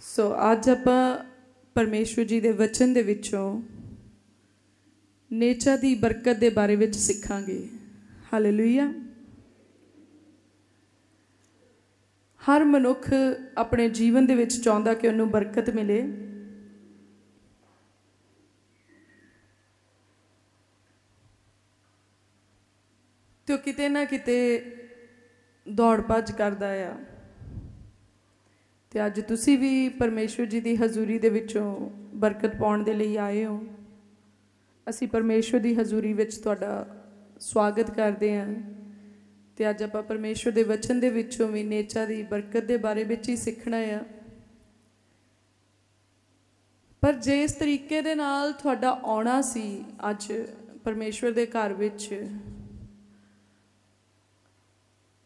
ਸੋ ਅੱਜ ਆਪਾਂ ਪਰਮੇਸ਼ਵਰ ਜੀ ਦੇ ਵਚਨ ਦੇ ਵਿੱਚੋਂ ਨੇਚਰ ਦੀ ਬਰਕਤ ਦੇ ਬਾਰੇ ਵਿੱਚ ਸਿੱਖਾਂਗੇ ਹਾਲੇਲੂਇਆ ਹਰ ਮਨੁੱਖ ਆਪਣੇ ਜੀਵਨ ਦੇ ਵਿੱਚ ਚਾਹੁੰਦਾ ਕਿ ਉਹਨੂੰ ਬਰਕਤ ਮਿਲੇ ਤੋ ਕਿਤੇ ਨਾ ਕਿਤੇ ਦੌੜ ਭੱਜ ਕਰਦਾ ਆ ਤੇ ਅੱਜ ਤੁਸੀਂ ਵੀ ਪਰਮੇਸ਼ਵਰ ਜੀ ਦੀ ਹਜ਼ੂਰੀ ਦੇ ਵਿੱਚੋਂ ਬਰਕਤ ਪਾਉਣ ਦੇ ਲਈ ਆਏ ਹੋ ਅਸੀਂ ਪਰਮੇਸ਼ਵਰ ਦੀ ਹਜ਼ੂਰੀ ਵਿੱਚ ਤੁਹਾਡਾ ਸਵਾਗਤ ਕਰਦੇ ਹਾਂ ਤੇ ਅੱਜ ਆਪਾਂ ਪਰਮੇਸ਼ਵਰ ਦੇ ਵਚਨ ਦੇ ਵਿੱਚੋਂ ਵੀ ਨੇਚਾ ਦੀ ਬਰਕਤ ਦੇ ਬਾਰੇ ਵਿੱਚ ਹੀ ਸਿੱਖਣਾ ਆ ਪਰ ਜਿਸ ਤਰੀਕੇ ਦੇ ਨਾਲ ਤੁਹਾਡਾ ਆਉਣਾ ਸੀ ਅੱਜ ਪਰਮੇਸ਼ਵਰ ਦੇ ਘਰ ਵਿੱਚ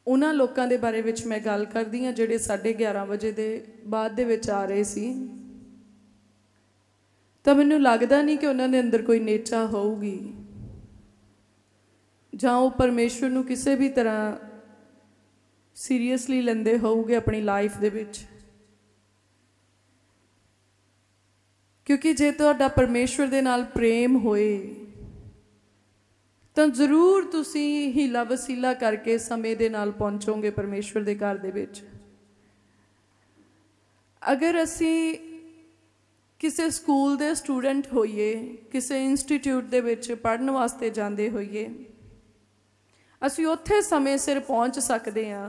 ਉਹਨਾਂ ਲੋਕਾਂ ਦੇ ਬਾਰੇ ਵਿੱਚ ਮੈਂ ਗੱਲ ਕਰਦੀ ਹਾਂ ਜਿਹੜੇ 11:30 ਵਜੇ ਦੇ ਬਾਅਦ ਦੇ ਵਿੱਚ ਆ ਰਹੇ ਸੀ ਤਾਂ ਮੈਨੂੰ ਲੱਗਦਾ ਨਹੀਂ ਕਿ ਉਹਨਾਂ ਦੇ ਅੰਦਰ ਕੋਈ ਨੇਚਾ ਹੋਊਗੀ ਜਾਂ ਉਹ ਪਰਮੇਸ਼ਵਰ ਨੂੰ ਕਿਸੇ ਵੀ ਤਰ੍ਹਾਂ ਸੀਰੀਅਸਲੀ ਲੈਂਦੇ ਹੋਊਗੇ ਆਪਣੀ ਲਾਈਫ ਦੇ ਵਿੱਚ ਕਿਉਂਕਿ ਜੇ ਤੁਹਾਡਾ ਪਰਮੇਸ਼ਵਰ ਦੇ ਨਾਲ ਪ੍ਰੇਮ ਹੋਏ ਤਾਂ ਜ਼ਰੂਰ ਤੁਸੀਂ ਹੀਲਾ ਵਸੀਲਾ ਕਰਕੇ ਸਮੇਂ ਦੇ ਨਾਲ ਪਹੁੰਚੋਗੇ ਪਰਮੇਸ਼ਵਰ ਦੇ ਘਰ ਦੇ ਵਿੱਚ ਅਗਰ ਅਸੀਂ ਕਿਸੇ ਸਕੂਲ ਦੇ ਸਟੂਡੈਂਟ ਹੋਈਏ ਕਿਸੇ ਇੰਸਟੀਚਿਊਟ ਦੇ ਵਿੱਚ ਪੜਨ ਵਾਸਤੇ ਜਾਂਦੇ ਹੋਈਏ ਅਸੀਂ ਉੱਥੇ ਸਮੇਂ ਸਿਰ ਪਹੁੰਚ ਸਕਦੇ ਹਾਂ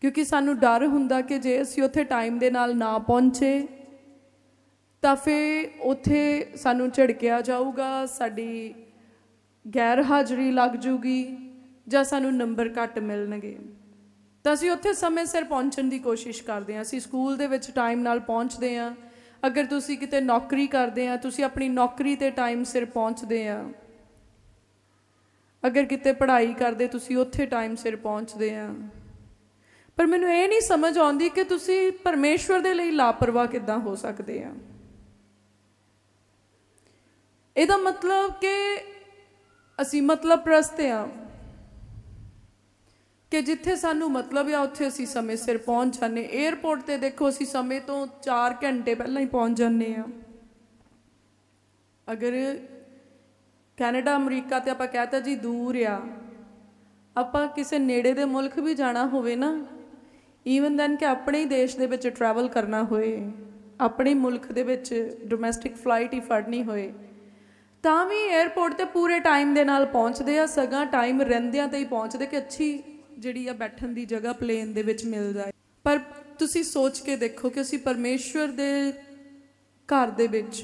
ਕਿਉਂਕਿ ਸਾਨੂੰ ਡਰ ਹੁੰਦਾ ਕਿ ਜੇ ਅਸੀਂ ਉੱਥੇ ਟਾਈਮ ਦੇ ਨਾਲ ਨਾ ਪਹੁੰਚੇ ਤਾਂ ਫੇ ਉੱਥੇ ਸਾਨੂੰ ਝੜਕਿਆ ਜਾਊਗਾ ਸਾਡੀ ਗੈਰ ਹਾਜ਼ਰੀ ਲੱਗ ਜੂਗੀ ਜਾਂ ਸਾਨੂੰ ਨੰਬਰ ਘੱਟ ਮਿਲਣਗੇ ਤਾਂ ਅਸੀਂ ਉੱਥੇ ਸਮੇਂ ਸਿਰ ਪਹੁੰਚਣ ਦੀ ਕੋਸ਼ਿਸ਼ ਕਰਦੇ ਹਾਂ ਅਸੀਂ ਸਕੂਲ ਦੇ ਵਿੱਚ ਟਾਈਮ ਨਾਲ ਪਹੁੰਚਦੇ ਹਾਂ ਅਗਰ ਤੁਸੀਂ ਕਿਤੇ ਨੌਕਰੀ ਕਰਦੇ ਆ ਤੁਸੀਂ ਆਪਣੀ ਨੌਕਰੀ ਤੇ ਟਾਈਮ ਸਿਰ ਪਹੁੰਚਦੇ ਆ ਅਗਰ ਕਿਤੇ ਪੜ੍ਹਾਈ ਕਰਦੇ ਤੁਸੀਂ ਉੱਥੇ ਟਾਈਮ ਸਿਰ ਪਹੁੰਚਦੇ ਆ ਪਰ ਮੈਨੂੰ ਇਹ ਨਹੀਂ ਸਮਝ ਆਉਂਦੀ ਕਿ ਤੁਸੀਂ ਪਰਮੇਸ਼ਵਰ ਦੇ ਲਈ ਲਾਪਰਵਾਹ ਕਿੱਦਾਂ ਹੋ ਸਕਦੇ ਆ ਇਹਦਾ ਮਤਲਬ ਕਿ ਅਸੀਂ ਮਤਲਬ ਪ੍ਰਸਤ ਆ ਕਿ ਜਿੱਥੇ ਸਾਨੂੰ ਮਤਲਬ ਆ ਉੱਥੇ ਅਸੀਂ ਸਮੇਂ ਸਿਰ ਪਹੁੰਚ ਜਾਂਦੇ 에ਅਰਪੋਰਟ ਤੇ ਦੇਖੋ ਅਸੀਂ ਸਮੇਂ ਤੋਂ 4 ਘੰਟੇ ਪਹਿਲਾਂ ਹੀ ਪਹੁੰਚ ਜਾਂਦੇ ਆ ਅਗਰ ਕੈਨੇਡਾ ਅਮਰੀਕਾ ਤੇ ਆਪਾਂ ਕਹਤਾ ਜੀ ਦੂਰ ਆ ਆਪਾਂ ਕਿਸੇ ਨੇੜੇ ਦੇ ਮੁਲਕ ਵੀ ਜਾਣਾ ਹੋਵੇ ਨਾ ਈਵਨ ਦੈਨ ਕਿ ਆਪਣੇ ਹੀ ਦੇਸ਼ ਦੇ ਵਿੱਚ ਟਰੈਵਲ ਕਰਨਾ ਹੋਏ ਆਪਣੇ ਮੁਲਕ ਦੇ ਵਿੱਚ ਡੋਮੈਸਟਿਕ ਫਲਾਈਟ ਹੀ ਫੜਨੀ ਹੋਏ ਤਾਂ ਵੀ 에어ਪੋਰਟ ਤੇ ਪੂਰੇ ਟਾਈਮ ਦੇ ਨਾਲ ਪਹੁੰਚਦੇ ਆ ਸਗਾ ਟਾਈਮ ਰਹਿੰਦਿਆਂ ਤੇ ਹੀ ਪਹੁੰਚਦੇ ਕਿ ਅੱਛੀ ਜਿਹੜੀ ਆ ਬੈਠਣ ਦੀ ਜਗ੍ਹਾ ਪਲੇਨ ਦੇ ਵਿੱਚ ਮਿਲ ਜਾਏ ਪਰ ਤੁਸੀਂ ਸੋਚ ਕੇ ਦੇਖੋ ਕਿ ਅਸੀਂ ਪਰਮੇਸ਼ਵਰ ਦੇ ਘਰ ਦੇ ਵਿੱਚ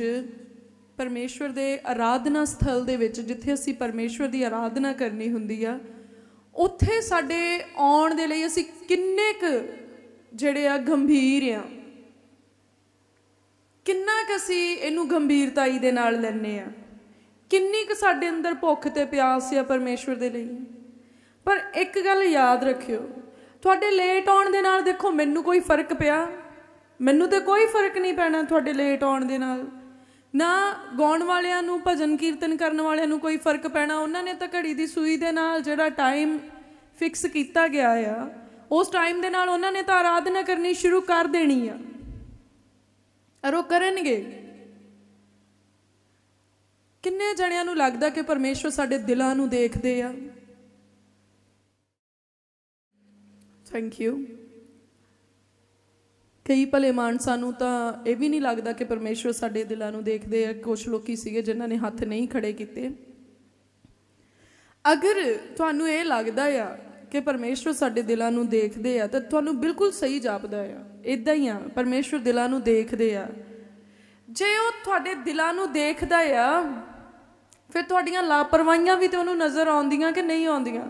ਪਰਮੇਸ਼ਵਰ ਦੇ ਆਰਾਧਨਾ ਸਥਲ ਦੇ ਵਿੱਚ ਜਿੱਥੇ ਅਸੀਂ ਪਰਮੇਸ਼ਵਰ ਦੀ ਆਰਾਧਨਾ ਕਰਨੀ ਹੁੰਦੀ ਆ ਉੱਥੇ ਸਾਡੇ ਆਉਣ ਦੇ ਲਈ ਅਸੀਂ ਕਿੰਨੇ ਕੁ ਜਿਹੜੇ ਆ ਗੰਭੀਰ ਆ ਕਿੰਨਾ ਕੁ ਅਸੀਂ ਇਹਨੂੰ ਗੰਭੀਰਤਾਈ ਦੇ ਨਾਲ ਲੈਣੇ ਆ ਕਿੰਨੀ ਕੁ ਸਾਡੇ ਅੰਦਰ ਭੁੱਖ ਤੇ ਪਿਆਸ ਹੈ ਪਰਮੇਸ਼ਵਰ ਦੇ ਲਈ ਪਰ ਇੱਕ ਗੱਲ ਯਾਦ ਰੱਖਿਓ ਤੁਹਾਡੇ ਲੇਟ ਆਉਣ ਦੇ ਨਾਲ ਦੇਖੋ ਮੈਨੂੰ ਕੋਈ ਫਰਕ ਪਿਆ ਮੈਨੂੰ ਤੇ ਕੋਈ ਫਰਕ ਨਹੀਂ ਪੈਣਾ ਤੁਹਾਡੇ ਲੇਟ ਆਉਣ ਦੇ ਨਾਲ ਨਾ ਗਾਉਣ ਵਾਲਿਆਂ ਨੂੰ ਭਜਨ ਕੀਰਤਨ ਕਰਨ ਵਾਲਿਆਂ ਨੂੰ ਕੋਈ ਫਰਕ ਪੈਣਾ ਉਹਨਾਂ ਨੇ ਤਾਂ ਘੜੀ ਦੀ ਸੂਈ ਦੇ ਨਾਲ ਜਿਹੜਾ ਟਾਈਮ ਫਿਕਸ ਕੀਤਾ ਗਿਆ ਆ ਉਸ ਟਾਈਮ ਦੇ ਨਾਲ ਉਹਨਾਂ ਨੇ ਤਾਂ ਆਰਾਧਨਾ ਕਰਨੀ ਸ਼ੁਰੂ ਕਰ ਦੇਣੀ ਆ ਅਰ ਉਹ ਕਰਨਗੇ ਕਿੰਨੇ ਜਣਿਆਂ ਨੂੰ ਲੱਗਦਾ ਕਿ ਪਰਮੇਸ਼ਵਰ ਸਾਡੇ ਦਿਲਾਂ ਨੂੰ ਦੇਖਦੇ ਆ ਥੈਂਕ ਯੂ ਕਈ ਭਲੇ ਮਾਨਸਾਂ ਨੂੰ ਤਾਂ ਇਹ ਵੀ ਨਹੀਂ ਲੱਗਦਾ ਕਿ ਪਰਮੇਸ਼ਵਰ ਸਾਡੇ ਦਿਲਾਂ ਨੂੰ ਦੇਖਦੇ ਆ ਕੁਝ ਲੋਕੀ ਸੀਗੇ ਜਿਨ੍ਹਾਂ ਨੇ ਹੱਥ ਨਹੀਂ ਖੜੇ ਕੀਤੇ ਅਗਰ ਤੁਹਾਨੂੰ ਇਹ ਲੱਗਦਾ ਆ ਕਿ ਪਰਮੇਸ਼ਵਰ ਸਾਡੇ ਦਿਲਾਂ ਨੂੰ ਦੇਖਦੇ ਆ ਤਾਂ ਤੁਹਾਨੂੰ ਬਿਲਕੁਲ ਸਹੀ ਜਾਪਦਾ ਆ ਇਦਾਂ ਹੀ ਆ ਪਰਮੇਸ਼ਵਰ ਦਿਲਾਂ ਨੂੰ ਦੇਖਦੇ ਆ ਜੇ ਉਹ ਤੁਹਾਡੇ ਦਿਲਾਂ ਨੂੰ ਦੇਖਦਾ ਆ ਫਿਰ ਤੁਹਾਡੀਆਂ ਲਾਪਰਵਾਹੀਆਂ ਵੀ ਤੇ ਉਹਨੂੰ ਨਜ਼ਰ ਆਉਂਦੀਆਂ ਕਿ ਨਹੀਂ ਆਉਂਦੀਆਂ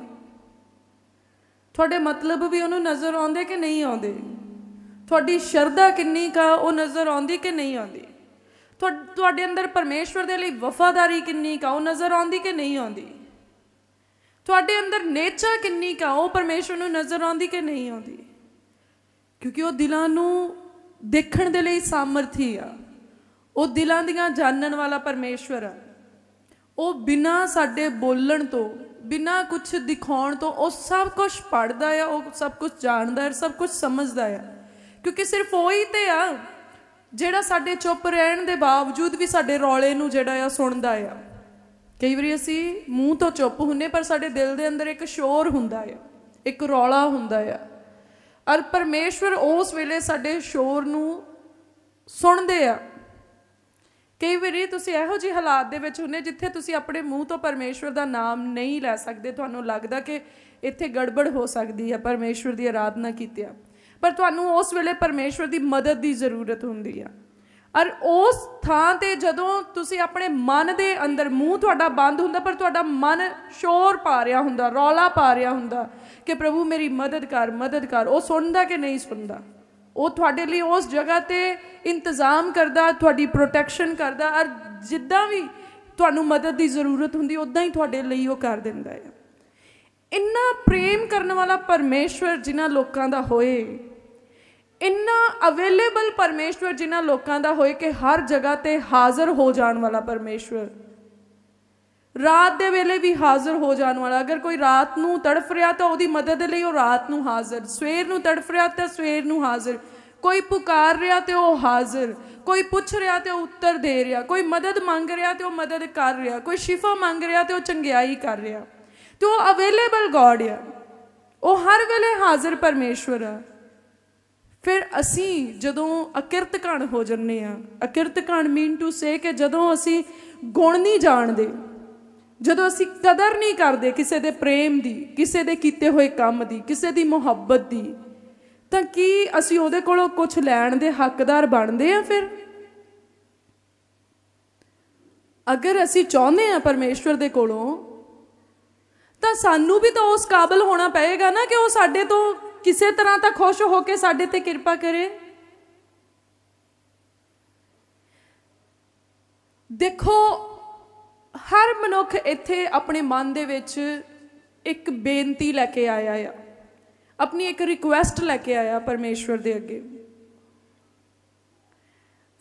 ਤੁਹਾਡੇ ਮਤਲਬ ਵੀ ਉਹਨੂੰ ਨਜ਼ਰ ਆਉਂਦੇ ਕਿ ਨਹੀਂ ਆਉਂਦੇ ਤੁਹਾਡੀ ਸ਼ਰਧਾ ਕਿੰਨੀ ਕਾ ਉਹ ਨਜ਼ਰ ਆਉਂਦੀ ਕਿ ਨਹੀਂ ਆਉਂਦੀ ਤੁਹਾਡੇ ਅੰਦਰ ਪਰਮੇਸ਼ਵਰ ਦੇ ਲਈ ਵਫਾਦਾਰੀ ਕਿੰਨੀ ਕਾ ਉਹ ਨਜ਼ਰ ਆਉਂਦੀ ਕਿ ਨਹੀਂ ਆਉਂਦੀ ਤੁਹਾਡੇ ਅੰਦਰ ਨੇਚਰ ਕਿੰਨੀ ਕਾ ਉਹ ਪਰਮੇਸ਼ਵਰ ਨੂੰ ਨਜ਼ਰ ਆਉਂਦੀ ਕਿ ਨਹੀਂ ਆਉਂਦੀ ਕਿਉਂਕਿ ਉਹ ਦਿਲਾਂ ਨੂੰ ਦੇਖਣ ਦੇ ਲਈ ਸਮਰਥੀ ਆ ਉਹ ਦਿਲਾਂ ਦੀਆਂ ਜਾਣਨ ਵਾਲਾ ਪਰਮੇਸ਼ਵਰ ਆ ਉਹ ਬਿਨਾ ਸਾਡੇ ਬੋਲਣ ਤੋਂ ਬਿਨਾ ਕੁਝ ਦਿਖਾਉਣ ਤੋਂ ਉਹ ਸਭ ਕੁਝ ਪੜਦਾ ਆ ਉਹ ਸਭ ਕੁਝ ਜਾਣਦਾ ਹੈ ਸਭ ਕੁਝ ਸਮਝਦਾ ਆ ਕਿਉਂਕਿ ਸਿਰਫ ਉਹ ਹੀ ਤੇ ਆ ਜਿਹੜਾ ਸਾਡੇ ਚੁੱਪ ਰਹਿਣ ਦੇ ਬਾਵਜੂਦ ਵੀ ਸਾਡੇ ਰੌਲੇ ਨੂੰ ਜਿਹੜਾ ਆ ਸੁਣਦਾ ਆ ਕਈ ਵਾਰੀ ਅਸੀਂ ਮੂੰਹ ਤੋਂ ਚੁੱਪ ਹੁੰਨੇ ਪਰ ਸਾਡੇ ਦਿਲ ਦੇ ਅੰਦਰ ਇੱਕ ਸ਼ੋਰ ਹੁੰਦਾ ਆ ਇੱਕ ਰੌਲਾ ਹੁੰਦਾ ਆ ਅਰ ਪਰਮੇਸ਼ਵਰ ਉਸ ਵੇਲੇ ਸਾਡੇ ਸ਼ੋਰ ਨੂੰ ਸੁਣਦੇ ਆ ਕਈ ਵਾਰੀ ਤੁਸੀਂ ਇਹੋ ਜਿਹੇ ਹਾਲਾਤ ਦੇ ਵਿੱਚ ਹੁੰਨੇ ਜਿੱਥੇ ਤੁਸੀਂ ਆਪਣੇ ਮੂੰਹ ਤੋਂ ਪਰਮੇਸ਼ਵਰ ਦਾ ਨਾਮ ਨਹੀਂ ਲੈ ਸਕਦੇ ਤੁਹਾਨੂੰ ਲੱਗਦਾ ਕਿ ਇੱਥੇ ਗੜਬੜ ਹੋ ਸਕਦੀ ਹੈ ਪਰਮੇਸ਼ਵਰ ਦੀ ਆਰਾਧਨਾ ਕੀਤੇ ਆ ਪਰ ਤੁਹਾਨੂੰ ਉਸ ਵੇਲੇ ਪਰਮੇਸ਼ਵਰ ਦੀ ਮਦਦ ਦੀ ਜ਼ਰੂਰਤ ਹੁੰਦੀ ਆ ਔਰ ਉਸ ਥਾਂ ਤੇ ਜਦੋਂ ਤੁਸੀਂ ਆਪਣੇ ਮਨ ਦੇ ਅੰਦਰ ਮੂੰਹ ਤੁਹਾਡਾ ਬੰਦ ਹੁੰਦਾ ਪਰ ਤੁਹਾਡਾ ਮਨ ਸ਼ੋਰ ਪਾ ਰਿਹਾ ਹੁੰਦਾ ਰੌਲਾ ਪਾ ਰਿਹਾ ਹੁੰਦਾ ਕਿ ਪ੍ਰਭੂ ਮੇਰੀ ਮਦਦ ਕਰ ਮਦਦ ਕਰ ਉਹ ਸੁਣਦਾ ਕਿ ਨਹੀਂ ਸੁਣਦਾ ਉਹ ਤੁਹਾਡੇ ਲਈ ਉਸ ਜਗ੍ਹਾ ਤੇ ਇੰਤਜ਼ਾਮ ਕਰਦਾ ਤੁਹਾਡੀ ਪ੍ਰੋਟੈਕਸ਼ਨ ਕਰਦਾ ਔਰ ਜਿੱਦਾਂ ਵੀ ਤੁਹਾਨੂੰ ਮਦਦ ਦੀ ਜ਼ਰੂਰਤ ਹੁੰਦੀ ਉਦਾਂ ਹੀ ਤੁਹਾਡੇ ਲਈ ਉਹ ਕਰ ਦਿੰਦਾ ਹੈ ਇੰਨਾ ਪ੍ਰੇਮ ਕਰਨ ਵਾਲਾ ਪਰਮੇਸ਼ਵਰ ਜਿਨ੍ਹਾਂ ਲੋਕਾਂ ਦਾ ਹੋਏ ਇੰਨਾ ਅਵੇਲੇਬਲ ਪਰਮੇਸ਼ਵਰ ਜਿਨ੍ਹਾਂ ਲੋਕਾਂ ਦਾ ਹੋਏ ਕਿ ਹਰ ਜਗ੍ਹਾ ਤੇ ਹਾਜ਼ਰ ਹੋ ਜਾਣ ਵਾਲਾ ਪਰਮੇਸ਼ਵਰ ਰਾਤ ਦੇ ਵੇਲੇ ਵੀ ਹਾਜ਼ਰ ਹੋ ਜਾਣ ਵਾਲਾ ਅਗਰ ਕੋਈ ਰਾਤ ਨੂੰ ਤੜਫ ਰਿਹਾ ਤਾਂ ਉਹਦੀ ਮਦਦ ਲਈ ਉਹ ਰਾਤ ਨੂੰ ਹਾਜ਼ਰ ਸਵੇਰ ਨੂੰ ਤੜਫ ਰਿਹਾ ਤਾਂ ਸਵੇਰ ਨੂੰ ਹਾਜ਼ਰ ਕੋਈ ਪੁਕਾਰ ਰਿਹਾ ਤੇ ਉਹ ਹਾਜ਼ਰ ਕੋਈ ਪੁੱਛ ਰਿਹਾ ਤੇ ਉੱਤਰ ਦੇ ਰਿਹਾ ਕੋਈ ਮਦਦ ਮੰਗ ਰਿਹਾ ਤੇ ਉਹ ਮਦਦ ਕਰ ਰਿਹਾ ਕੋਈ ਸ਼ਿਫਾ ਮੰਗ ਰਿਹਾ ਤੇ ਉਹ ਚੰਗਿਆਈ ਕਰ ਰਿਹਾ ਤੇ ਉਹ ਅਵੇਲੇਬਲ ਗੋਡ ਆ ਉਹ ਹਰ ਵੇਲੇ ਹਾਜ਼ਰ ਪਰਮੇਸ਼ਵਰ ਆ ਫਿਰ ਅਸੀਂ ਜਦੋਂ ਅਕਿਰਤ ਕਣ ਹੋ ਜੰਨੇ ਆ ਅਕਿਰਤ ਕਣ ਮੀਨ ਟੂ ਸੇ ਕਿ ਜਦੋਂ ਅਸੀਂ ਗੁਣ ਨਹੀਂ ਜਾਣਦੇ ਜਦੋਂ ਅਸੀਂ ਕਦਰ ਨਹੀਂ ਕਰਦੇ ਕਿਸੇ ਦੇ ਪ੍ਰੇਮ ਦੀ ਕਿਸੇ ਦੇ ਕੀਤੇ ਹੋਏ ਕੰਮ ਦੀ ਕਿਸੇ ਦੀ ਮੁਹੱਬਤ ਦੀ ਤਾਂ ਕੀ ਅਸੀਂ ਉਹਦੇ ਕੋਲੋਂ ਕੁਝ ਲੈਣ ਦੇ ਹੱਕਦਾਰ ਬਣਦੇ ਆ ਫਿਰ ਅਗਰ ਅਸੀਂ ਚਾਹੁੰਦੇ ਆ ਪਰਮੇਸ਼ਵਰ ਦੇ ਕੋਲੋਂ ਤਾਂ ਸਾਨੂੰ ਵੀ ਤਾਂ ਉਸ ਕਾਬਲ ਹੋਣਾ ਪਏਗਾ ਨਾ ਕਿ ਉਹ ਸਾਡੇ ਤੋਂ ਕਿਸੇ ਤਰ੍ਹਾਂ ਤਾਂ ਖੁਸ਼ ਹੋ ਕੇ ਸਾਡੇ ਤੇ ਕਿਰਪਾ ਕਰੇ ਦੇਖੋ ਹਰ ਮਨੁੱਖ ਇੱਥੇ ਆਪਣੇ ਮਨ ਦੇ ਵਿੱਚ ਇੱਕ ਬੇਨਤੀ ਲੈ ਕੇ ਆਇਆ ਆ ਆਪਣੀ ਇੱਕ ਰਿਕੁਐਸਟ ਲੈ ਕੇ ਆਇਆ ਪਰਮੇਸ਼ਵਰ ਦੇ ਅੱਗੇ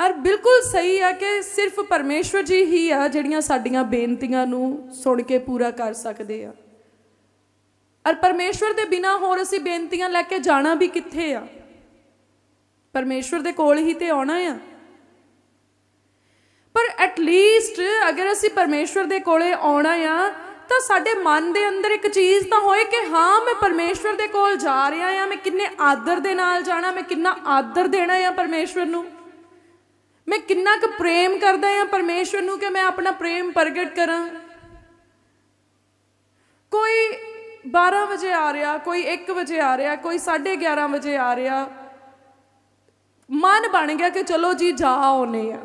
ਔਰ ਬਿਲਕੁਲ ਸਹੀ ਆ ਕਿ ਸਿਰਫ ਪਰਮੇਸ਼ਵਰ ਜੀ ਹੀ ਆ ਜਿਹੜੀਆਂ ਸਾਡੀਆਂ ਬੇਨਤੀਆਂ ਨੂੰ ਸੁਣ ਕੇ ਪੂਰਾ ਕਰ ਸਕਦੇ ਆ ਔਰ ਪਰਮੇਸ਼ਵਰ ਦੇ ਬਿਨਾ ਹੋਰ ਅਸੀਂ ਬੇਨਤੀਆਂ ਲੈ ਕੇ ਜਾਣਾ ਵੀ ਕਿੱਥੇ ਆ ਪਰਮੇਸ਼ਵਰ ਦੇ ਕੋਲ ਹੀ ਤੇ ਆਉਣਾ ਆ ਪਰ ਐਟ ਲੀਸਟ ਅਗਰ ਅਸੀਂ ਪਰਮੇਸ਼ਵਰ ਦੇ ਕੋਲੇ ਆਉਣਾ ਆ ਤਾਂ ਸਾਡੇ ਮਨ ਦੇ ਅੰਦਰ ਇੱਕ ਚੀਜ਼ ਤਾਂ ਹੋਏ ਕਿ ਹਾਂ ਮੈਂ ਪਰਮੇਸ਼ਵਰ ਦੇ ਕੋਲ ਜਾ ਰਿਹਾ ਆ ਮੈਂ ਕਿੰਨੇ ਆਦਰ ਦੇ ਨਾਲ ਜਾਣਾ ਮੈਂ ਕਿੰਨਾ ਆਦਰ ਦੇਣਾ ਆ ਪਰਮੇਸ਼ਵਰ ਨੂੰ ਮੈਂ ਕਿੰਨਾ ਕੁ ਪ੍ਰੇਮ ਕਰਦਾ ਆ ਪਰਮੇਸ਼ਵਰ ਨੂੰ ਕਿ ਮੈਂ ਆਪਣਾ ਪ੍ਰੇਮ ਪ੍ਰਗਟ ਕਰਾਂ ਕੋਈ 12 ਵਜੇ ਆ ਰਿਹਾ ਕੋਈ 1 ਵਜੇ ਆ ਰਿਹਾ ਕੋਈ 11:30 ਵਜੇ ਆ ਰਿਹਾ ਮਨ ਬਣ ਗਿਆ ਕਿ ਚਲੋ ਜੀ ਜਾ ਆਉਨੇ ਆ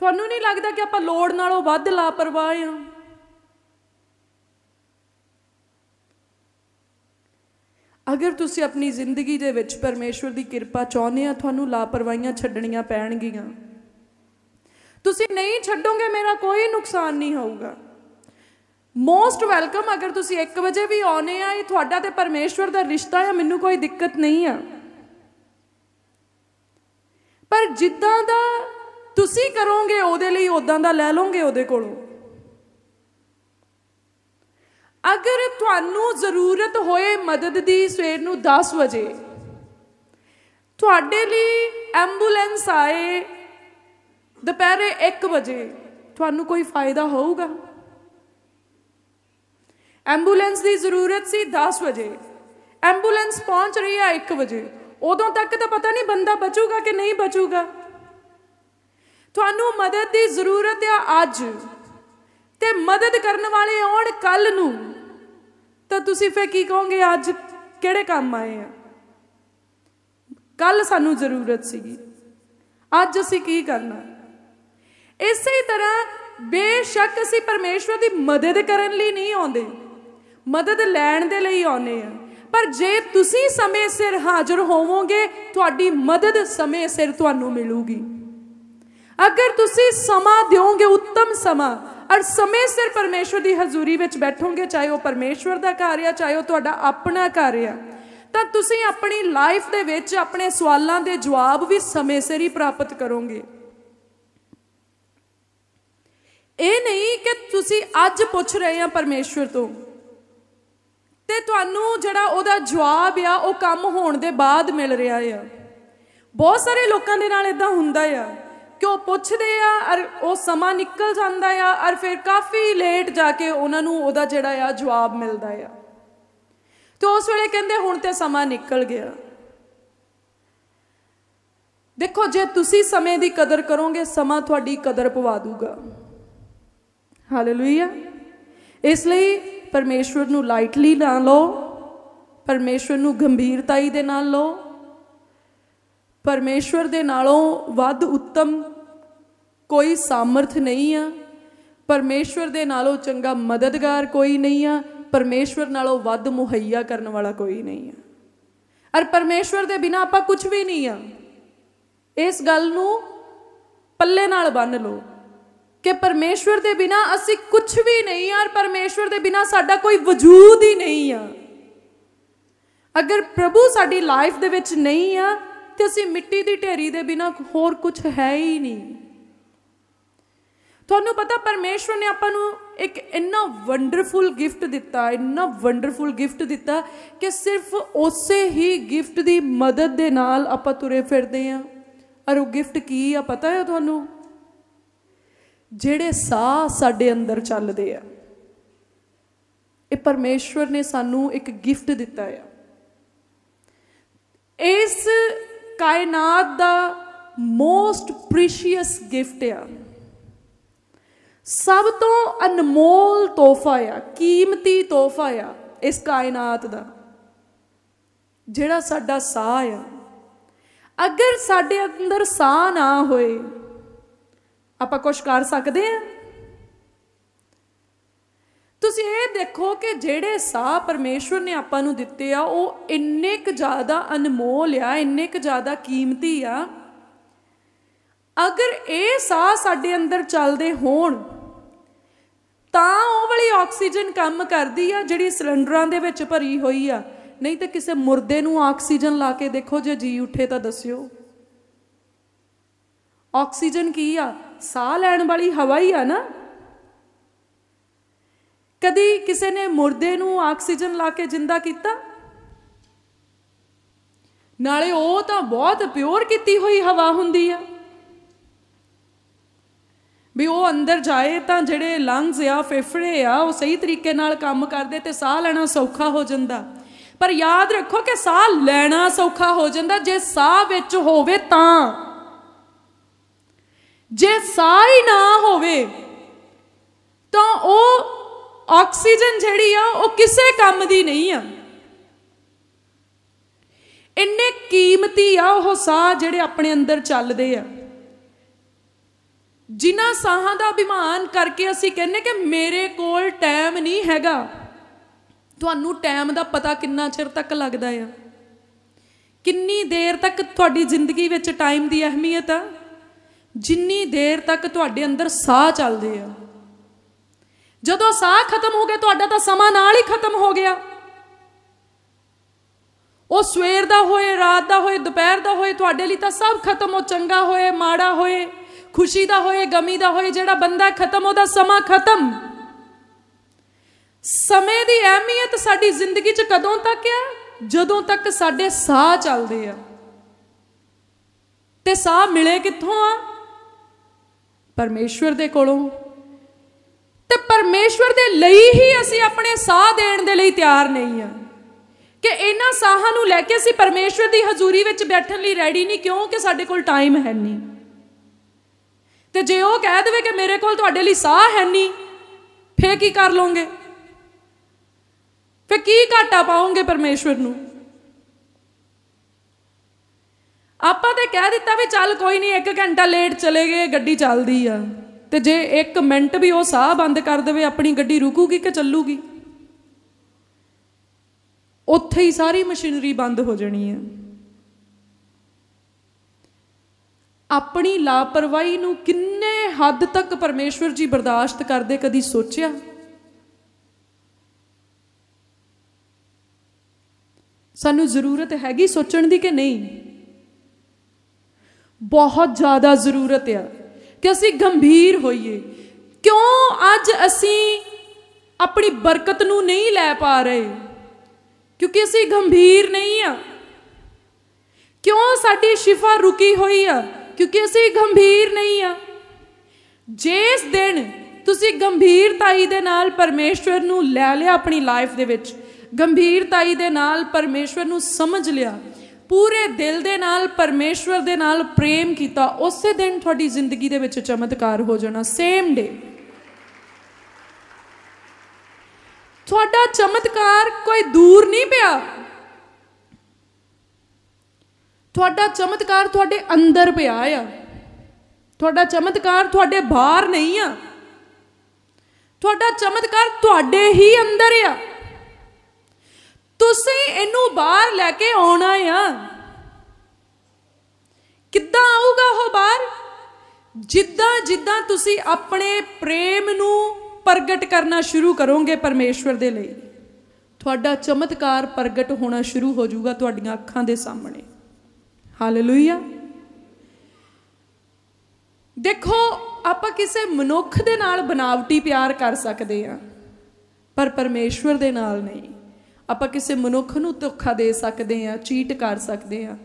ਤੁਹਾਨੂੰ ਨਹੀਂ ਲੱਗਦਾ ਕਿ ਆਪਾਂ ਲੋੜ ਨਾਲੋਂ ਵੱਧ ਲਾਪਰਵਾਹ ਆ ਅਗਰ ਤੁਸੀਂ ਆਪਣੀ ਜ਼ਿੰਦਗੀ ਦੇ ਵਿੱਚ ਪਰਮੇਸ਼ਵਰ ਦੀ ਕਿਰਪਾ ਚਾਹੁੰਦੇ ਆ ਤੁਹਾਨੂੰ ਲਾਪਰਵਾਹੀਆਂ ਛੱਡਣੀਆਂ ਪੈਣਗੀਆਂ ਤੁਸੀਂ ਨਹੀਂ ਛੱਡੋਗੇ ਮੇਰਾ ਕੋਈ ਨੁਕਸਾਨ ਨਹੀਂ ਹੋਊਗਾ ਮੋਸਟ ਵੈਲਕਮ ਅਗਰ ਤੁਸੀਂ 1 ਵਜੇ ਵੀ ਆਉਨੇ ਆ ਇਹ ਤੁਹਾਡਾ ਤੇ ਪਰਮੇਸ਼ਵਰ ਦਾ ਰਿਸ਼ਤਾ ਹੈ ਮੈਨੂੰ ਕੋਈ ਦਿੱਕਤ ਨਹੀਂ ਆ ਪਰ ਜਿੱਦਾਂ ਦਾ ਤੁਸੀਂ ਕਰੋਗੇ ਉਹਦੇ ਲਈ ਉਦਾਂ ਦਾ ਲੈ ਲਓਗੇ ਉਹਦੇ ਕੋਲੋਂ ਅਗਰ ਤੁਹਾਨੂੰ ਜ਼ਰੂਰਤ ਹੋਏ ਮਦਦ ਦੀ ਸਵੇਰ ਨੂੰ 10 ਵਜੇ ਤੁਹਾਡੇ ਲਈ ਐਂਬੂਲੈਂਸ ਆਏ ਦੁਪਹਿਰੇ 1 ਵਜੇ ਤੁਹਾਨੂੰ ਕੋਈ ਫਾਇਦਾ ਹੋਊਗਾ ਐਂਬੂਲੈਂਸ ਦੀ ਜ਼ਰੂਰਤ ਸੀ 10 ਵਜੇ ਐਂਬੂਲੈਂਸ ਪਹੁੰਚ ਰਹੀ ਹੈ 1 ਵਜੇ ਉਦੋਂ ਤੱਕ ਤਾਂ ਪਤਾ ਨਹੀਂ ਬੰਦਾ ਬਚੂਗਾ ਕਿ ਨਹੀਂ ਬਚੂਗਾ ਤੁਹਾਨੂੰ ਮਦਦ ਦੀ ਜ਼ਰੂਰਤ ਆ ਅੱਜ ਤੇ ਮਦਦ ਕਰਨ ਵਾਲੇ ਆਉਣ ਕੱਲ ਨੂੰ ਤਾਂ ਤੁਸੀਂ ਫੇ ਕੀ ਕਹੋਗੇ ਅੱਜ ਕਿਹੜੇ ਕੰਮ ਆਏ ਆ ਕੱਲ ਸਾਨੂੰ ਜ਼ਰੂਰਤ ਸੀਗੀ ਅੱਜ ਅਸੀਂ ਕੀ ਕਰਨਾ ਇਸੇ ਤਰ੍ਹਾਂ ਬੇਸ਼ੱਕ ਅਸੀਂ ਪਰਮੇਸ਼ਵਰ ਦੀ ਮਦਦ ਕਰਨ ਲਈ ਨਹੀਂ ਆਉਂਦੇ ਮਦਦ ਲੈਣ ਦੇ ਲਈ ਆਉਨੇ ਆ ਪਰ ਜੇ ਤੁਸੀਂ ਸਮੇਂ ਸਿਰ ਹਾਜ਼ਰ ਹੋਵੋਗੇ ਤੁਹਾਡੀ ਮਦਦ ਸਮੇਂ ਸਿਰ ਤੁਹਾਨੂੰ ਮਿਲੂਗੀ ਅਗਰ ਤੁਸੀਂ ਸਮਾਂ ਦਿਓਗੇ ਉੱਤਮ ਸਮਾਂ ਅਰ ਸਮੇਂ ਸਿਰ ਪਰਮੇਸ਼ਵਰ ਦੀ ਹਜ਼ੂਰੀ ਵਿੱਚ ਬੈਠੋਗੇ ਚਾਹੇ ਉਹ ਪਰਮੇਸ਼ਵਰ ਦਾ ਘਰ ਆ ਚਾਹੇ ਉਹ ਤੁਹਾਡਾ ਆਪਣਾ ਘਰ ਆ ਤਾਂ ਤੁਸੀਂ ਆਪਣੀ ਲਾਈਫ ਦੇ ਵਿੱਚ ਆਪਣੇ ਸਵਾਲਾਂ ਦੇ ਜਵਾਬ ਵੀ ਸਮੇਂ ਸਿਰ ਹੀ ਪ੍ਰਾਪਤ ਕਰੋਗੇ ਇਹ ਨਹੀਂ ਕਿ ਤੁਸੀਂ ਅੱਜ ਪੁੱਛ ਰਹੇ ਆ ਪਰਮੇਸ਼ਵਰ ਤੋਂ ਤੇ ਤੁਹਾਨੂੰ ਜਿਹੜਾ ਉਹਦਾ ਜਵਾਬ ਆ ਉਹ ਕੰਮ ਹੋਣ ਦੇ ਬਾਅਦ ਮਿਲ ਰਿਹਾ ਆ ਬਹੁਤ ਸਾਰੇ ਲੋਕਾਂ ਦੇ ਨਾਲ ਇਦਾਂ ਹੁੰਦਾ ਆ ਕਿਉਂ ਪੁੱਛਦੇ ਆ ਅਰ ਉਹ ਸਮਾਂ ਨਿਕਲ ਜਾਂਦਾ ਆ ਅਰ ਫਿਰ ਕਾਫੀ ਲੇਟ ਜਾ ਕੇ ਉਹਨਾਂ ਨੂੰ ਉਹਦਾ ਜਿਹੜਾ ਆ ਜਵਾਬ ਮਿਲਦਾ ਆ ਤੇ ਉਸ ਵੇਲੇ ਕਹਿੰਦੇ ਹੁਣ ਤੇ ਸਮਾਂ ਨਿਕਲ ਗਿਆ ਦੇਖੋ ਜੇ ਤੁਸੀਂ ਸਮੇਂ ਦੀ ਕਦਰ ਕਰੋਗੇ ਸਮਾਂ ਤੁਹਾਡੀ ਕਦਰ ਪਵਾ ਦੂਗਾ ਹਾਲੇਲੂਇਆ ਇਸ ਲਈ ਪਰਮੇਸ਼ਵਰ ਨੂੰ ਲਾਈਟਲੀ ਨਾ ਲਓ ਪਰਮੇਸ਼ਵਰ ਨੂੰ ਗੰਭੀਰਤਾਈ ਦੇ ਨਾਲ ਲਓ ਪਰਮੇਸ਼ਵਰ ਦੇ ਨਾਲੋਂ ਵੱਧ ਉੱਤਮ ਕੋਈ ਸਮਰਥ ਨਹੀਂ ਆ ਪਰਮੇਸ਼ਵਰ ਦੇ ਨਾਲੋਂ ਚੰਗਾ ਮਦਦਗਾਰ ਕੋਈ ਨਹੀਂ ਆ ਪਰਮੇਸ਼ਵਰ ਨਾਲੋਂ ਵੱਧ ਮੁਹੱਈਆ ਕਰਨ ਵਾਲਾ ਕੋਈ ਨਹੀਂ ਆ ਅਰ ਪਰਮੇਸ਼ਵਰ ਦੇ ਬਿਨਾ ਆਪਾਂ ਕੁਝ ਵੀ ਨਹੀਂ ਆ ਇਸ ਗੱਲ ਨੂੰ ਪੱਲੇ ਨਾਲ ਬੰਨ ਲਓ ਕਿ ਪਰਮੇਸ਼ਵਰ ਦੇ ਬਿਨਾ ਅਸੀਂ ਕੁਝ ਵੀ ਨਹੀਂ ਆ ਅਰ ਪਰਮੇਸ਼ਵਰ ਦੇ ਬਿਨਾ ਸਾਡਾ ਕੋਈ ਵਜੂਦ ਹੀ ਨਹੀਂ ਆ ਅਗਰ ਪ੍ਰਭੂ ਸਾਡੀ ਲਾਈਫ ਦੇ ਵਿੱਚ ਨਹੀਂ ਆ ਤੇ ਅਸੀਂ ਮਿੱਟੀ ਦੀ ਢੇਰੀ ਦੇ ਬਿਨਾ ਹੋਰ ਕੁਝ ਹੈ ਹੀ ਨਹੀਂ ਤੁਹਾਨੂੰ ਪਤਾ ਪਰਮੇਸ਼ਵਰ ਨੇ ਆਪਾਂ ਨੂੰ ਇੱਕ ਇੰਨਾ ਵੰਡਰਫੁਲ ਗਿਫਟ ਦਿੱਤਾ ਇੰਨਾ ਵੰਡਰਫੁਲ ਗਿਫਟ ਦਿੱਤਾ ਕਿ ਸਿਰਫ ਉਸੇ ਹੀ ਗਿਫਟ ਦੀ ਮਦਦ ਦੇ ਨਾਲ ਆਪਾਂ ਤੁਰੇ ਫਿਰਦੇ ਆਂ ਔਰ ਉਹ ਗਿਫਟ ਕੀ ਆ ਪਤਾ ਹੈ ਤੁਹਾਨੂੰ ਜਿਹੜੇ ਸਾਹ ਸਾਡੇ ਅੰਦਰ ਚੱਲਦੇ ਆ ਇਹ ਪਰਮੇਸ਼ਵਰ ਨੇ ਸਾਨੂੰ ਇੱਕ ਗਿਫਟ ਦਿੱਤਾ ਆ ਇਸ ਕਾਇਨਾਤ ਦਾ ਮੋਸਟ ਪ੍ਰੀਸ਼ੀਅਸ ਗਿਫਟ ਆ ਸਭ ਤੋਂ ਅਨਮੋਲ ਤੋਹਫਾ ਆ ਕੀਮਤੀ ਤੋਹਫਾ ਆ ਇਸ ਕਾਇਨਾਤ ਦਾ ਜਿਹੜਾ ਸਾਡਾ ਸਾਹ ਆ ਅਗਰ ਸਾਡੇ ਅੰਦਰ ਸਾਹ ਨਾ ਹੋਏ ਆਪਾਂ ਕੁਝ ਕਰ ਸਕਦੇ ਆ ਤੁਸੀਂ ਇਹ ਦੇਖੋ ਕਿ ਜਿਹੜੇ ਸਾਹ ਪਰਮੇਸ਼ਵਰ ਨੇ ਆਪਾਂ ਨੂੰ ਦਿੱਤੇ ਆ ਉਹ ਇੰਨੇ ਕੁ ਜ਼ਿਆਦਾ ਅਨਮੋਲ ਆ ਇੰਨੇ ਕੁ ਜ਼ਿਆਦਾ ਕੀਮਤੀ ਆ ਅਗਰ ਇਹ ਸਾਹ ਸਾਡੇ ਅੰਦਰ ਚੱਲਦੇ ਹੋਣ ਤਾਂ ਉਹ ਵਾਲੀ ਆਕਸੀਜਨ ਕੰਮ ਕਰਦੀ ਆ ਜਿਹੜੀ ਸਿਲੰਡਰਾਂ ਦੇ ਵਿੱਚ ਭਰੀ ਹੋਈ ਆ ਨਹੀਂ ਤਾਂ ਕਿਸੇ ਮੁਰਦੇ ਨੂੰ ਆਕਸੀਜਨ ਲਾ ਕੇ ਦੇਖੋ ਜੇ ਜੀ ਉੱਠੇ ਤਾਂ ਦੱਸਿਓ ਆਕਸੀਜਨ ਕੀ ਆ ਸਾਹ ਲੈਣ ਵਾਲੀ ਹਵਾ ਹੀ ਆ ਨਾ ਕਦੀ ਕਿਸੇ ਨੇ ਮੁਰਦੇ ਨੂੰ ਆਕਸੀਜਨ ਲਾ ਕੇ ਜਿੰਦਾ ਕੀਤਾ ਨਾਲੇ ਉਹ ਤਾਂ ਬਹੁਤ ਪਿਓਰ ਕੀਤੀ ਹੋਈ ਹਵਾ ਹੁੰਦੀ ਆ ਵੀ ਉਹ ਅੰਦਰ ਜਾਏ ਤਾਂ ਜਿਹੜੇ ਲੰਗਸ ਆ ਫੇਫੜੇ ਆ ਉਹ ਸਹੀ ਤਰੀਕੇ ਨਾਲ ਕੰਮ ਕਰਦੇ ਤੇ ਸਾਹ ਲੈਣਾ ਸੌਖਾ ਹੋ ਜਾਂਦਾ ਪਰ ਯਾਦ ਰੱਖੋ ਕਿ ਸਾਹ ਲੈਣਾ ਸੌਖਾ ਹੋ ਜਾਂਦਾ ਜੇ ਸਾਹ ਵਿੱਚ ਹੋਵੇ ਤਾਂ ਜੇ ਸਾਹ ਹੀ ਨਾ ਹੋਵੇ ਤਾਂ ਉਹ ਆਕਸੀਜਨ ਜਿਹੜੀ ਆ ਉਹ ਕਿਸੇ ਕੰਮ ਦੀ ਨਹੀਂ ਆ ਇੰਨੇ ਕੀਮਤੀ ਆ ਉਹ ਸਾਹ ਜਿਹੜੇ ਆਪਣੇ ਅੰਦਰ ਚੱਲਦੇ ਆ ਜਿਨ੍ਹਾਂ ਸਾਹਾਂ ਦਾ ਅਭਿਮਾਨ ਕਰਕੇ ਅਸੀਂ ਕਹਿੰਨੇ ਕਿ ਮੇਰੇ ਕੋਲ ਟਾਈਮ ਨਹੀਂ ਹੈਗਾ ਤੁਹਾਨੂੰ ਟਾਈਮ ਦਾ ਪਤਾ ਕਿੰਨਾ ਚਿਰ ਤੱਕ ਲੱਗਦਾ ਆ ਕਿੰਨੀ ਦੇਰ ਤੱਕ ਤੁਹਾਡੀ ਜ਼ਿੰਦਗੀ ਵਿੱਚ ਟਾਈਮ ਦੀ ਅਹਿਮੀਅਤ ਆ ਜਿੰਨੀ ਦੇਰ ਤੱਕ ਤੁਹਾਡੇ ਅੰਦਰ ਸਾਹ ਚੱਲਦੇ ਆ ਜਦੋਂ ਸਾਹ ਖਤਮ ਹੋ ਗਿਆ ਤੁਹਾਡਾ ਤਾਂ ਸਮਾਂ ਨਾਲ ਹੀ ਖਤਮ ਹੋ ਗਿਆ ਉਹ ਸਵੇਰ ਦਾ ਹੋਏ ਰਾਤ ਦਾ ਹੋਏ ਦੁਪਹਿਰ ਦਾ ਹੋਏ ਤੁਹਾਡੇ ਲਈ ਤਾਂ ਸਭ ਖਤਮ ਹੋ ਚੰਗਾ ਹੋਏ ਮਾੜਾ ਹੋਏ ਖੁਸ਼ੀ ਦਾ ਹੋਏ ਗਮੀ ਦਾ ਹੋਏ ਜਿਹੜਾ ਬੰਦਾ ਖਤਮ ਉਹਦਾ ਸਮਾਂ ਖਤਮ ਸਮੇਂ ਦੀ ਅਹਿਮੀਅਤ ਸਾਡੀ ਜ਼ਿੰਦਗੀ 'ਚ ਕਦੋਂ ਤੱਕ ਆ ਜਦੋਂ ਤੱਕ ਸਾਡੇ ਸਾਹ ਚੱਲਦੇ ਆ ਤੇ ਸਾਹ ਮਿਲੇ ਕਿੱਥੋਂ ਆ ਪਰਮੇਸ਼ਵਰ ਦੇ ਕੋਲੋਂ ਤੇ ਪਰਮੇਸ਼ਵਰ ਦੇ ਲਈ ਹੀ ਅਸੀਂ ਆਪਣੇ ਸਾਹ ਦੇਣ ਦੇ ਲਈ ਤਿਆਰ ਨਹੀਂ ਆ ਕਿ ਇਹਨਾਂ ਸਾਹਾਂ ਨੂੰ ਲੈ ਕੇ ਅਸੀਂ ਪਰਮੇਸ਼ਵਰ ਦੀ ਹਜ਼ੂਰੀ ਵਿੱਚ ਬੈਠਣ ਲਈ ਰੈਡੀ ਨਹੀਂ ਕਿਉਂਕਿ ਸਾਡੇ ਕੋਲ ਟਾਈਮ ਹੈ ਨਹੀਂ ਤੇ ਜੇ ਉਹ ਕਹਿ ਦੇਵੇ ਕਿ ਮੇਰੇ ਕੋਲ ਤੁਹਾਡੇ ਲਈ ਸਾਹ ਹੈ ਨਹੀਂ ਫੇ ਕੀ ਕਰ ਲੋਗੇ ਫੇ ਕੀ ਘਾਟਾ ਪਾਉਂਗੇ ਪਰਮੇਸ਼ਵਰ ਨੂੰ ਆਪਾਂ ਤੇ ਕਹਿ ਦਿੱਤਾ ਵੀ ਚੱਲ ਕੋਈ ਨਹੀਂ 1 ਘੰਟਾ ਲੇਟ ਚਲੇ ਗਏ ਗੱਡੀ ਚੱਲਦੀ ਆ ਤੇ ਜੇ 1 ਮਿੰਟ ਵੀ ਉਹ ਸਾਹ ਬੰਦ ਕਰ ਦੇਵੇ ਆਪਣੀ ਗੱਡੀ ਰੁਕੂਗੀ ਕਿ ਚੱਲੂਗੀ ਉੱਥੇ ਹੀ ਸਾਰੀ ਮਸ਼ੀਨਰੀ ਬੰਦ ਹੋ ਜਾਣੀ ਹੈ ਆਪਣੀ ਲਾਪਰਵਾਹੀ ਨੂੰ ਕਿੰਨੇ ਹੱਦ ਤੱਕ ਪਰਮੇਸ਼ਵਰ ਜੀ ਬਰਦਾਸ਼ਤ ਕਰਦੇ ਕਦੀ ਸੋਚਿਆ ਸਾਨੂੰ ਜ਼ਰੂਰਤ ਹੈਗੀ ਸੋਚਣ ਦੀ ਕਿ ਨਹੀਂ ਬਹੁਤ ਜ਼ਿਆਦਾ ਜ਼ਰੂਰਤ ਆ ਕਿ ਅਸੀਂ ਗੰਭੀਰ ਹੋਈਏ ਕਿਉਂ ਅੱਜ ਅਸੀਂ ਆਪਣੀ ਬਰਕਤ ਨੂੰ ਨਹੀਂ ਲੈ پا ਰਹੇ ਕਿਉਂਕਿ ਅਸੀਂ ਗੰਭੀਰ ਨਹੀਂ ਆ ਕਿਉਂ ਸਾਡੀ ਸ਼ਿਫਾ ਰੁਕੀ ਹੋਈ ਆ ਕਿਉਂਕਿ ਅਸੀਂ ਗੰਭੀਰ ਨਹੀਂ ਆ ਜਿਸ ਦਿਨ ਤੁਸੀਂ ਗੰਭੀਰਤਾਈ ਦੇ ਨਾਲ ਪਰਮੇਸ਼ਵਰ ਨੂੰ ਲੈ ਲਿਆ ਆਪਣੀ ਲਾਈਫ ਦੇ ਵਿੱਚ ਗੰਭੀਰਤਾਈ ਦੇ ਨਾਲ ਪਰਮੇਸ਼ਵਰ ਨੂੰ ਸਮਝ ਲਿਆ ਪੂਰੇ ਦਿਲ ਦੇ ਨਾਲ ਪਰਮੇਸ਼ਵਰ ਦੇ ਨਾਲ ਪ੍ਰੇਮ ਕੀਤਾ ਉਸੇ ਦਿਨ ਤੁਹਾਡੀ ਜ਼ਿੰਦਗੀ ਦੇ ਵਿੱਚ ਚਮਤਕਾਰ ਹੋ ਜਾਣਾ ਸੇਮ ਡੇ ਤੁਹਾਡਾ ਚਮਤਕਾਰ ਕੋਈ ਦੂਰ ਨਹੀਂ ਪਿਆ ਤੁਹਾਡਾ ਚਮਤਕਾਰ ਤੁਹਾਡੇ ਅੰਦਰ ਪਿਆ ਆ ਤੁਹਾਡਾ ਚਮਤਕਾਰ ਤੁਹਾਡੇ ਬਾਹਰ ਨਹੀਂ ਆ ਤੁਹਾਡਾ ਚਮਤਕਾਰ ਤੁਹਾਡੇ ਹੀ ਅੰਦਰ ਆ ਤੁਸੀਂ ਇਹਨੂੰ ਬਾਹਰ ਲੈ ਕੇ ਆਉਣਾ ਆ ਕਿੱਦਾਂ ਆਊਗਾ ਉਹ ਬਾਹਰ ਜਿੱਦਾਂ ਜਿੱਦਾਂ ਤੁਸੀਂ ਆਪਣੇ ਪ੍ਰੇਮ ਨੂੰ ਪ੍ਰਗਟ ਕਰਨਾ ਸ਼ੁਰੂ ਕਰੋਗੇ ਪਰਮੇਸ਼ਵਰ ਦੇ ਲਈ ਤੁਹਾਡਾ ਚਮਤਕਾਰ ਪ੍ਰਗਟ ਹੋਣਾ ਸ਼ੁਰੂ ਹੋ ਜਾਊਗਾ ਤੁਹਾਡੀਆਂ ਅੱਖਾਂ ਦੇ ਸਾਹਮਣੇ ਹਾਲੇਲੂਇਆ ਦੇਖੋ ਆਪਾਂ ਕਿਸੇ ਮਨੁੱਖ ਦੇ ਨਾਲ ਬਨਾਵਟੀ ਪਿਆਰ ਕਰ ਸਕਦੇ ਆ ਪਰ ਪਰਮੇਸ਼ਵਰ ਦੇ ਨਾਲ ਨਹੀਂ ਆਪਾਂ ਕਿਸੇ ਮਨੁੱਖ ਨੂੰ ਧੋਖਾ ਦੇ ਸਕਦੇ ਆ ਚੀਟ ਕਰ ਸਕਦੇ ਆ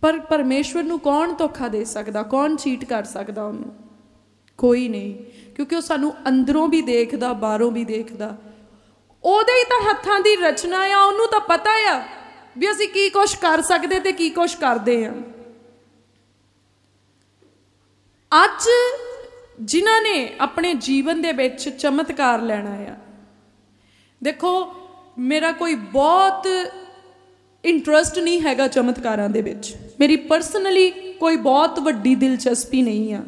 ਪਰ ਪਰਮੇਸ਼ਵਰ ਨੂੰ ਕੌਣ ਧੋਖਾ ਦੇ ਸਕਦਾ ਕੌਣ ਚੀਟ ਕਰ ਸਕਦਾ ਉਹਨੂੰ ਕੋਈ ਨਹੀਂ ਕਿਉਂਕਿ ਉਹ ਸਾਨੂੰ ਅੰਦਰੋਂ ਵੀ ਦੇਖਦਾ ਬਾਹਰੋਂ ਵੀ ਦੇਖਦਾ ਉਹਦੇ ਹੀ ਤਾਂ ਹੱਥਾਂ ਦੀ ਰਚਨਾ ਆ ਉਹਨੂੰ ਤਾਂ ਪਤਾ ਆ ਵੀ ਅਸੀਂ ਕੀ ਕੁਝ ਕਰ ਸਕਦੇ ਤੇ ਕੀ ਕੁਝ ਕਰਦੇ ਆ ਅੱਜ ਜਿਨ੍ਹਾਂ ਨੇ ਆਪਣੇ ਜੀਵਨ ਦੇ ਵਿੱਚ ਚਮਤਕਾਰ ਲੈਣਾ ਆ ਦੇਖੋ ਮੇਰਾ ਕੋਈ ਬਹੁਤ ਇੰਟਰਸਟ ਨਹੀਂ ਹੈਗਾ ਚਮਤਕਾਰਾਂ ਦੇ ਵਿੱਚ ਮੇਰੀ ਪਰਸਨਲੀ ਕੋਈ ਬਹੁਤ ਵੱਡੀ ਦਿਲਚਸਪੀ ਨਹੀਂ ਆ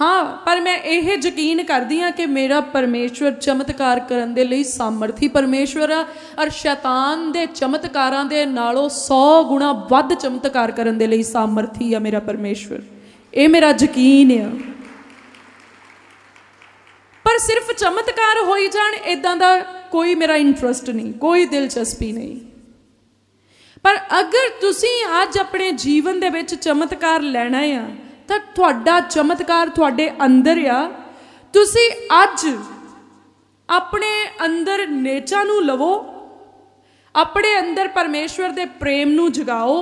ਹਾਂ ਪਰ ਮੈਂ ਇਹ ਯਕੀਨ ਕਰਦੀ ਹਾਂ ਕਿ ਮੇਰਾ ਪਰਮੇਸ਼ਵਰ ਚਮਤਕਾਰ ਕਰਨ ਦੇ ਲਈ ਸਮਰਥੀ ਪਰਮੇਸ਼ਵਰ ਆ ਔਰ ਸ਼ੈਤਾਨ ਦੇ ਚਮਤਕਾਰਾਂ ਦੇ ਨਾਲੋਂ 100 ਗੁਣਾ ਵੱਧ ਚਮਤਕਾਰ ਕਰਨ ਦੇ ਲਈ ਸਮਰਥੀ ਆ ਮੇਰਾ ਪਰਮੇਸ਼ਵਰ ਇਹ ਮੇਰਾ ਯਕੀਨ ਆ ਪਰ ਸਿਰਫ ਚਮਤਕਾਰ ਹੋਈ ਜਾਣ ਇਦਾਂ ਦਾ ਕੋਈ ਮੇਰਾ ਇੰਟਰਸਟ ਨਹੀਂ ਕੋਈ ਦਿਲਚਸਪੀ ਨਹੀਂ ਪਰ ਅਗਰ ਤੁਸੀਂ ਅੱਜ ਆਪਣੇ ਜੀਵਨ ਦੇ ਵਿੱਚ ਚਮਤਕਾਰ ਲੈਣਾ ਆ ਤਾਂ ਤੁਹਾਡਾ ਚਮਤਕਾਰ ਤੁਹਾਡੇ ਅੰਦਰ ਆ ਤੁਸੀਂ ਅੱਜ ਆਪਣੇ ਅੰਦਰ ਨੇਚਾ ਨੂੰ ਲਵੋ ਆਪਣੇ ਅੰਦਰ ਪਰਮੇਸ਼ਵਰ ਦੇ ਪ੍ਰੇਮ ਨੂੰ ਜਗਾਓ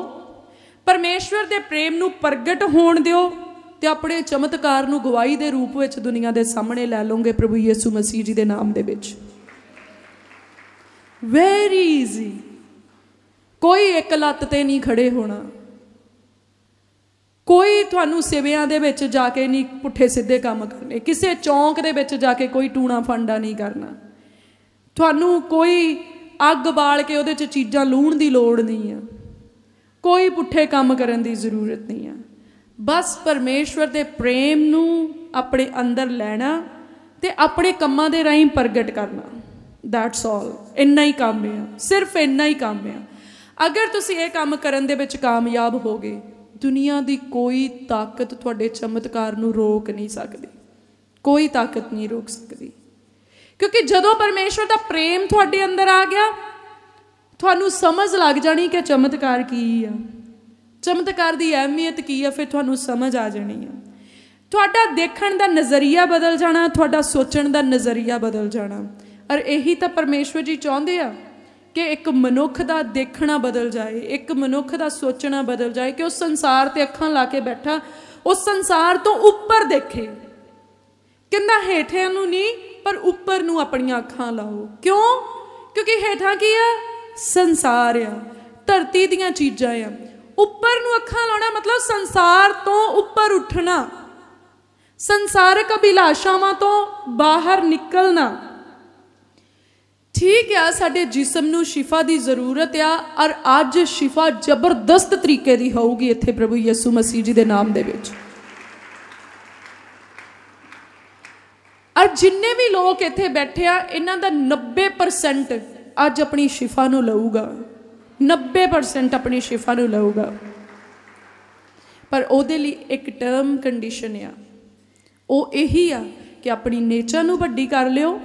ਪਰਮੇਸ਼ਵਰ ਦੇ ਪ੍ਰੇਮ ਨੂੰ ਪ੍ਰਗਟ ਹੋਣ ਦਿਓ ਤੇ ਆਪਣੇ ਚਮਤਕਾਰ ਨੂੰ ਗਵਾਹੀ ਦੇ ਰੂਪ ਵਿੱਚ ਦੁਨੀਆ ਦੇ ਸਾਹਮਣੇ ਲੈ ਲਓਗੇ ਪ੍ਰਭੂ ਯਿਸੂ ਮਸੀਹ ਜੀ ਦੇ ਨਾਮ ਦੇ ਵਿੱਚ ਵੈਰੀ ਈਜ਼ੀ ਕੋਈ ਇੱਕ ਲੱਤ ਤੇ ਨਹੀਂ ਖੜੇ ਹੋਣਾ ਕੋਈ ਤੁਹਾਨੂੰ ਸਿਵਿਆਂ ਦੇ ਵਿੱਚ ਜਾ ਕੇ ਨਹੀਂ ਪੁੱਠੇ ਸਿੱਧੇ ਕੰਮ ਕਰਨੇ ਕਿਸੇ ਚੌਂਕ ਦੇ ਵਿੱਚ ਜਾ ਕੇ ਕੋਈ ਟੂਣਾ ਫੰਡਾ ਨਹੀਂ ਕਰਨਾ ਤੁਹਾਨੂੰ ਕੋਈ ਅੱਗ ਬਾਲ ਕੇ ਉਹਦੇ 'ਚ ਚੀਜ਼ਾਂ ਲੂਣ ਦੀ ਲੋੜ ਨਹੀਂ ਆ ਕੋਈ ਪੁੱਠੇ ਕੰਮ ਕਰਨ ਦੀ ਜ਼ਰੂਰਤ ਨਹੀਂ ਆ ਬਸ ਪਰਮੇਸ਼ਵਰ ਦੇ ਪ੍ਰੇਮ ਨੂੰ ਆਪਣੇ ਅੰਦਰ ਲੈਣਾ ਤੇ ਆਪਣੇ ਕੰਮਾਂ ਦੇ ਰਾਹੀਂ ਪ੍ਰਗਟ ਕਰਨਾ ਦੈਟਸ ਆਲ ਇੰਨਾ ਹੀ ਕੰਮ ਹੈ ਸਿਰਫ ਇੰਨਾ ਹੀ ਕੰਮ ਹੈ ਅਗਰ ਤੁਸੀਂ ਇਹ ਕੰਮ ਕਰਨ ਦੇ ਵਿੱਚ ਕਾਮਯਾਬ ਹੋਗੇ ਦੁਨੀਆ ਦੀ ਕੋਈ ਤਾਕਤ ਤੁਹਾਡੇ ਚਮਤਕਾਰ ਨੂੰ ਰੋਕ ਨਹੀਂ ਸਕਦੀ ਕੋਈ ਤਾਕਤ ਨਹੀਂ ਰੋਕ ਸਕਦੀ ਕਿਉਂਕਿ ਜਦੋਂ ਪਰਮੇਸ਼ਰ ਦਾ ਪ੍ਰੇਮ ਤੁਹਾਡੇ ਅੰਦਰ ਆ ਗਿਆ ਤੁਹਾਨੂੰ ਸਮਝ ਲੱਗ ਜਾਣੀ ਕਿ ਚਮਤਕਾਰ ਕੀ ਆ ਚਮਤਕਾਰ ਦੀ ਅਹਿਮੀਅਤ ਕੀ ਆ ਫਿਰ ਤੁਹਾਨੂੰ ਸਮਝ ਆ ਜਾਣੀ ਆ ਤੁਹਾਡਾ ਦੇਖਣ ਦਾ ਨਜ਼ਰੀਆ ਬਦਲ ਜਾਣਾ ਤੁਹਾਡਾ ਸੋਚਣ ਦਾ ਨਜ਼ਰੀਆ ਬਦਲ ਜਾਣਾ ਔਰ ਇਹੀ ਤਾਂ ਪਰਮੇਸ਼ਵਰ ਜੀ ਚਾਹੁੰਦੇ ਆ ਕਿ ਇੱਕ ਮਨੁੱਖ ਦਾ ਦੇਖਣਾ ਬਦਲ ਜਾਏ ਇੱਕ ਮਨੁੱਖ ਦਾ ਸੋਚਣਾ ਬਦਲ ਜਾਏ ਕਿ ਉਹ ਸੰਸਾਰ ਤੇ ਅੱਖਾਂ ਲਾ ਕੇ ਬੈਠਾ ਉਸ ਸੰਸਾਰ ਤੋਂ ਉੱਪਰ ਦੇਖੇ ਕਹਿੰਦਾ ਹੇਠਿਆਂ ਨੂੰ ਨਹੀਂ ਪਰ ਉੱਪਰ ਨੂੰ ਆਪਣੀਆਂ ਅੱਖਾਂ ਲਾਓ ਕਿਉਂ ਕਿਉਂਕਿ ਹੇਠਾਂ ਕੀ ਆ ਸੰਸਾਰ ਆ ਧਰਤੀ ਦੀਆਂ ਚੀਜ਼ਾਂ ਆ ਉੱਪਰ ਨੂੰ ਅੱਖਾਂ ਲਾਉਣਾ ਮਤਲਬ ਸੰਸਾਰ ਤੋਂ ਉੱਪਰ ਉੱਠਣਾ ਸੰਸਾਰਕ ਅਭਿਲਾਸ਼ਾਵਾਂ ਤੋਂ ਬਾਹਰ ਨਿਕਲਣਾ ਠੀਕ ਆ ਸਾਡੇ ਜਿਸਮ ਨੂੰ ਸ਼ਿਫਾ ਦੀ ਜ਼ਰੂਰਤ ਆ ਔਰ ਅੱਜ ਸ਼ਿਫਾ ਜ਼ਬਰਦਸਤ ਤਰੀਕੇ ਦੀ ਹੋਊਗੀ ਇੱਥੇ ਪ੍ਰਭੂ ਯਿਸੂ ਮਸੀਹ ਜੀ ਦੇ ਨਾਮ ਦੇ ਵਿੱਚ ਔਰ ਜਿੰਨੇ ਵੀ ਲੋਕ ਇੱਥੇ ਬੈਠੇ ਆ ਇਹਨਾਂ ਦਾ 90% ਅੱਜ ਆਪਣੀ ਸ਼ਿਫਾ ਨੂੰ ਲਊਗਾ 90% ਆਪਣੀ ਸ਼ਿਫਾ ਨੂੰ ਲਊਗਾ ਪਰ ਉਹਦੇ ਲਈ ਇੱਕ ਟਰਮ ਕੰਡੀਸ਼ਨ ਆ ਉਹ ਇਹੀ ਆ ਕਿ ਆਪਣੀ ਨੇਚਰ ਨੂੰ ਵੱਡੀ ਕਰ ਲਿਓ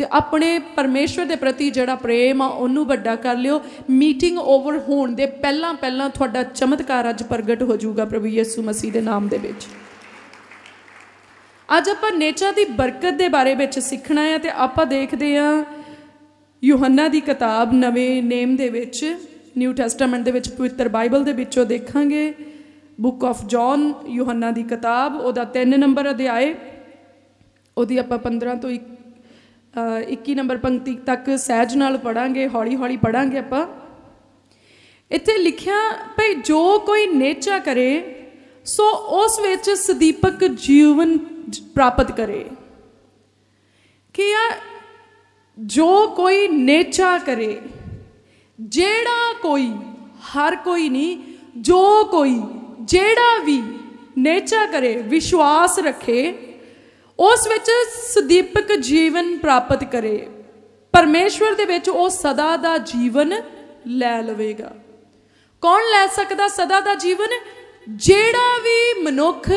ਤੇ ਆਪਣੇ ਪਰਮੇਸ਼ਵਰ ਦੇ ਪ੍ਰਤੀ ਜਿਹੜਾ ਪ੍ਰੇਮ ਆ ਉਹਨੂੰ ਵੱਡਾ ਕਰ ਲਿਓ ਮੀਟਿੰਗ ਓਵਰ ਹੋਣ ਦੇ ਪਹਿਲਾਂ ਪਹਿਲਾਂ ਤੁਹਾਡਾ ਚਮਤਕਾਰ ਅੱਜ ਪ੍ਰਗਟ ਹੋ ਜਾਊਗਾ ਪ੍ਰਭੂ ਯਿਸੂ ਮਸੀਹ ਦੇ ਨਾਮ ਦੇ ਵਿੱਚ ਅੱਜ ਆਪਾਂ ਨੇਚਰ ਦੀ ਬਰਕਤ ਦੇ ਬਾਰੇ ਵਿੱਚ ਸਿੱਖਣਾ ਹੈ ਤੇ ਆਪਾਂ ਦੇਖਦੇ ਹਾਂ ਯੋਹੰਨਾ ਦੀ ਕਿਤਾਬ ਨਵੇਂ ਨੇਮ ਦੇ ਵਿੱਚ ਨਿਊ ਟੈਸਟਾਮੈਂਟ ਦੇ ਵਿੱਚ ਪਵਿੱਤਰ ਬਾਈਬਲ ਦੇ ਵਿੱਚੋਂ ਦੇਖਾਂਗੇ ਬੁੱਕ ਆਫ ਜੌਨ ਯੋਹੰਨਾ ਦੀ ਕਿਤਾਬ ਉਹਦਾ 3 ਨੰਬਰ ਅਧਿਆਇ ਉਹਦੀ ਆਪਾਂ 15 ਤੋਂ 21 ਨੰਬਰ ਪੰਕਤੀ ਤੱਕ ਸਹਿਜ ਨਾਲ ਪੜਾਂਗੇ ਹੌਲੀ-ਹੌਲੀ ਪੜਾਂਗੇ ਆਪਾਂ ਇੱਥੇ ਲਿਖਿਆ ਭਈ ਜੋ ਕੋਈ ਨੇਚਾ ਕਰੇ ਸੋ ਉਸ ਵਿੱਚ ਸਦੀਪਕ ਜੀਵਨ ਪ੍ਰਾਪਤ ਕਰੇ ਕਿ ਆ ਜੋ ਕੋਈ ਨੇਚਾ ਕਰੇ ਜਿਹੜਾ ਕੋਈ ਹਰ ਕੋਈ ਨਹੀਂ ਜੋ ਕੋਈ ਜਿਹੜਾ ਵੀ ਨੇਚਾ ਕਰੇ ਵਿਸ਼ਵਾਸ ਰੱਖੇ ਉਸ ਵਿੱਚ ਸੁਦੀਪਕ ਜੀਵਨ ਪ੍ਰਾਪਤ ਕਰੇ ਪਰਮੇਸ਼ਵਰ ਦੇ ਵਿੱਚ ਉਹ ਸਦਾ ਦਾ ਜੀਵਨ ਲੈ ਲਵੇਗਾ ਕੌਣ ਲੈ ਸਕਦਾ ਸਦਾ ਦਾ ਜੀਵਨ ਜਿਹੜਾ ਵੀ ਮਨੁੱਖ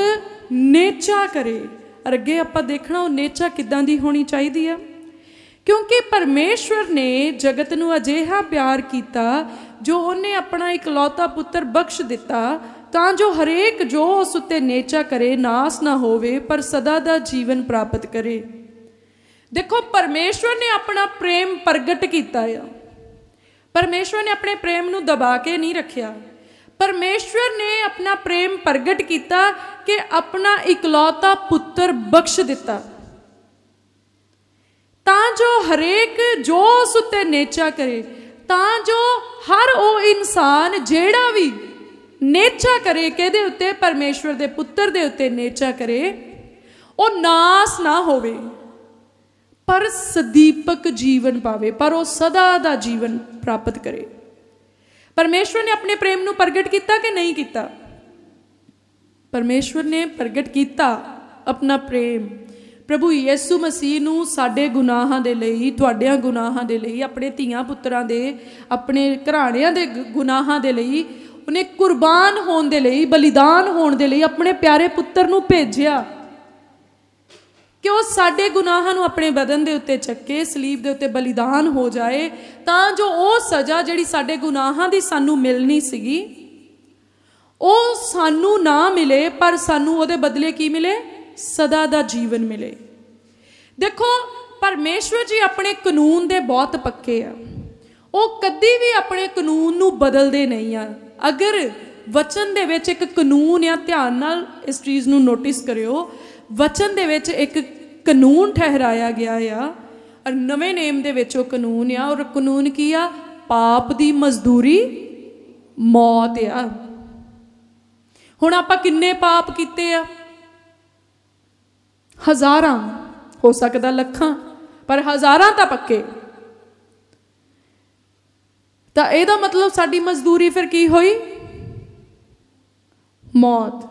ਨੇਚਾ ਕਰੇ ਔਰ ਅੱਗੇ ਆਪਾਂ ਦੇਖਣਾ ਉਹ ਨੇਚਾ ਕਿੱਦਾਂ ਦੀ ਹੋਣੀ ਚਾਹੀਦੀ ਆ ਕਿਉਂਕਿ ਪਰਮੇਸ਼ਵਰ ਨੇ ਜਗਤ ਨੂੰ ਅਜਿਹਾ ਪਿਆਰ ਕੀਤਾ ਜੋ ਉਹਨੇ ਆਪਣਾ ਇਕਲੌਤਾ ਪੁੱਤਰ ਬਖਸ਼ ਦਿੱਤਾ ਤਾਂ ਜੋ ਹਰੇਕ ਜੋ ਉਸ ਉੱਤੇ ਨੇਚਾ ਕਰੇ ਨਾਸ ਨਾ ਹੋਵੇ ਪਰ ਸਦਾ ਦਾ ਜੀਵਨ ਪ੍ਰਾਪਤ ਕਰੇ ਦੇਖੋ ਪਰਮੇਸ਼ਵਰ ਨੇ ਆਪਣਾ ਪ੍ਰੇਮ ਪ੍ਰਗਟ ਕੀਤਾ ਆ ਪਰਮੇਸ਼ਵਰ ਨੇ ਆਪਣੇ ਪ੍ਰੇਮ ਨੂੰ ਦਬਾ ਕੇ ਨਹੀਂ ਰੱਖਿਆ ਪਰਮੇਸ਼ਵਰ ਨੇ ਆਪਣਾ ਪ੍ਰੇਮ ਪ੍ਰਗਟ ਕੀਤਾ ਕਿ ਆਪਣਾ ਇਕਲੌਤਾ ਪੁੱਤਰ ਬਖਸ਼ ਦਿੱਤਾ ਤਾਂ ਜੋ ਹਰੇਕ ਜੋ ਉਸ ਉੱਤੇ ਨੇਚਾ ਕਰੇ ਤਾਂ ਜੋ ਹਰ ਉਹ ਇਨਸਾਨ ਜਿਹੜਾ ਵੀ ਨੇਚਾ ਕਰੇ ਕਿਹਦੇ ਉੱਤੇ ਪਰਮੇਸ਼ਵਰ ਦੇ ਪੁੱਤਰ ਦੇ ਉੱਤੇ ਨੇਚਾ ਕਰੇ ਉਹ ਨਾਸ ਨਾ ਹੋਵੇ ਪਰ ਸਦੀਪਕ ਜੀਵਨ ਪਾਵੇ ਪਰ ਉਹ ਸਦਾ ਦਾ ਜੀਵਨ ਪ੍ਰਾਪਤ ਕਰੇ ਪਰਮੇਸ਼ਵਰ ਨੇ ਆਪਣੇ ਪ੍ਰੇਮ ਨੂੰ ਪ੍ਰਗਟ ਕੀਤਾ ਕਿ ਨਹੀਂ ਕੀਤਾ ਪਰਮੇਸ਼ਵਰ ਨੇ ਪ੍ਰਗਟ ਕੀਤਾ ਆਪਣਾ ਪ੍ਰੇਮ ਪ੍ਰਭੂ ਯਿਸੂ ਮਸੀਹ ਨੂੰ ਸਾਡੇ ਗੁਨਾਹਾਂ ਦੇ ਲਈ ਤੁਹਾਡਿਆਂ ਗੁਨਾਹਾਂ ਦੇ ਲਈ ਆਪਣੇ ਧੀਆਂ ਪੁੱਤਰਾਂ ਦੇ ਆਪਣੇ ਘਰਾਣਿਆਂ ਦੇ ਗੁਨਾਹਾਂ ਦੇ ਲਈ ਉਹਨੇ ਕੁਰਬਾਨ ਹੋਣ ਦੇ ਲਈ ਬਲੀਦਾਨ ਹੋਣ ਦੇ ਲਈ ਆਪਣੇ ਪਿਆਰੇ ਪੁੱਤਰ ਨੂੰ ਭੇਜਿਆ ਕਿ ਉਹ ਸਾਡੇ ਗੁਨਾਹਾਂ ਨੂੰ ਆਪਣੇ ਬਦਨ ਦੇ ਉੱਤੇ ਚੱਕੇ ਸਲੀਬ ਦੇ ਉੱਤੇ ਬਲੀਦਾਨ ਹੋ ਜਾਏ ਤਾਂ ਜੋ ਉਹ ਸਜ਼ਾ ਜਿਹੜੀ ਸਾਡੇ ਗੁਨਾਹਾਂ ਦੀ ਸਾਨੂੰ ਮਿਲਣੀ ਸੀਗੀ ਉਹ ਸਾਨੂੰ ਨਾ ਮਿਲੇ ਪਰ ਸਾਨੂੰ ਉਹਦੇ ਬਦਲੇ ਕੀ ਮਿਲੇ ਸਦਾ ਦਾ ਜੀਵਨ ਮਿਲੇ ਦੇਖੋ ਪਰਮੇਸ਼ਵਰ ਜੀ ਆਪਣੇ ਕਾਨੂੰਨ ਦੇ ਬਹੁਤ ਪੱਕੇ ਆ ਉਹ ਕਦੀ ਵੀ ਆਪਣੇ ਕਾਨੂੰਨ ਨੂੰ ਬਦਲਦੇ ਨਹੀਂ ਆ ਅਗਰ ਵਚਨ ਦੇ ਵਿੱਚ ਇੱਕ ਕਾਨੂੰਨ ਆ ਧਿਆਨ ਨਾਲ ਇਸ ਚੀਜ਼ ਨੂੰ ਨੋਟਿਸ ਕਰਿਓ ਵਚਨ ਦੇ ਵਿੱਚ ਇੱਕ ਕਾਨੂੰਨ ਠਹਿਰਾਇਆ ਗਿਆ ਆ ਔਰ ਨਵੇਂ ਨੇਮ ਦੇ ਵਿੱਚ ਉਹ ਕਾਨੂੰਨ ਆ ਔਰ ਕਾਨੂੰਨ ਕੀ ਆ ਪਾਪ ਦੀ ਮਜ਼ਦੂਰੀ ਮੌਤ ਆ ਹੁਣ ਆਪਾਂ ਕਿੰਨੇ ਪਾਪ ਕੀਤੇ ਆ ਹਜ਼ਾਰਾਂ ਹੋ ਸਕਦਾ ਲੱਖਾਂ ਪਰ ਹਜ਼ਾਰਾਂ ਤਾਂ ਪੱਕੇ ਤਾਂ ਇਹਦਾ ਮਤਲਬ ਸਾਡੀ ਮਜ਼ਦੂਰੀ ਫਿਰ ਕੀ ਹੋਈ ਮੌਤ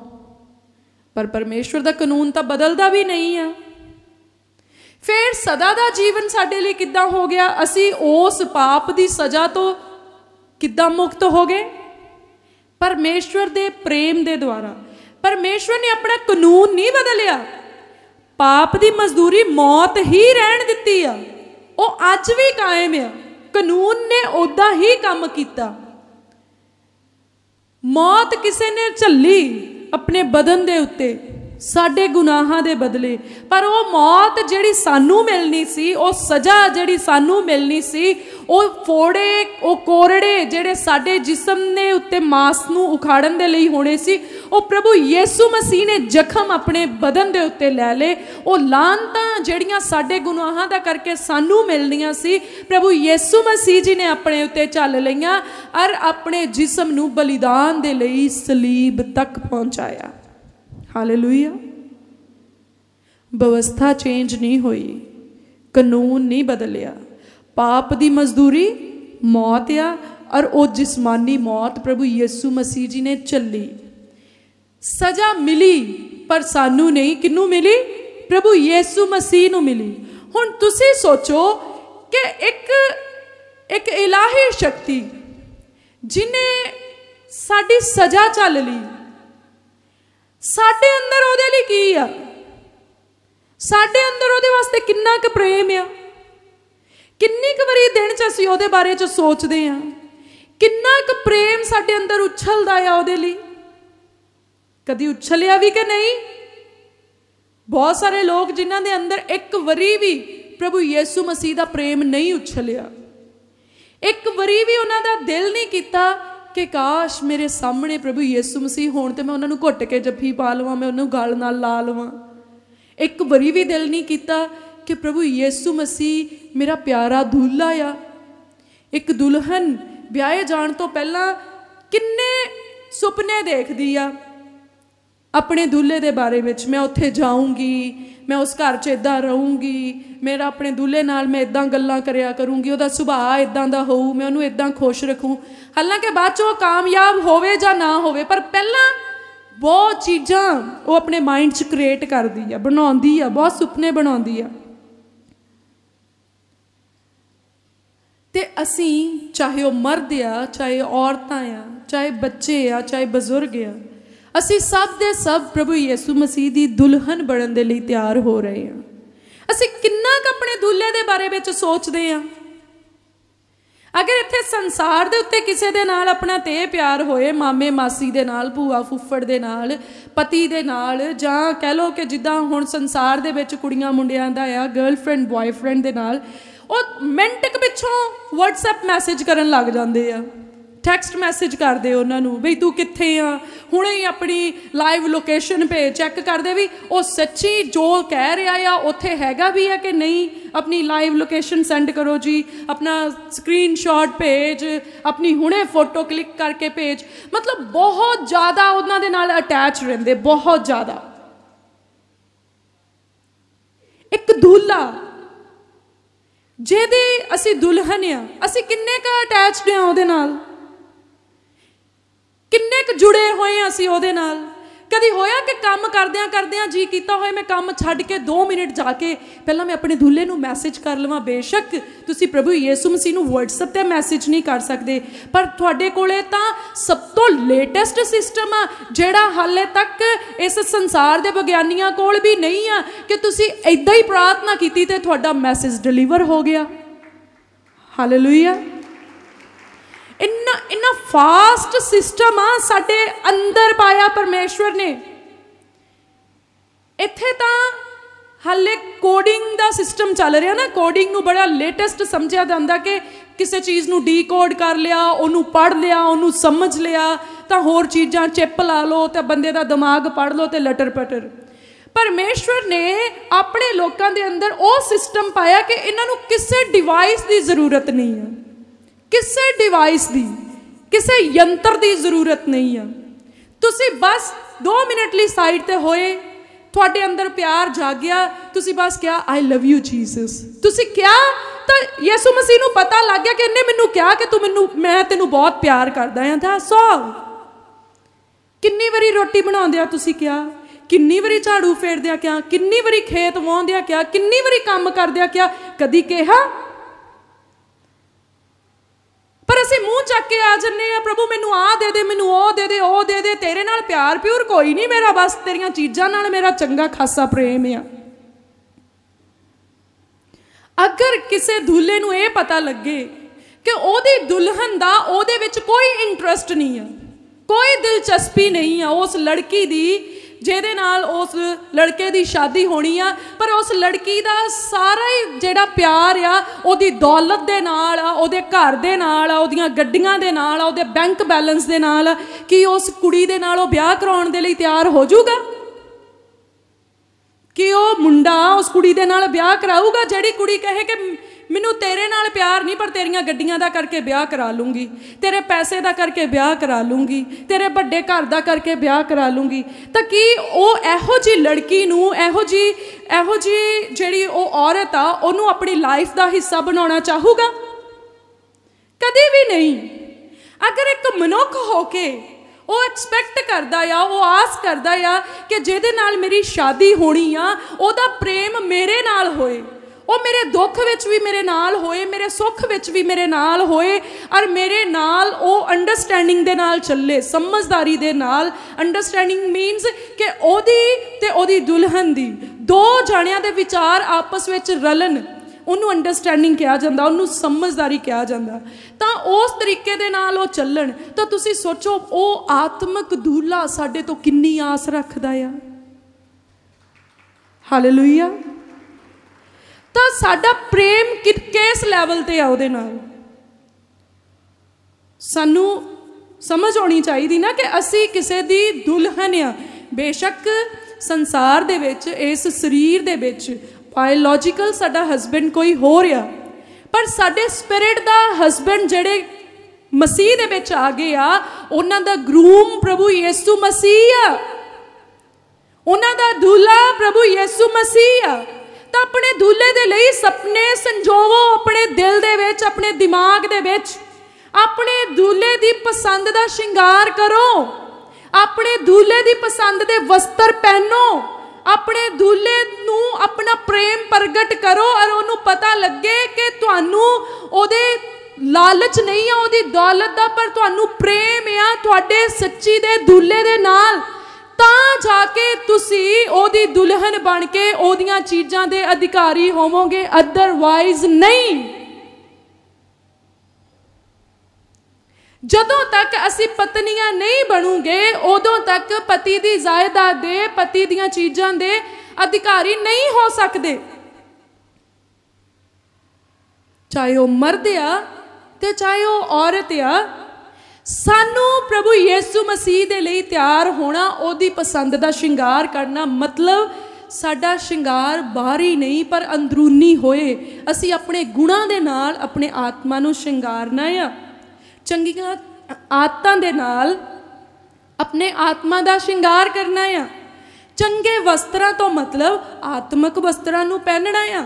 ਪਰ ਪਰਮੇਸ਼ਵਰ ਦਾ ਕਾਨੂੰਨ ਤਾਂ ਬਦਲਦਾ ਵੀ ਨਹੀਂ ਆ ਫਿਰ ਸਦਾ ਦਾ ਜੀਵਨ ਸਾਡੇ ਲਈ ਕਿੱਦਾਂ ਹੋ ਗਿਆ ਅਸੀਂ ਉਸ ਪਾਪ ਦੀ ਸਜ਼ਾ ਤੋਂ ਕਿੱਦਾਂ ਮੁਕਤ ਹੋ ਗਏ ਪਰਮੇਸ਼ਵਰ ਦੇ ਪ੍ਰੇਮ ਦੇ ਦੁਆਰਾ ਪਰਮੇਸ਼ਵਰ ਨੇ ਆਪਣਾ ਕਾਨੂੰਨ ਨਹੀਂ ਬਦਲਿਆ ਪਾਪ ਦੀ ਮਜ਼ਦੂਰੀ ਮੌਤ ਹੀ ਰਹਿਣ ਦਿੱਤੀ ਆ ਉਹ ਅੱਜ ਵੀ ਕਾਇਮ ਆ ਕਾਨੂੰਨ ਨੇ ਉਦਾਂ ਹੀ ਕੰਮ ਕੀਤਾ ਮੌਤ ਕਿਸੇ ਨੇ ਝੱਲੀ ਆਪਣੇ ਬਦਨ ਦੇ ਉੱਤੇ ਸਾਡੇ ਗੁਨਾਹਾਂ ਦੇ ਬਦਲੇ ਪਰ ਉਹ ਮੌਤ ਜਿਹੜੀ ਸਾਨੂੰ ਮਿਲਣੀ ਸੀ ਉਹ ਸਜ਼ਾ ਜਿਹੜੀ ਸਾਨੂੰ ਮਿਲਣੀ ਸੀ ਉਹ ਫੋੜੇ ਉਹ ਕੋਰੜੇ ਜਿਹੜੇ ਸਾਡੇ ਜਿਸਮ ਨੇ ਉੱਤੇ ਮਾਸ ਨੂੰ ਉਖਾੜਨ ਦੇ ਲਈ ਹੋਣੇ ਸੀ ਉਹ ਪ੍ਰਭੂ ਯੀਸੂ ਮਸੀਹ ਨੇ ਜ਼ਖਮ ਆਪਣੇ ਬਦਨ ਦੇ ਉੱਤੇ ਲੈ ਲਏ ਉਹ ਲਾਂਤਾਂ ਜਿਹੜੀਆਂ ਸਾਡੇ ਗੁਨਾਹਾਂ ਦਾ ਕਰਕੇ ਸਾਨੂੰ ਮਿਲਣੀਆਂ ਸੀ ਪ੍ਰਭੂ ਯੀਸੂ ਮਸੀਹ ਜੀ ਨੇ ਆਪਣੇ ਉੱਤੇ ਚੱਲ ਲਈਆਂ ਔਰ ਆਪਣੇ ਜਿਸਮ ਨੂੰ ਬਲੀਦਾਨ ਦੇ ਲਈ ਸਲੀਬ ਤੱਕ ਪਹੁੰਚਾਇਆ हालेलुया व्यवस्था चेंज ਨਹੀਂ ਹੋਈ ਕਾਨੂੰਨ ਨਹੀਂ ਬਦਲਿਆ ਪਾਪ ਦੀ ਮਜ਼ਦੂਰੀ ਮੌਤ ਆ ਔਰ ਉਹ ਜਿਸਮਾਨੀ ਮੌਤ ਪ੍ਰਭੂ ਯਿਸੂ ਮਸੀਹ ਜੀ ਨੇ ਚੱਲੀ ਸਜ਼ਾ ਮਿਲੀ ਪਰ ਸਾਨੂੰ ਨਹੀਂ ਕਿੰਨੂੰ ਮਿਲੀ ਪ੍ਰਭੂ ਯਿਸੂ ਮਸੀਹ ਨੂੰ ਮਿਲੀ ਹੁਣ ਤੁਸੀਂ ਸੋਚੋ ਕਿ ਇੱਕ ਇੱਕ ਇਲਾਹੀ ਸ਼ਕਤੀ ਜਿਨੇ ਸਾਡੀ ਸਜ਼ਾ ਚੱਲ ਲਈ ਸਾਡੇ ਅੰਦਰ ਉਹਦੇ ਲਈ ਕੀ ਆ ਸਾਡੇ ਅੰਦਰ ਉਹਦੇ ਵਾਸਤੇ ਕਿੰਨਾ ਕੁ ਪ੍ਰੇਮ ਆ ਕਿੰਨੀ ਕੁ ਵਾਰੀ ਦਿਨ ਚ ਅਸੀਂ ਉਹਦੇ ਬਾਰੇ ਚ ਸੋਚਦੇ ਆ ਕਿੰਨਾ ਕੁ ਪ੍ਰੇਮ ਸਾਡੇ ਅੰਦਰ ਉਛਲਦਾ ਆ ਉਹਦੇ ਲਈ ਕਦੀ ਉਛਲਿਆ ਵੀ ਕਿ ਨਹੀਂ ਬਹੁਤ ਸਾਰੇ ਲੋਕ ਜਿਨ੍ਹਾਂ ਦੇ ਅੰਦਰ ਇੱਕ ਵਾਰੀ ਵੀ ਪ੍ਰਭੂ ਯੀਸੂ ਮਸੀਹ ਦਾ ਪ੍ਰੇਮ ਨਹੀਂ ਉਛਲਿਆ ਇੱਕ ਵਾਰੀ ਵੀ ਉਹਨਾਂ ਦਾ ਦਿਲ ਨਹੀਂ ਕੀਤਾ ਕਿ ਕਾਸ਼ ਮੇਰੇ ਸਾਹਮਣੇ ਪ੍ਰਭੂ ਯਿਸੂ ਮਸੀਹ ਹੋਣ ਤੇ ਮੈਂ ਉਹਨਾਂ ਨੂੰ ਘੁੱਟ ਕੇ ਜੱਫੀ ਪਾ ਲਵਾਂ ਮੈਂ ਉਹਨਾਂ ਨੂੰ ਗਲ ਨਾਲ ਲਾ ਲਵਾਂ ਇੱਕ ਵਰੀ ਵੀ ਦਿਲ ਨਹੀਂ ਕੀਤਾ ਕਿ ਪ੍ਰਭੂ ਯਿਸੂ ਮਸੀਹ ਮੇਰਾ ਪਿਆਰਾ ਦੁੱਲਾ ਆ ਇੱਕ ਦੁਲਹਨ ਵਿਆਹੇ ਜਾਣ ਤੋਂ ਪਹਿਲਾਂ ਕਿੰਨੇ ਸੁਪਨੇ ਦੇਖਦੀ ਆ ਆਪਣੇ ਦੁੱਲੇ ਦੇ ਬਾਰੇ ਵਿੱਚ ਮੈਂ ਉੱਥੇ ਜਾਊਂਗੀ ਮੈਂ ਉਸ ਘਰ 'ਚ ਇਦਾਂ ਰਹੂੰਗੀ ਮੇਰਾ ਆਪਣੇ ਦੁੱਲੇ ਨਾਲ ਮੈਂ ਇਦਾਂ ਗੱਲਾਂ ਕਰਿਆ ਕਰੂੰਗੀ ਉਹਦਾ ਸੁਭਾਅ ਇਦਾਂ ਦਾ ਹੋਊ ਮੈਂ ਉਹਨੂੰ ਇਦਾਂ ਖੁਸ਼ ਰੱਖੂੰ ਹਾਲਾਂਕਿ ਬਾਅਦ 'ਚ ਉਹ ਕਾਮਯਾਬ ਹੋਵੇ ਜਾਂ ਨਾ ਹੋਵੇ ਪਰ ਪਹਿਲਾਂ ਬਹੁਤ ਚੀਜ਼ਾਂ ਉਹ ਆਪਣੇ ਮਾਈਂਡ 'ਚ ਕ੍ਰੀਏਟ ਕਰਦੀ ਆ ਬਣਾਉਂਦੀ ਆ ਬਹੁਤ ਸੁਪਨੇ ਬਣਾਉਂਦੀ ਆ ਤੇ ਅਸੀਂ ਚਾਹੇ ਉਹ ਮਰਦ ਆ ਚਾਹੇ ਔਰਤਾਂ ਆ ਚਾਹੇ ਬੱਚੇ ਆ ਚਾਹੇ ਬਜ਼ੁਰਗ ਆ ਅਸੀਂ ਸਭ ਦੇ ਸਭ ਪ੍ਰਭੂ ਯਿਸੂ ਮਸੀਹ ਦੀ ਦੁਲਹਨ ਬਣਨ ਦੇ ਲਈ ਤਿਆਰ ਹੋ ਰਹੇ ਹਾਂ ਅਸੀਂ ਕਿੰਨਾ ਕੁ ਆਪਣੇ ਦੁੱਲੇ ਦੇ ਬਾਰੇ ਵਿੱਚ ਸੋਚਦੇ ਹਾਂ ਅਗਰ ਇੱਥੇ ਸੰਸਾਰ ਦੇ ਉੱਤੇ ਕਿਸੇ ਦੇ ਨਾਲ ਆਪਣਾ ਤੇ ਪਿਆਰ ਹੋਏ ਮਾਮੇ ਮਾਸੀ ਦੇ ਨਾਲ ਭੂਆ ਫੁੱਫੜ ਦੇ ਨਾਲ ਪਤੀ ਦੇ ਨਾਲ ਜਾਂ ਕਹਿ ਲੋ ਕਿ ਜਿੱਦਾਂ ਹੁਣ ਸੰਸਾਰ ਦੇ ਵਿੱਚ ਕੁੜੀਆਂ ਮੁੰਡਿਆਂ ਦਾ ਆ ਗਰਲਫ੍ਰੈਂਡ ਬॉयਫ੍ਰੈਂਡ ਦੇ ਨਾਲ ਉਹ ਮਿੰਟਕ ਪਿੱਛੋਂ WhatsApp ਮੈਸੇਜ ਕਰਨ ਲੱਗ ਜਾਂਦੇ ਆ ਟੈਕਸਟ ਮੈਸੇਜ ਕਰ ਦੇ ਉਹਨਾਂ ਨੂੰ ਬਈ ਤੂੰ ਕਿੱਥੇ ਆ ਹੁਣੇ ਹੀ ਆਪਣੀ ਲਾਈਵ ਲੋਕੇਸ਼ਨ ਭੇ ਚੈੱਕ ਕਰ ਦੇ ਵੀ ਉਹ ਸੱਚੀ ਜੋ ਕਹਿ ਰਿਹਾ ਆ ਉੱਥੇ ਹੈਗਾ ਵੀ ਆ ਕਿ ਨਹੀਂ ਆਪਣੀ ਲਾਈਵ ਲੋਕੇਸ਼ਨ ਸੈਂਡ ਕਰੋ ਜੀ ਆਪਣਾ ਸਕਰੀਨਸ਼ਾਟ ਭੇਜ ਆਪਣੀ ਹੁਣੇ ਫੋਟੋ ਕਲਿੱਕ ਕਰਕੇ ਭੇਜ ਮਤਲਬ ਬਹੁਤ ਜ਼ਿਆਦਾ ਉਹਨਾਂ ਦੇ ਨਾਲ ਅਟੈਚ ਰਹਿੰਦੇ ਬਹੁਤ ਜ਼ਿਆਦਾ ਇੱਕ ਦੂਲਾ ਜਿਹਦੇ ਅਸੀਂ ਦੁਲਹਨ ਆ ਅਸੀਂ ਕਿੰਨੇ ਕਾ ਅਟੈਚਡ ਆ ਉਹਦੇ ਨਾਲ ਕਿੰਨੇ ਕੁ ਜੁੜੇ ਹੋਏ ਆ ਅਸੀਂ ਉਹਦੇ ਨਾਲ ਕਦੀ ਹੋਇਆ ਕਿ ਕੰਮ ਕਰਦਿਆਂ ਕਰਦਿਆਂ ਜੀ ਕੀਤਾ ਹੋਏ ਮੈਂ ਕੰਮ ਛੱਡ ਕੇ 2 ਮਿੰਟ ਜਾ ਕੇ ਪਹਿਲਾਂ ਮੈਂ ਆਪਣੇ ਦੁੱਲੇ ਨੂੰ ਮੈਸੇਜ ਕਰ ਲਵਾਂ ਬੇਸ਼ੱਕ ਤੁਸੀਂ ਪ੍ਰਭੂ ਯਿਸੂ ਮਸੀਹ ਨੂੰ WhatsApp ਤੇ ਮੈਸੇਜ ਨਹੀਂ ਕਰ ਸਕਦੇ ਪਰ ਤੁਹਾਡੇ ਕੋਲੇ ਤਾਂ ਸਭ ਤੋਂ ਲੇਟੈਸਟ ਸਿਸਟਮ ਆ ਜਿਹੜਾ ਹਾਲੇ ਤੱਕ ਇਸ ਸੰਸਾਰ ਦੇ ਵਿਗਿਆਨੀਆਂ ਕੋਲ ਵੀ ਨਹੀਂ ਆ ਕਿ ਤੁਸੀਂ ਇਦਾਂ ਹੀ ਪ੍ਰਾਰਥਨਾ ਕੀਤੀ ਤੇ ਤੁਹਾਡਾ ਮੈਸੇਜ ਡਿਲੀਵਰ ਹੋ ਗਿਆ ਹਾਲੇਲੂਇਆ ਇੰਨਾ ਇੰਨਾ ਫਾਸਟ ਸਿਸਟਮ ਆ ਸਾਡੇ ਅੰਦਰ ਪਾਇਆ ਪਰਮੇਸ਼ਵਰ ਨੇ ਇੱਥੇ ਤਾਂ ਹਾਲੇ ਕੋਡਿੰਗ ਦਾ ਸਿਸਟਮ ਚੱਲ ਰਿਹਾ ਨਾ ਕੋਡਿੰਗ ਨੂੰ ਬੜਾ ਲੇਟੈਸਟ ਸਮਝਿਆ ਜਾਂਦਾ ਕਿ ਕਿਸੇ ਚੀਜ਼ ਨੂੰ ਡੀਕੋਡ ਕਰ ਲਿਆ ਉਹਨੂੰ ਪੜ ਲਿਆ ਉਹਨੂੰ ਸਮਝ ਲਿਆ ਤਾਂ ਹੋਰ ਚੀਜ਼ਾਂ ਚਿਪ ਲਾ ਲਓ ਤੇ ਬੰਦੇ ਦਾ ਦਿਮਾਗ ਪੜ ਲਓ ਤੇ ਲਟਰ ਪਟਰ ਪਰਮੇਸ਼ਵਰ ਨੇ ਆਪਣੇ ਲੋਕਾਂ ਦੇ ਅੰਦਰ ਉਹ ਸਿਸਟਮ ਪਾਇਆ ਕਿ ਇਹਨਾਂ ਨੂੰ ਕਿਸੇ ਡਿਵਾਈਸ ਦੀ ਜ਼ਰੂਰਤ ਨਹੀਂ ਹੈ ਕਿਸੇ ਡਿਵਾਈਸ ਦੀ ਕਿਸੇ ਯੰਤਰ ਦੀ ਜ਼ਰੂਰਤ ਨਹੀਂ ਆ ਤੁਸੀਂ ਬਸ 2 ਮਿੰਟ ਲਈ ਸਾਈਡ ਤੇ ਹੋਏ ਤੁਹਾਡੇ ਅੰਦਰ ਪਿਆਰ ਜਾਗਿਆ ਤੁਸੀਂ ਬਸ ਕਿਹਾ ਆਈ ਲਵ ਯੂ ਜੀਸਸ ਤੁਸੀਂ ਕਿਹਾ ਤਾਂ ਯਿਸੂ ਮਸੀਹ ਨੂੰ ਪਤਾ ਲੱਗ ਗਿਆ ਕਿ ਇਹਨੇ ਮੈਨੂੰ ਕਿਹਾ ਕਿ ਤੂੰ ਮੈਨੂੰ ਮੈਂ ਤੈਨੂੰ ਬਹੁਤ ਪਿਆਰ ਕਰਦਾ ਹਾਂ ਤਾਂ ਸੋ ਕਿੰਨੀ ਵਾਰੀ ਰੋਟੀ ਬਣਾਉਂਦੇ ਆ ਤੁਸੀਂ ਕਿਹਾ ਕਿੰਨੀ ਵਾਰੀ ਝਾੜੂ ਫੇਰਦੇ ਆ ਕਿਹਾ ਕਿੰਨੀ ਵਾਰੀ ਖੇਤ ਵਾਹੁੰਦੇ ਆ ਕਿਹਾ ਕਿੰਨੀ ਵਾਰੀ ਕੰਮ ਕਰਦੇ ਆ ਕਿਹਾ ਕਦੀ ਕਿਹਾ ਪਰ ਅਸੀਂ ਮੂੰਹ ਚੱਕ ਕੇ ਆ ਜੰਨੇ ਆ ਪ੍ਰਭੂ ਮੈਨੂੰ ਆ ਦੇ ਦੇ ਮੈਨੂੰ ਉਹ ਦੇ ਦੇ ਉਹ ਦੇ ਦੇ ਤੇਰੇ ਨਾਲ ਪਿਆਰ ਪਿਓਰ ਕੋਈ ਨਹੀਂ ਮੇਰਾ ਬਸ ਤੇਰੀਆਂ ਚੀਜ਼ਾਂ ਨਾਲ ਮੇਰਾ ਚੰਗਾ ਖਾਸਾ ਪ੍ਰੇਮ ਆ ਅਗਰ ਕਿਸੇ ਧੂਲੇ ਨੂੰ ਇਹ ਪਤਾ ਲੱਗੇ ਕਿ ਉਹਦੀ ਦੁਲਹਨ ਦਾ ਉਹਦੇ ਵਿੱਚ ਕੋਈ ਇੰਟਰਸਟ ਨਹੀਂ ਆ ਕੋਈ ਦਿਲਚਸਪੀ ਨਹੀਂ ਆ ਉਸ ਲੜਕੀ ਦੀ ਜਿਹਦੇ ਨਾਲ ਉਸ ਲੜਕੇ ਦੀ ਸ਼ਾਦੀ ਹੋਣੀ ਆ ਪਰ ਉਸ ਲੜਕੀ ਦਾ ਸਾਰਾ ਹੀ ਜਿਹੜਾ ਪਿਆਰ ਆ ਉਹਦੀ ਦੌਲਤ ਦੇ ਨਾਲ ਆ ਉਹਦੇ ਘਰ ਦੇ ਨਾਲ ਆ ਉਹਦੀਆਂ ਗੱਡੀਆਂ ਦੇ ਨਾਲ ਆ ਉਹਦੇ ਬੈਂਕ ਬੈਲੈਂਸ ਦੇ ਨਾਲ ਕਿ ਉਸ ਕੁੜੀ ਦੇ ਨਾਲ ਉਹ ਵਿਆਹ ਕਰਾਉਣ ਦੇ ਲਈ ਤਿਆਰ ਹੋ ਜਾਊਗਾ ਕਿ ਉਹ ਮੁੰਡਾ ਉਸ ਕੁੜੀ ਦੇ ਨਾਲ ਵਿਆਹ ਕਰਾਊਗਾ ਜਿਹੜੀ ਕੁੜੀ ਕਹੇ ਕਿ ਮੈਨੂੰ ਤੇਰੇ ਨਾਲ ਪਿਆਰ ਨਹੀਂ ਪਰ ਤੇਰੀਆਂ ਗੱਡੀਆਂ ਦਾ ਕਰਕੇ ਵਿਆਹ ਕਰਾ ਲੂੰਗੀ ਤੇਰੇ ਪੈਸੇ ਦਾ ਕਰਕੇ ਵਿਆਹ ਕਰਾ ਲੂੰਗੀ ਤੇਰੇ ਵੱਡੇ ਘਰ ਦਾ ਕਰਕੇ ਵਿਆਹ ਕਰਾ ਲੂੰਗੀ ਤਾਂ ਕੀ ਉਹ ਇਹੋ ਜੀ ਲੜਕੀ ਨੂੰ ਇਹੋ ਜੀ ਇਹੋ ਜੀ ਜਿਹੜੀ ਉਹ ਔਰਤ ਆ ਉਹਨੂੰ ਆਪਣੀ ਲਾਈਫ ਦਾ ਹਿੱਸਾ ਬਣਾਉਣਾ ਚਾਹੂਗਾ ਕਦੇ ਵੀ ਨਹੀਂ ਅਗਰ ਇੱਕ ਮਨੁੱਖ ਹੋ ਕੇ ਉਹ ਐਕਸਪੈਕਟ ਕਰਦਾ ਆ ਉਹ ਆਸ ਕਰਦਾ ਆ ਕਿ ਜਿਹਦੇ ਨਾਲ ਮੇਰੀ ਸ਼ਾਦੀ ਹੋਣੀ ਆ ਉਹਦਾ ਪ੍ਰੇਮ ਮੇਰੇ ਨਾਲ ਹੋਏ ਉਹ ਮੇਰੇ ਦੁੱਖ ਵਿੱਚ ਵੀ ਮੇਰੇ ਨਾਲ ਹੋਏ ਮੇਰੇ ਸੁੱਖ ਵਿੱਚ ਵੀ ਮੇਰੇ ਨਾਲ ਹੋਏ ਔਰ ਮੇਰੇ ਨਾਲ ਉਹ ਅੰਡਰਸਟੈਂਡਿੰਗ ਦੇ ਨਾਲ ਚੱਲੇ ਸਮਝਦਾਰੀ ਦੇ ਨਾਲ ਅੰਡਰਸਟੈਂਡਿੰਗ ਮੀਨਸ ਕਿ ਉਹਦੀ ਤੇ ਉਹਦੀ ਦੁਲਹਨ ਦੀ ਦੋ ਜਾਣਿਆਂ ਦੇ ਵਿਚਾਰ ਆਪਸ ਵਿੱਚ ਰਲਣ ਉਹਨੂੰ ਅੰਡਰਸਟੈਂਡਿੰਗ ਕਿਹਾ ਜਾਂਦਾ ਉਹਨੂੰ ਸਮਝਦਾਰੀ ਕਿਹਾ ਜਾਂਦਾ ਤਾਂ ਉਸ ਤਰੀਕੇ ਦੇ ਨਾਲ ਉਹ ਚੱਲਣ ਤਾਂ ਤੁਸੀਂ ਸੋਚੋ ਉਹ ਆਤਮਿਕ ਦੂਲਾ ਸਾਡੇ ਤੋਂ ਕਿੰਨੀ ਆਸ ਰੱਖਦਾ ਆ ਹਾਲੇਲੂਇਆ ਤਾਂ ਸਾਡਾ ਪ੍ਰੇਮ ਕਿਸ ਲੈਵਲ ਤੇ ਆ ਉਹਦੇ ਨਾਲ ਸਾਨੂੰ ਸਮਝ ਆਉਣੀ ਚਾਹੀਦੀ ਨਾ ਕਿ ਅਸੀਂ ਕਿਸੇ ਦੀ ਦੁਲਹਨ ਆ ਬੇਸ਼ੱਕ ਸੰਸਾਰ ਦੇ ਵਿੱਚ ਇਸ ਸਰੀਰ ਦੇ ਵਿੱਚ ਬਾਇਓਲੋਜੀਕਲ ਸਾਡਾ ਹਸਬੰਡ ਕੋਈ ਹੋਰ ਆ ਪਰ ਸਾਡੇ ਸਪਿਰਿਟ ਦਾ ਹਸਬੰਡ ਜਿਹੜੇ ਮਸੀਹ ਦੇ ਵਿੱਚ ਆ ਗਏ ਆ ਉਹਨਾਂ ਦਾ ਗਰੂਮ ਪ੍ਰਭੂ ਯਿਸੂ ਮਸੀਹ ਆ ਉਹਨਾਂ ਦਾ ਦੁਲਾ ਪ੍ਰਭੂ ਯਿਸੂ ਮਸੀਹ ਆ ਤਾਂ ਆਪਣੇ ਧੂਲੇ ਦੇ ਲਈ ਸੁਪਨੇ ਸੰਜੋਵੋ ਆਪਣੇ ਦਿਲ ਦੇ ਵਿੱਚ ਆਪਣੇ ਦਿਮਾਗ ਦੇ ਵਿੱਚ ਆਪਣੇ ਧੂਲੇ ਦੀ ਪਸੰਦ ਦਾ ਸ਼ਿੰਗਾਰ ਕਰੋ ਆਪਣੇ ਧੂਲੇ ਦੀ ਪਸੰਦ ਦੇ ਵਸਤਰ ਪਹਿਨੋ ਆਪਣੇ ਧੂਲੇ ਨੂੰ ਆਪਣਾ ਪ੍ਰੇਮ ਪ੍ਰਗਟ ਕਰੋ ਔਰ ਉਹਨੂੰ ਪਤਾ ਲੱਗੇ ਕਿ ਤੁਹਾਨੂੰ ਉਹਦੇ ਲਾਲਚ ਨਹੀਂ ਆ ਉਹਦੀ ਦੌਲਤ ਦਾ ਪਰ ਤੁਹਾਨੂੰ ਪ੍ਰੇਮ ਆ ਤੁਹਾਡੇ ਸੱਚੀ ਦੇ ਧੂਲੇ ਦੇ ਨਾਲ ਤਾਂ ਜਾ ਕੇ ਤੁਸੀਂ ਉਹਦੀ ਦੁਲਹਨ ਬਣ ਕੇ ਉਹਦੀਆਂ ਚੀਜ਼ਾਂ ਦੇ ਅਧਿਕਾਰੀ ਹੋਵੋਗੇ ਅਦਰਵਾਈਜ਼ ਨਹੀਂ ਜਦੋਂ ਤੱਕ ਅਸੀਂ ਪਤਨੀਆਂ ਨਹੀਂ ਬਣੂਗੇ ਉਦੋਂ ਤੱਕ ਪਤੀ ਦੀ ਜਾਇਦਾਦ ਦੇ ਪਤੀ ਦੀਆਂ ਚੀਜ਼ਾਂ ਦੇ ਅਧਿਕਾਰੀ ਨਹੀਂ ਹੋ ਸਕਦੇ ਚਾਹੇ ਉਹ ਮਰਦ ਆ ਤੇ ਚਾਹੇ ਉਹ ਔਰਤ ਆ ਸਾਨੂੰ ਪ੍ਰਭੂ ਯੀਸੂ ਮਸੀਹ ਦੇ ਲਈ ਤਿਆਰ ਹੋਣਾ ਉਹਦੀ ਪਸੰਦ ਦਾ ਸ਼ਿੰਗਾਰ ਕਰਨਾ ਮਤਲਬ ਸਾਡਾ ਸ਼ਿੰਗਾਰ ਬਾਹਰੀ ਨਹੀਂ ਪਰ ਅੰਦਰੂਨੀ ਹੋਏ ਅਸੀਂ ਆਪਣੇ ਗੁਣਾਂ ਦੇ ਨਾਲ ਆਪਣੇ ਆਤਮਾ ਨੂੰ ਸ਼ਿੰਗਾਰਨਾ ਆ ਚੰਗੀਆਂ ਆਦਤਾਂ ਦੇ ਨਾਲ ਆਪਣੇ ਆਤਮਾ ਦਾ ਸ਼ਿੰਗਾਰ ਕਰਨਾ ਆ ਚੰਗੇ ਵਸਤਰਾਂ ਤੋਂ ਮਤਲਬ ਆਤਮਿਕ ਵਸਤਰਾਂ ਨੂੰ ਪਹਿਨਣਾ ਆ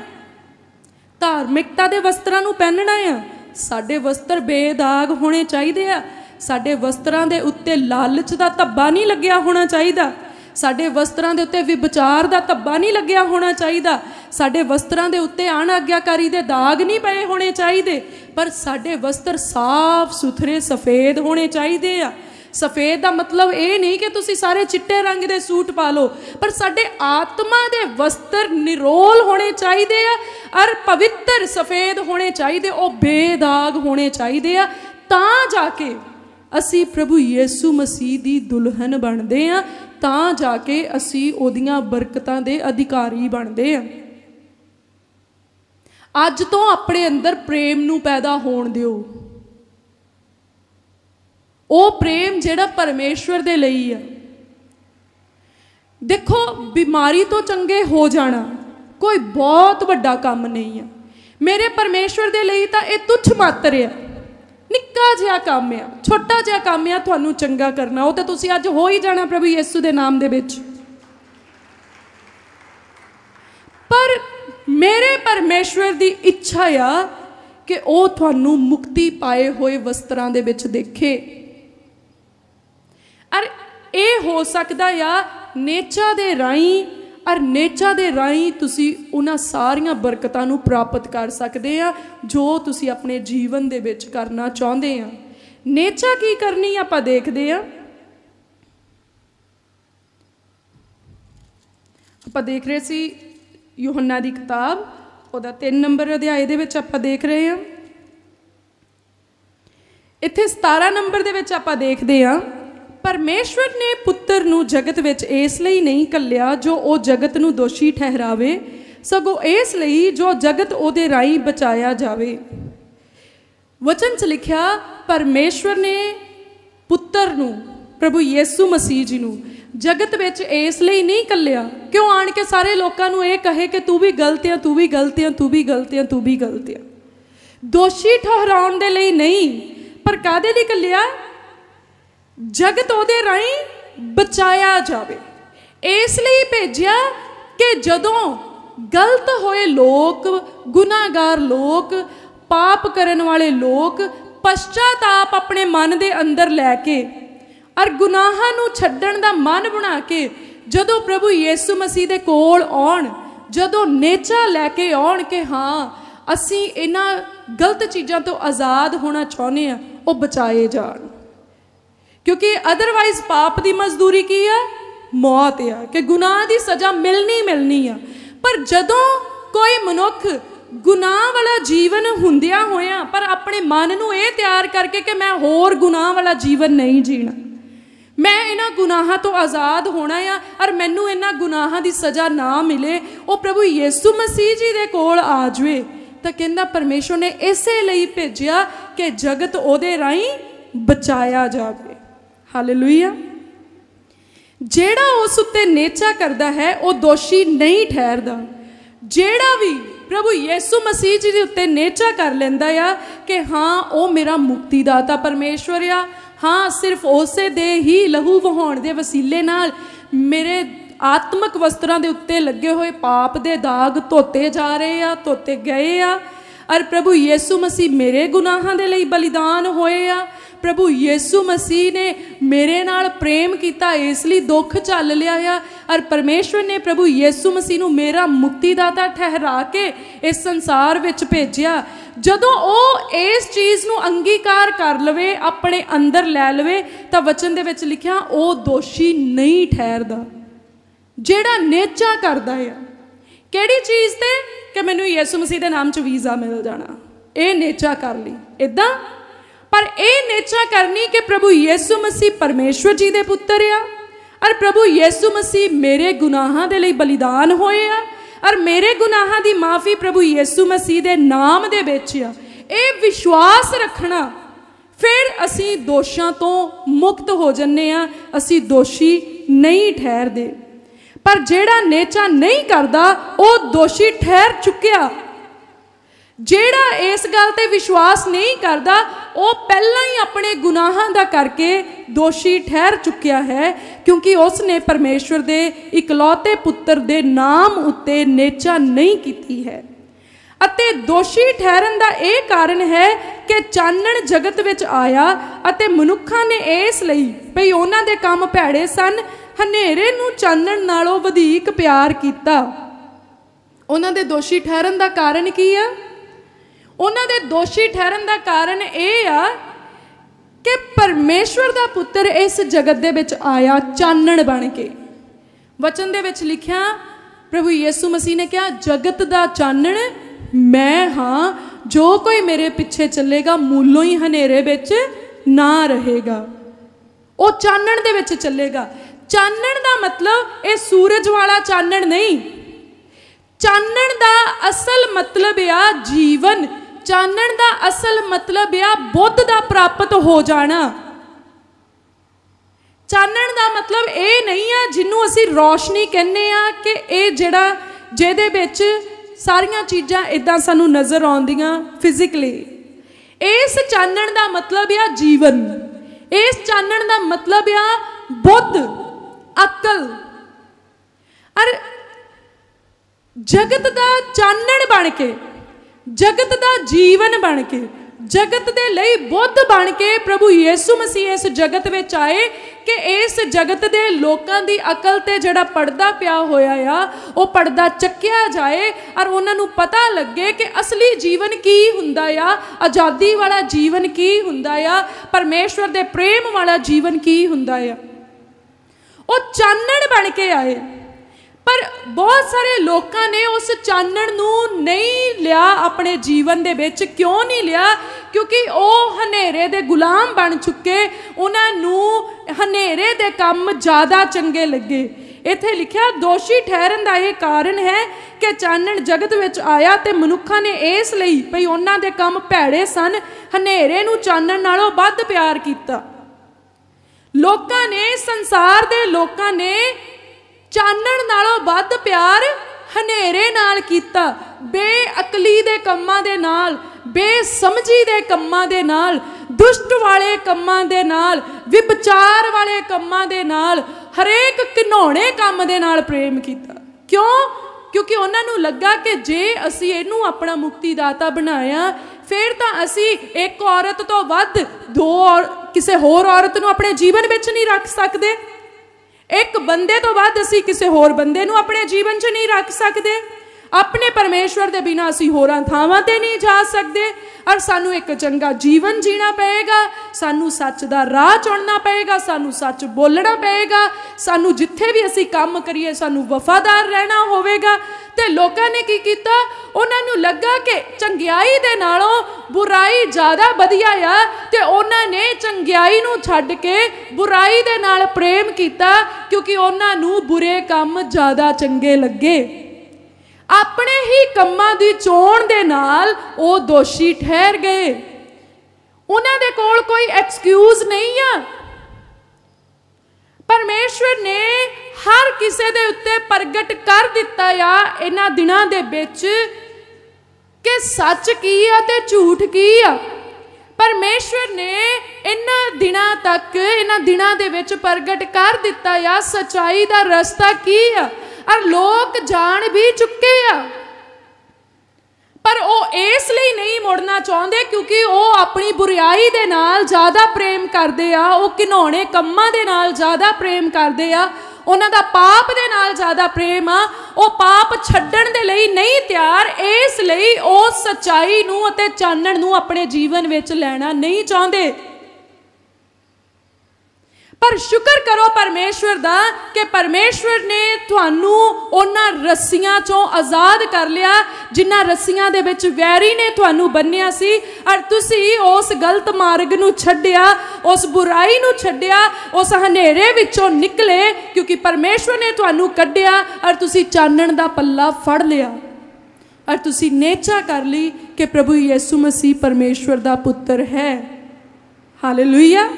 ਧਾਰਮਿਕਤਾ ਦੇ ਵਸਤਰਾਂ ਨੂੰ ਪਹਿਨਣਾ ਆ ਸਾਡੇ ਵਸਤਰ ਬੇਦਾਗ ਹੋਣੇ ਚਾਹੀਦੇ ਆ ਸਾਡੇ ਵਸਤਰਾਂ ਦੇ ਉੱਤੇ ਲਾਲਚ ਦਾ ਧੱਬਾ ਨਹੀਂ ਲੱਗਿਆ ਹੋਣਾ ਚਾਹੀਦਾ ਸਾਡੇ ਵਸਤਰਾਂ ਦੇ ਉੱਤੇ ਵਿਚਾਰ ਦਾ ਧੱਬਾ ਨਹੀਂ ਲੱਗਿਆ ਹੋਣਾ ਚਾਹੀਦਾ ਸਾਡੇ ਵਸਤਰਾਂ ਦੇ ਉੱਤੇ ਅਣਆਗਿਆਕਾਰੀ ਦੇ ਦਾਗ ਨਹੀਂ ਪਏ ਹੋਣੇ ਚਾਹੀਦੇ ਪਰ ਸਾਡੇ ਵਸਤਰ ਸਾਫ਼ ਸੁਥਰੇ ਸਫੇਦ ਹੋਣੇ ਚਾਹੀਦੇ ਆ ਸਫੇਦ ਦਾ ਮਤਲਬ ਇਹ ਨਹੀਂ ਕਿ ਤੁਸੀਂ ਸਾਰੇ ਚਿੱਟੇ ਰੰਗ ਦੇ ਸੂਟ ਪਾ ਲਓ ਪਰ ਸਾਡੇ ਆਤਮਾ ਦੇ ਵਸਤਰ ਨਿਰੋਲ ਹੋਣੇ ਚਾਹੀਦੇ ਆ ਅਰ ਪਵਿੱਤਰ ਸਫੇਦ ਹੋਣੇ ਚਾਹੀਦੇ ਉਹ ਬੇਦਾਗ ਹੋਣੇ ਚਾਹੀਦੇ ਆ ਤਾਂ ਜਾ ਕੇ ਅਸੀਂ ਪ੍ਰਭੂ ਯਿਸੂ ਮਸੀਹ ਦੀ ਦੁਲਹਨ ਬਣਦੇ ਆ ਤਾਂ ਜਾ ਕੇ ਅਸੀਂ ਉਹਦੀਆਂ ਬਰਕਤਾਂ ਦੇ ਅਧਿਕਾਰੀ ਬਣਦੇ ਆ ਅੱਜ ਤੋਂ ਆਪਣੇ ਅੰਦਰ ਪ੍ਰੇਮ ਨੂੰ ਪੈਦਾ ਹੋਣ ਦਿਓ ਉਹ ਪ੍ਰੇਮ ਜਿਹੜਾ ਪਰਮੇਸ਼ਵਰ ਦੇ ਲਈ ਆ ਦੇਖੋ ਬਿਮਾਰੀ ਤੋਂ ਚੰਗੇ ਹੋ ਜਾਣਾ ਕੋਈ ਬਹੁਤ ਵੱਡਾ ਕੰਮ ਨਹੀਂ ਆ ਮੇਰੇ ਪਰਮੇਸ਼ਵਰ ਦੇ ਲਈ ਤਾਂ ਇਹ ਤੁੱਛ ਮਾਤਰ ਆ ਨਿੱਕਾ ਜਿਹਾ ਕੰਮ ਆ ਛੋਟਾ ਜਿਹਾ ਕੰਮ ਆ ਤੁਹਾਨੂੰ ਚੰਗਾ ਕਰਨਾ ਉਹ ਤੇ ਤੁਸੀਂ ਅੱਜ ਹੋ ਹੀ ਜਾਣਾ ਪ੍ਰਭੂ ਯਿਸੂ ਦੇ ਨਾਮ ਦੇ ਵਿੱਚ ਪਰ ਮੇਰੇ ਪਰਮੇਸ਼ਵਰ ਦੀ ਇੱਛਾ ਆ ਕਿ ਉਹ ਤੁਹਾਨੂੰ ਮੁਕਤੀ ਪਾਏ ਹੋਏ ਵਸਤਰਾਂ ਦੇ ਵਿੱਚ ਦੇਖੇ ਅਰ ਇਹ ਹੋ ਸਕਦਾ ਆ ਨੇਚਾ ਦੇ ਰਾਈ ਔਰ ਨੇਚਾ ਦੇ ਰਾਹੀਂ ਤੁਸੀਂ ਉਹਨਾਂ ਸਾਰੀਆਂ ਬਰਕਤਾਂ ਨੂੰ ਪ੍ਰਾਪਤ ਕਰ ਸਕਦੇ ਆ ਜੋ ਤੁਸੀਂ ਆਪਣੇ ਜੀਵਨ ਦੇ ਵਿੱਚ ਕਰਨਾ ਚਾਹੁੰਦੇ ਆ ਨੇਚਾ ਕੀ ਕਰਨੀ ਆਪਾਂ ਦੇਖਦੇ ਆ ਆਪਾਂ ਦੇਖ ਰਹੇ ਸੀ ਯੋਹੰਨਾ ਦੀ ਕਿਤਾਬ ਉਹਦਾ 3 ਨੰਬਰ ਅਧਿਆਏ ਦੇ ਵਿੱਚ ਆਪਾਂ ਦੇਖ ਰਹੇ ਆ ਇੱਥੇ 17 ਨੰਬਰ ਦੇ ਵਿੱਚ ਆਪਾਂ ਦੇਖਦੇ ਆ ਪਰਮੇਸ਼ਵਰ ਨੇ ਪੁੱਤਰ ਨੂੰ ਜਗਤ ਵਿੱਚ ਇਸ ਲਈ ਨਹੀਂ ਕੱਲਿਆ ਜੋ ਉਹ ਜਗਤ ਨੂੰ ਦੋਸ਼ੀ ਠਹਿਰਾਵੇ ਸਗੋਂ ਇਸ ਲਈ ਜੋ ਜਗਤ ਉਹਦੇ ਰਾਹੀਂ ਬਚਾਇਆ ਜਾਵੇ ਵਚਨ 'ਚ ਲਿਖਿਆ ਪਰਮੇਸ਼ਵਰ ਨੇ ਪੁੱਤਰ ਨੂੰ ਪ੍ਰਭੂ ਯੇਸੂ ਮਸੀਹ ਜੀ ਨੂੰ ਜਗਤ ਵਿੱਚ ਇਸ ਲਈ ਨਹੀਂ ਕੱਲਿਆ ਕਿਉਂ ਆਣ ਕੇ ਸਾਰੇ ਲੋਕਾਂ ਨੂੰ ਇਹ ਕਹੇ ਕਿ ਤੂੰ ਵੀ ਗਲਤ ਹੈ ਤੂੰ ਵੀ ਗਲਤ ਹੈ ਤੂੰ ਵੀ ਗਲਤ ਹੈ ਤੂੰ ਵੀ ਗਲਤ ਹੈ ਦੋਸ਼ੀ ਠਹਿਰਾਉਣ ਦੇ ਲਈ ਨਹੀਂ ਪਰ ਕਾਦੇ ਲਈ ਕੱਲਿਆ ਜਗਤ ਉਹਦੇ ਰਾਹੀਂ ਬਚਾਇਆ ਜਾਵੇ ਇਸ ਲਈ ਭੇਜਿਆ ਕਿ ਜਦੋਂ ਗਲਤ ਹੋਏ ਲੋਕ ਗੁਨਾਹਗਾਰ ਲੋਕ ਪਾਪ ਕਰਨ ਵਾਲੇ ਲੋਕ ਪਛਤਾਪ ਆਪਣੇ ਮਨ ਦੇ ਅੰਦਰ ਲੈ ਕੇ ਔਰ ਗੁਨਾਹਾਂ ਨੂੰ ਛੱਡਣ ਦਾ ਮਨ ਬਣਾ ਕੇ ਜਦੋਂ ਪ੍ਰਭੂ ਯੀਸੂ ਮਸੀਹ ਦੇ ਕੋਲ ਆਉਣ ਜਦੋਂ ਨੇਚਾ ਲੈ ਕੇ ਆਉਣ ਕਿ ਹਾਂ ਅਸੀਂ ਇਹਨਾਂ ਗਲਤ ਚੀਜ਼ਾਂ ਤੋਂ ਆਜ਼ਾਦ ਹੋਣਾ ਚਾਹੁੰਦੇ ਆ ਉਹ ਬਚਾਏ ਜਾਣ ਕਿਉਂਕਿ ਅਦਰਵਾਈਜ਼ ਪਾਪ ਦੀ ਮਜ਼ਦੂਰੀ ਕੀ ਹੈ ਮੌਤ ਹੈ ਕਿ ਗੁਨਾਹ ਦੀ ਸਜ਼ਾ ਮਿਲਣੀ ਮਿਲਣੀ ਆ ਪਰ ਜਦੋਂ ਕੋਈ ਮਨੁੱਖ ਗੁਨਾਹ ਵਾਲਾ ਜੀਵਨ ਹੁੰਦਿਆ ਹੋਇਆ ਪਰ ਆਪਣੇ ਮਨ ਨੂੰ ਇਹ ਤਿਆਰ ਕਰਕੇ ਕਿ ਮੈਂ ਹੋਰ ਗੁਨਾਹ ਵਾਲਾ ਜੀਵਨ ਨਹੀਂ ਜੀਣਾ ਮੈਂ ਇਹਨਾਂ ਗੁਨਾਹਾਂ ਤੋਂ ਆਜ਼ਾਦ ਹੋਣਾ ਆ ਔਰ ਮੈਨੂੰ ਇਹਨਾਂ ਗੁਨਾਹਾਂ ਦੀ ਸਜ਼ਾ ਨਾ ਮਿਲੇ ਉਹ ਪ੍ਰਭੂ ਯੇਸੂ ਮਸੀਹ ਜੀ ਦੇ ਕੋਲ ਆ ਜਵੇ ਤਾਂ ਕਹਿੰਦਾ ਪਰਮੇਸ਼ਰ ਨੇ ਇਸੇ ਲਈ ਭੇਜਿਆ ਕਿ ਜਗਤ ਉਹਦੇ ਰਾਹੀਂ ਬਚਾਇਆ ਜਾਵੇ ਹਾਲੇਲੂਇਆ ਜਿਹੜਾ ਉਸ ਉੱਤੇ ਨੇਚਾ ਕਰਦਾ ਹੈ ਉਹ ਦੋਸ਼ੀ ਨਹੀਂ ਠਹਿਰਦਾ ਜਿਹੜਾ ਵੀ ਪ੍ਰਭੂ ਯੇਸੂ ਮਸੀਹ ਜੀ ਦੇ ਉੱਤੇ ਨੇਚਾ ਕਰ ਲੈਂਦਾ ਆ ਕਿ ਹਾਂ ਉਹ ਮੇਰਾ ਮੁਕਤੀਦਾਤਾ ਪਰਮੇਸ਼ਵਰ ਆ ਹਾਂ ਸਿਰਫ ਉਸੇ ਦੇ ਹੀ ਲਹੂ ਵਹਾਉਣ ਦੇ ਵਸੀਲੇ ਨਾਲ ਮੇਰੇ ਆਤਮਿਕ ਵਸਤਰਾਂ ਦੇ ਉੱਤੇ ਲੱਗੇ ਹੋਏ ਪਾਪ ਦੇ ਦਾਗ ਧੋਤੇ ਜਾ ਰਹੇ ਆ ਧੋਤੇ ਗਏ ਆ ਅਰ ਪ੍ਰਭੂ ਯੇਸੂ ਮਸੀਹ ਮੇਰੇ ਗੁਨਾਹਾਂ ਦੇ ਲਈ ਬਲੀਦਾਨ ਹੋਏ ਆ ਪ੍ਰਭੂ ਯੀਸੂ ਮਸੀਹ ਨੇ ਮੇਰੇ ਨਾਲ ਪ੍ਰੇਮ ਕੀਤਾ ਇਸ ਲਈ ਦੁੱਖ ਚੱਲ ਲਿਆ ਆ ਔਰ ਪਰਮੇਸ਼ਵਰ ਨੇ ਪ੍ਰਭੂ ਯੀਸੂ ਮਸੀਹ ਨੂੰ ਮੇਰਾ ਮੁਕਤੀਦਾਤਾ ਠਹਿਰਾ ਕੇ ਇਸ ਸੰਸਾਰ ਵਿੱਚ ਭੇਜਿਆ ਜਦੋਂ ਉਹ ਇਸ ਚੀਜ਼ ਨੂੰ ਅੰਗੀਕਾਰ ਕਰ ਲਵੇ ਆਪਣੇ ਅੰਦਰ ਲੈ ਲਵੇ ਤਾਂ ਵਚਨ ਦੇ ਵਿੱਚ ਲਿਖਿਆ ਉਹ ਦੋਸ਼ੀ ਨਹੀਂ ਠਹਿਰਦਾ ਜਿਹੜਾ ਨੇਚਾ ਕਰਦਾ ਆ ਕਿਹੜੀ ਚੀਜ਼ ਤੇ ਕਿ ਮੈਨੂੰ ਯੀਸੂ ਮਸੀਹ ਦੇ ਨਾਮ 'ਚ ਵੀਜ਼ਾ ਮਿਲ ਜਾਣਾ ਇਹ ਨੇਚਾ ਕਰ ਲਈ ਇਦਾਂ ਪਰ ਇਹ ਨੇਚਾ ਕਰਨੀ ਕਿ ਪ੍ਰਭੂ ਯੀਸੂ ਮਸੀਹ ਪਰਮੇਸ਼ਵਰ ਜੀ ਦੇ ਪੁੱਤਰ ਆ ਔਰ ਪ੍ਰਭੂ ਯੀਸੂ ਮਸੀਹ ਮੇਰੇ ਗੁਨਾਹਾਂ ਦੇ ਲਈ ਬਲੀਦਾਨ ਹੋਏ ਆ ਔਰ ਮੇਰੇ ਗੁਨਾਹਾਂ ਦੀ ਮਾਫੀ ਪ੍ਰਭੂ ਯੀਸੂ ਮਸੀਹ ਦੇ ਨਾਮ ਦੇ ਵਿੱਚ ਆ ਇਹ ਵਿਸ਼ਵਾਸ ਰੱਖਣਾ ਫਿਰ ਅਸੀਂ ਦੋਸ਼ਾਂ ਤੋਂ ਮੁਕਤ ਹੋ ਜੰਨੇ ਆ ਅਸੀਂ ਦੋਸ਼ੀ ਨਹੀਂ ਠਹਿਰਦੇ ਪਰ ਜਿਹੜਾ ਨੇਚਾ ਨਹੀਂ ਕਰਦਾ ਉਹ ਦੋਸ਼ੀ ਠਹਿਰ ਚੁੱਕਿਆ ਜਿਹੜਾ ਇਸ ਗੱਲ ਤੇ ਵਿਸ਼ਵਾਸ ਨਹੀਂ ਕਰਦਾ ਉਹ ਪਹਿਲਾਂ ਹੀ ਆਪਣੇ ਗੁਨਾਹਾਂ ਦਾ ਕਰਕੇ ਦੋਸ਼ੀ ਠਹਿਰ ਚੁੱਕਿਆ ਹੈ ਕਿਉਂਕਿ ਉਸ ਨੇ ਪਰਮੇਸ਼ਵਰ ਦੇ ਇਕਲੌਤੇ ਪੁੱਤਰ ਦੇ ਨਾਮ ਉੱਤੇ ਨੇਚਾ ਨਹੀਂ ਕੀਤੀ ਹੈ ਅਤੇ ਦੋਸ਼ੀ ਠਹਿਰਨ ਦਾ ਇਹ ਕਾਰਨ ਹੈ ਕਿ ਚਾਨਣ ਜਗਤ ਵਿੱਚ ਆਇਆ ਅਤੇ ਮਨੁੱਖਾਂ ਨੇ ਇਸ ਲਈ ਭਈ ਉਹਨਾਂ ਦੇ ਕੰਮ ਭੈੜੇ ਸਨ ਹਨੇਰੇ ਨੂੰ ਚਾਨਣ ਨਾਲੋਂ ਵਧੇਕ ਪਿਆਰ ਕੀਤਾ ਉਹਨਾਂ ਦੇ ਦੋਸ਼ੀ ਠਹਿਰਨ ਦਾ ਕਾਰਨ ਕੀ ਆ ਉਹਨਾਂ ਦੇ ਦੋਸ਼ੀ ਠਹਿਰਨ ਦਾ ਕਾਰਨ ਇਹ ਆ ਕਿ ਪਰਮੇਸ਼ਵਰ ਦਾ ਪੁੱਤਰ ਇਸ ਜਗਤ ਦੇ ਵਿੱਚ ਆਇਆ ਚਾਨਣ ਬਣ ਕੇ ਵਚਨ ਦੇ ਵਿੱਚ ਲਿਖਿਆ ਪ੍ਰਭੂ ਯਿਸੂ ਮਸੀਹ ਨੇ ਕਿਹਾ ਜਗਤ ਦਾ ਚਾਨਣ ਮੈਂ ਹਾਂ ਜੋ ਕੋਈ ਮੇਰੇ ਪਿੱਛੇ ਚੱਲੇਗਾ ਮੂਲੋਂ ਹੀ ਹਨੇਰੇ ਵਿੱਚ ਨਾ ਰਹੇਗਾ ਉਹ ਚਾਨਣ ਦੇ ਵਿੱਚ ਚੱਲੇਗਾ ਚਾਨਣ ਦਾ ਮਤਲਬ ਇਹ ਸੂਰਜ ਵਾਲਾ ਚਾਨਣ ਨਹੀਂ ਚਾਨਣ ਦਾ ਅਸਲ ਮਤਲਬ ਆ ਜੀਵਨ ਜਾਣਨ ਦਾ ਅਸਲ ਮਤਲਬ ਆ ਬੁੱਧ ਦਾ ਪ੍ਰਾਪਤ ਹੋ ਜਾਣਾ ਚਾਨਣ ਦਾ ਮਤਲਬ ਇਹ ਨਹੀਂ ਆ ਜਿੰਨੂੰ ਅਸੀਂ ਰੋਸ਼ਨੀ ਕਹਿੰਨੇ ਆ ਕਿ ਇਹ ਜਿਹੜਾ ਜਿਹਦੇ ਵਿੱਚ ਸਾਰੀਆਂ ਚੀਜ਼ਾਂ ਇਦਾਂ ਸਾਨੂੰ ਨਜ਼ਰ ਆਉਂਦੀਆਂ ਫਿਜ਼ੀਕਲੀ ਇਸ ਚਾਨਣ ਦਾ ਮਤਲਬ ਆ ਜੀਵਨ ਇਸ ਚਾਨਣ ਦਾ ਮਤਲਬ ਆ ਬੁੱਧ ਅਕਲ ਅਰ ਜਗਤ ਦਾ ਚਾਨਣ ਬਣ ਕੇ ਜਗਤ ਦਾ ਜੀਵਨ ਬਣ ਕੇ ਜਗਤ ਦੇ ਲਈ ਬੁੱਧ ਬਣ ਕੇ ਪ੍ਰਭੂ ਯੀਸੂ ਮਸੀਹ ਇਸ ਜਗਤ ਵਿੱਚ ਆਏ ਕਿ ਇਸ ਜਗਤ ਦੇ ਲੋਕਾਂ ਦੀ ਅਕਲ ਤੇ ਜਿਹੜਾ ਪਰਦਾ ਪਿਆ ਹੋਇਆ ਆ ਉਹ ਪਰਦਾ ਚੱਕਿਆ ਜਾਏ ਔਰ ਉਹਨਾਂ ਨੂੰ ਪਤਾ ਲੱਗੇ ਕਿ ਅਸਲੀ ਜੀਵਨ ਕੀ ਹੁੰਦਾ ਆ ਆਜ਼ਾਦੀ ਵਾਲਾ ਜੀਵਨ ਕੀ ਹੁੰਦਾ ਆ ਪਰਮੇਸ਼ਵਰ ਦੇ ਪ੍ਰੇਮ ਵਾਲਾ ਜੀਵਨ ਕੀ ਹੁੰਦਾ ਆ ਉਹ ਚਾਨਣ ਬਣ ਕੇ ਆਏ ਪਰ ਬਹੁਤ ਸਾਰੇ ਲੋਕਾਂ ਨੇ ਉਸ ਚਾਨਣ ਨੂੰ ਨਹੀਂ ਲਿਆ ਆਪਣੇ ਜੀਵਨ ਦੇ ਵਿੱਚ ਕਿਉਂ ਨਹੀਂ ਲਿਆ ਕਿਉਂਕਿ ਉਹ ਹਨੇਰੇ ਦੇ ਗੁਲਾਮ ਬਣ ਚੁੱਕੇ ਉਹਨਾਂ ਨੂੰ ਹਨੇਰੇ ਦੇ ਕੰਮ ਜ਼ਿਆਦਾ ਚੰਗੇ ਲੱਗੇ ਇੱਥੇ ਲਿਖਿਆ ਦੋਸ਼ੀ ਠਹਿਰਨ ਦਾ ਇਹ ਕਾਰਨ ਹੈ ਕਿ ਚਾਨਣ ਜਗਤ ਵਿੱਚ ਆਇਆ ਤੇ ਮਨੁੱਖਾਂ ਨੇ ਇਸ ਲਈ ਭਈ ਉਹਨਾਂ ਦੇ ਕੰਮ ਭੈੜੇ ਸਨ ਹਨੇਰੇ ਨੂੰ ਚਾਨਣ ਨਾਲੋਂ ਵੱਧ ਪਿਆਰ ਕੀਤਾ ਲੋਕਾਂ ਨੇ ਸੰਸਾਰ ਦੇ ਲੋਕਾਂ ਨੇ ਚਾਨਣ ਨਾਲੋਂ ਵੱਧ ਪਿਆਰ ਹਨੇਰੇ ਨਾਲ ਕੀਤਾ ਬੇਅਕਲੀ ਦੇ ਕੰਮਾਂ ਦੇ ਨਾਲ ਬੇਸਮਝੀ ਦੇ ਕੰਮਾਂ ਦੇ ਨਾਲ ਦੁਸ਼ਟ ਵਾਲੇ ਕੰਮਾਂ ਦੇ ਨਾਲ ਵਿਪਚਾਰ ਵਾਲੇ ਕੰਮਾਂ ਦੇ ਨਾਲ ਹਰੇਕ ਕਿਨੋਣੇ ਕੰਮ ਦੇ ਨਾਲ ਪ੍ਰੇਮ ਕੀਤਾ ਕਿਉਂ ਕਿਉਂਕਿ ਉਹਨਾਂ ਨੂੰ ਲੱਗਾ ਕਿ ਜੇ ਅਸੀਂ ਇਹਨੂੰ ਆਪਣਾ ਮੁਕਤੀਦਾਤਾ ਬਣਾਇਆ ਫਿਰ ਤਾਂ ਅਸੀਂ ਇੱਕ ਔਰਤ ਤੋਂ ਵੱਧ ਦੋ ਕਿਸੇ ਹੋਰ ਔਰਤ ਨੂੰ ਆਪਣੇ ਜੀਵਨ ਵਿੱਚ ਨਹੀਂ ਰੱਖ ਸਕਦੇ ਇੱਕ ਬੰਦੇ ਤੋਂ ਵੱਧ ਅਸੀਂ ਕਿਸੇ ਹੋਰ ਬੰਦੇ ਨੂੰ ਆਪਣੇ ਜੀਵਨ 'ਚ ਨਹੀਂ ਰੱਖ ਸਕਦੇ ਆਪਣੇ ਪਰਮੇਸ਼ਵਰ ਦੇ ਬਿਨਾ ਅਸੀਂ ਹੋਰਾਂ ਥਾਵਾਂ ਤੇ ਨਹੀਂ ਜਾ ਸਕਦੇ ਔਰ ਸਾਨੂੰ ਇੱਕ ਚੰਗਾ ਜੀਵਨ ਜੀਣਾ ਪਏਗਾ ਸਾਨੂੰ ਸੱਚ ਦਾ ਰਾਹ ਚੁਣਨਾ ਪਏਗਾ ਸਾਨੂੰ ਸੱਚ ਬੋਲਣਾ ਪਏਗਾ ਸਾਨੂੰ ਜਿੱਥੇ ਵੀ ਅਸੀਂ ਕੰਮ ਕਰੀਏ ਸਾਨੂੰ ਵਫਾਦਾਰ ਰਹਿਣਾ ਹੋਵੇਗਾ ਤੇ ਲੋਕਾਂ ਨੇ ਕੀ ਕੀਤਾ ਉਹਨਾਂ ਨੂੰ ਲੱਗਾ ਕਿ ਚੰਗਿਆਈ ਦੇ ਨਾਲੋਂ ਬੁਰਾਈ ਜ਼ਿਆਦਾ ਵਧੀਆ ਆ ਤੇ ਉਹਨਾਂ ਨੇ ਚੰਗਿਆਈ ਨੂੰ ਛੱਡ ਕੇ ਬੁਰਾਈ ਦੇ ਨਾਲ ਪ੍ਰੇਮ ਕੀਤਾ ਕਿਉਂਕਿ ਉਹਨਾਂ ਨੂੰ ਬੁਰੇ ਕੰਮ ਜ਼ਿਆਦਾ ਚੰਗੇ ਲੱਗੇ ਆਪਣੇ ਹੀ ਕੰਮਾਂ ਦੀ ਚੋਣ ਦੇ ਨਾਲ ਉਹ ਦੋਸ਼ੀ ਠਹਿਰ ਗਏ ਉਹਨਾਂ ਦੇ ਕੋਲ ਕੋਈ ਐਕਸਕਿਊਜ਼ ਨਹੀਂ ਆ ਪਰਮੇਸ਼ਵਰ ਨੇ ਹਰ ਕਿਸੇ ਦੇ ਉੱਤੇ ਪ੍ਰਗਟ ਕਰ ਦਿੱਤਾ ਆ ਇਹਨਾਂ ਦਿਨਾਂ ਦੇ ਵਿੱਚ ਕਿ ਸੱਚ ਕੀ ਆ ਤੇ ਝੂਠ ਕੀ ਆ ਪਰਮੇਸ਼ਵਰ ਨੇ ਇਹਨਾਂ ਦਿਨਾਂ ਤੱਕ ਇਹਨਾਂ ਦਿਨਾਂ ਦੇ ਵਿੱਚ ਪ੍ਰਗਟ ਕਰ ਦਿੱਤਾ ਆ ਸਚਾਈ ਦਾ ਰਸਤਾ ਕੀ ਆ ਔਰ ਲੋਕ ਜਾਣ ਵੀ ਚੁੱਕੇ ਆ ਪਰ ਉਹ ਇਸ ਲਈ ਨਹੀਂ ਮੁੜਨਾ ਚਾਹੁੰਦੇ ਕਿਉਂਕਿ ਉਹ ਆਪਣੀ ਬੁਰੀਾਈ ਦੇ ਨਾਲ ਜ਼ਿਆਦਾ ਪ੍ਰੇਮ ਕਰਦੇ ਆ ਉਹ ਕਿਨੋਣੇ ਕੰਮਾਂ ਦੇ ਨਾਲ ਜ਼ਿਆਦਾ ਪ੍ਰੇਮ ਕਰਦੇ ਆ ਉਹਨਾਂ ਦਾ ਪਾਪ ਦੇ ਨਾਲ ਜ਼ਿਆਦਾ ਪ੍ਰੇਮ ਆ ਉਹ ਪਾਪ ਛੱਡਣ ਦੇ ਲਈ ਨਹੀਂ ਤਿਆਰ ਇਸ ਲਈ ਉਹ ਸਚਾਈ ਨੂੰ ਅਤੇ ਚਾਨਣ ਨੂੰ ਆਪਣੇ ਜੀਵਨ ਵਿੱਚ ਲੈਣਾ ਨਹੀਂ ਚਾਹੁੰਦੇ ਪਰ ਸ਼ੁਕਰ ਕਰੋ ਪਰਮੇਸ਼ਵਰ ਦਾ ਕਿ ਪਰਮੇਸ਼ਵਰ ਨੇ ਤੁਹਾਨੂੰ ਉਹਨਾਂ ਰੱਸੀਆਂ ਚੋਂ ਆਜ਼ਾਦ ਕਰ ਲਿਆ ਜਿਨ੍ਹਾਂ ਰੱਸੀਆਂ ਦੇ ਵਿੱਚ ਵੈਰੀ ਨੇ ਤੁਹਾਨੂੰ ਬੰਨਿਆ ਸੀ ਔਰ ਤੁਸੀਂ ਉਸ ਗਲਤ ਮਾਰਗ ਨੂੰ ਛੱਡਿਆ ਉਸ ਬੁਰਾਈ ਨੂੰ ਛੱਡਿਆ ਉਸ ਹਨੇਰੇ ਵਿੱਚੋਂ ਨਿਕਲੇ ਕਿਉਂਕਿ ਪਰਮੇਸ਼ਵਰ ਨੇ ਤੁਹਾਨੂੰ ਕੱਢਿਆ ਔਰ ਤੁਸੀਂ ਚਾਨਣ ਦਾ ਪੱਲਾ ਫੜ ਲਿਆ ਔਰ ਤੁਸੀਂ ਨੇਚਾ ਕਰ ਲਈ ਕਿ ਪ੍ਰਭੂ ਯਿਸੂ ਮਸੀਹ ਪਰਮੇਸ਼ਵਰ ਦਾ ਪੁੱਤਰ ਹੈ ਹਾਲੇਲੂਇਆ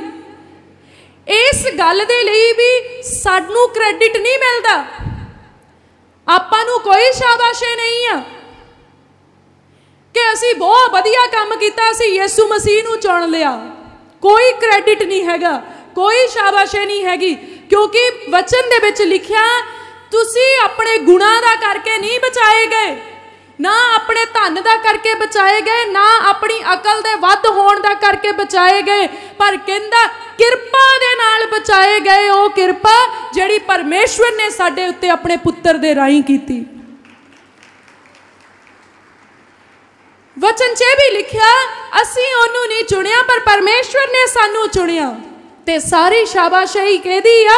ਇਸ ਗੱਲ ਦੇ ਲਈ ਵੀ ਸਾਨੂੰ ਕ੍ਰੈਡਿਟ ਨਹੀਂ ਮਿਲਦਾ ਆਪਾਂ ਨੂੰ ਕੋਈ ਸ਼ਾਬਾਸ਼ੇ ਨਹੀਂ ਆ ਕਿ ਅਸੀਂ ਬਹੁਤ ਵਧੀਆ ਕੰਮ ਕੀਤਾ ਸੀ ਯਿਸੂ ਮਸੀਹ ਨੂੰ ਚੁਣ ਲਿਆ ਕੋਈ ਕ੍ਰੈਡਿਟ ਨਹੀਂ ਹੈਗਾ ਕੋਈ ਸ਼ਾਬਾਸ਼ੇ ਨਹੀਂ ਹੈਗੀ ਕਿਉਂਕਿ ਵਚਨ ਦੇ ਵਿੱਚ ਲਿਖਿਆ ਤੁਸੀਂ ਆਪਣੇ ਗੁਨਾਹ ਦਾ ਕਰਕੇ ਨਹੀਂ ਬਚਾਏ ਗਏ ਨਾ ਆਪਣੇ ਧਨ ਦਾ ਕਰਕੇ ਬਚਾਏ ਗਏ ਨਾ ਆਪਣੀ ਅਕਲ ਦੇ ਵੱਧ ਹੋਣ ਦਾ ਕਰਕੇ ਬਚਾਏ ਗਏ ਪਰ ਕਹਿੰਦਾ ਕਿਰਪਾ ਦੇ ਨਾਲ ਬਚਾਏ ਗਏ ਉਹ ਕਿਰਪਾ ਜਿਹੜੀ ਪਰਮੇਸ਼ਵਰ ਨੇ ਸਾਡੇ ਉੱਤੇ ਆਪਣੇ ਪੁੱਤਰ ਦੇ ਰਾਹੀਂ ਕੀਤੀ ਵਚਨ 'ਚ ਵੀ ਲਿਖਿਆ ਅਸੀਂ ਉਹਨੂੰ ਨਹੀਂ ਚੁਣਿਆ ਪਰ ਪਰਮੇਸ਼ਵਰ ਨੇ ਸਾਨੂੰ ਚੁਣਿਆ ਤੇ ਸਾਰੀ ਸ਼ਾਬਾਸ਼ਹੀ ਕਹਦੀ ਆ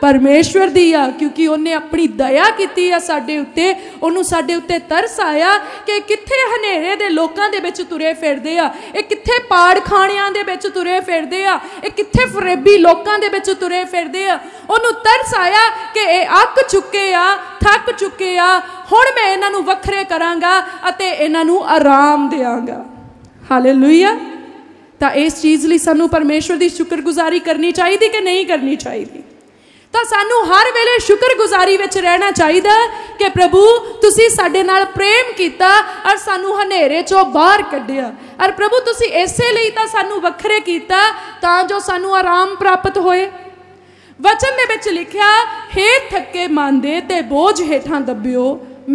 ਪਰਮੇਸ਼ਵਰ ਦੀ ਆ ਕਿਉਂਕਿ ਉਹਨੇ ਆਪਣੀ ਦਇਆ ਕੀਤੀ ਆ ਸਾਡੇ ਉੱਤੇ ਉਹਨੂੰ ਸਾਡੇ ਉੱਤੇ ਤਰਸ ਆਇਆ ਕਿ ਕਿੱਥੇ ਹਨੇਰੇ ਦੇ ਲੋਕਾਂ ਦੇ ਵਿੱਚ ਤੁਰੇ ਫਿਰਦੇ ਆ ਇਹ ਕਿੱਥੇ ਪਾੜ ਖਾਣਿਆਂ ਦੇ ਵਿੱਚ ਤੁਰੇ ਫਿਰਦੇ ਆ ਇਹ ਕਿੱਥੇ ਫਰੇਬੀ ਲੋਕਾਂ ਦੇ ਵਿੱਚ ਤੁਰੇ ਫਿਰਦੇ ਆ ਉਹਨੂੰ ਤਰਸ ਆਇਆ ਕਿ ਇਹ ਅੱਕ ਚੁੱਕੇ ਆ ਥੱਕ ਚੁੱਕੇ ਆ ਹੁਣ ਮੈਂ ਇਹਨਾਂ ਨੂੰ ਵੱਖਰੇ ਕਰਾਂਗਾ ਅਤੇ ਇਹਨਾਂ ਨੂੰ ਆਰਾਮ ਦੇਵਾਂਗਾ ਹਾਲੇਲੂਇਆ ਤਾਂ ਇਸ ਚੀਜ਼ ਲਈ ਸਾਨੂੰ ਪਰਮੇਸ਼ਵਰ ਦੀ ਸ਼ੁਕਰਗੁਜ਼ਾਰੀ ਕਰਨੀ ਚਾਹੀਦੀ ਕਿ ਨਹੀਂ ਕਰਨੀ ਚਾਹੀਦੀ ਤਾਂ ਸਾਨੂੰ ਹਰ ਵੇਲੇ ਸ਼ੁਕਰਗੁਜ਼ਾਰੀ ਵਿੱਚ ਰਹਿਣਾ ਚਾਹੀਦਾ ਕਿ ਪ੍ਰਭੂ ਤੁਸੀਂ ਸਾਡੇ ਨਾਲ ਪ੍ਰੇਮ ਕੀਤਾ ਔਰ ਸਾਨੂੰ ਹਨੇਰੇ ਚੋਂ ਬਾਹਰ ਕੱਢਿਆ ਔਰ ਪ੍ਰਭੂ ਤੁਸੀਂ ਇਸੇ ਲਈ ਤਾਂ ਸਾਨੂੰ ਵੱਖਰੇ ਕੀਤਾ ਤਾਂ ਜੋ ਸਾਨੂੰ ਆਰਾਮ ਪ੍ਰਾਪਤ ਹੋਏ ਵਚਨ ਦੇ ਵਿੱਚ ਲਿਖਿਆ हे ਥੱਕੇ ਮਨ ਦੇ ਤੇ ਬੋਝ ਹੇਠਾਂ ਦੱਬਿਓ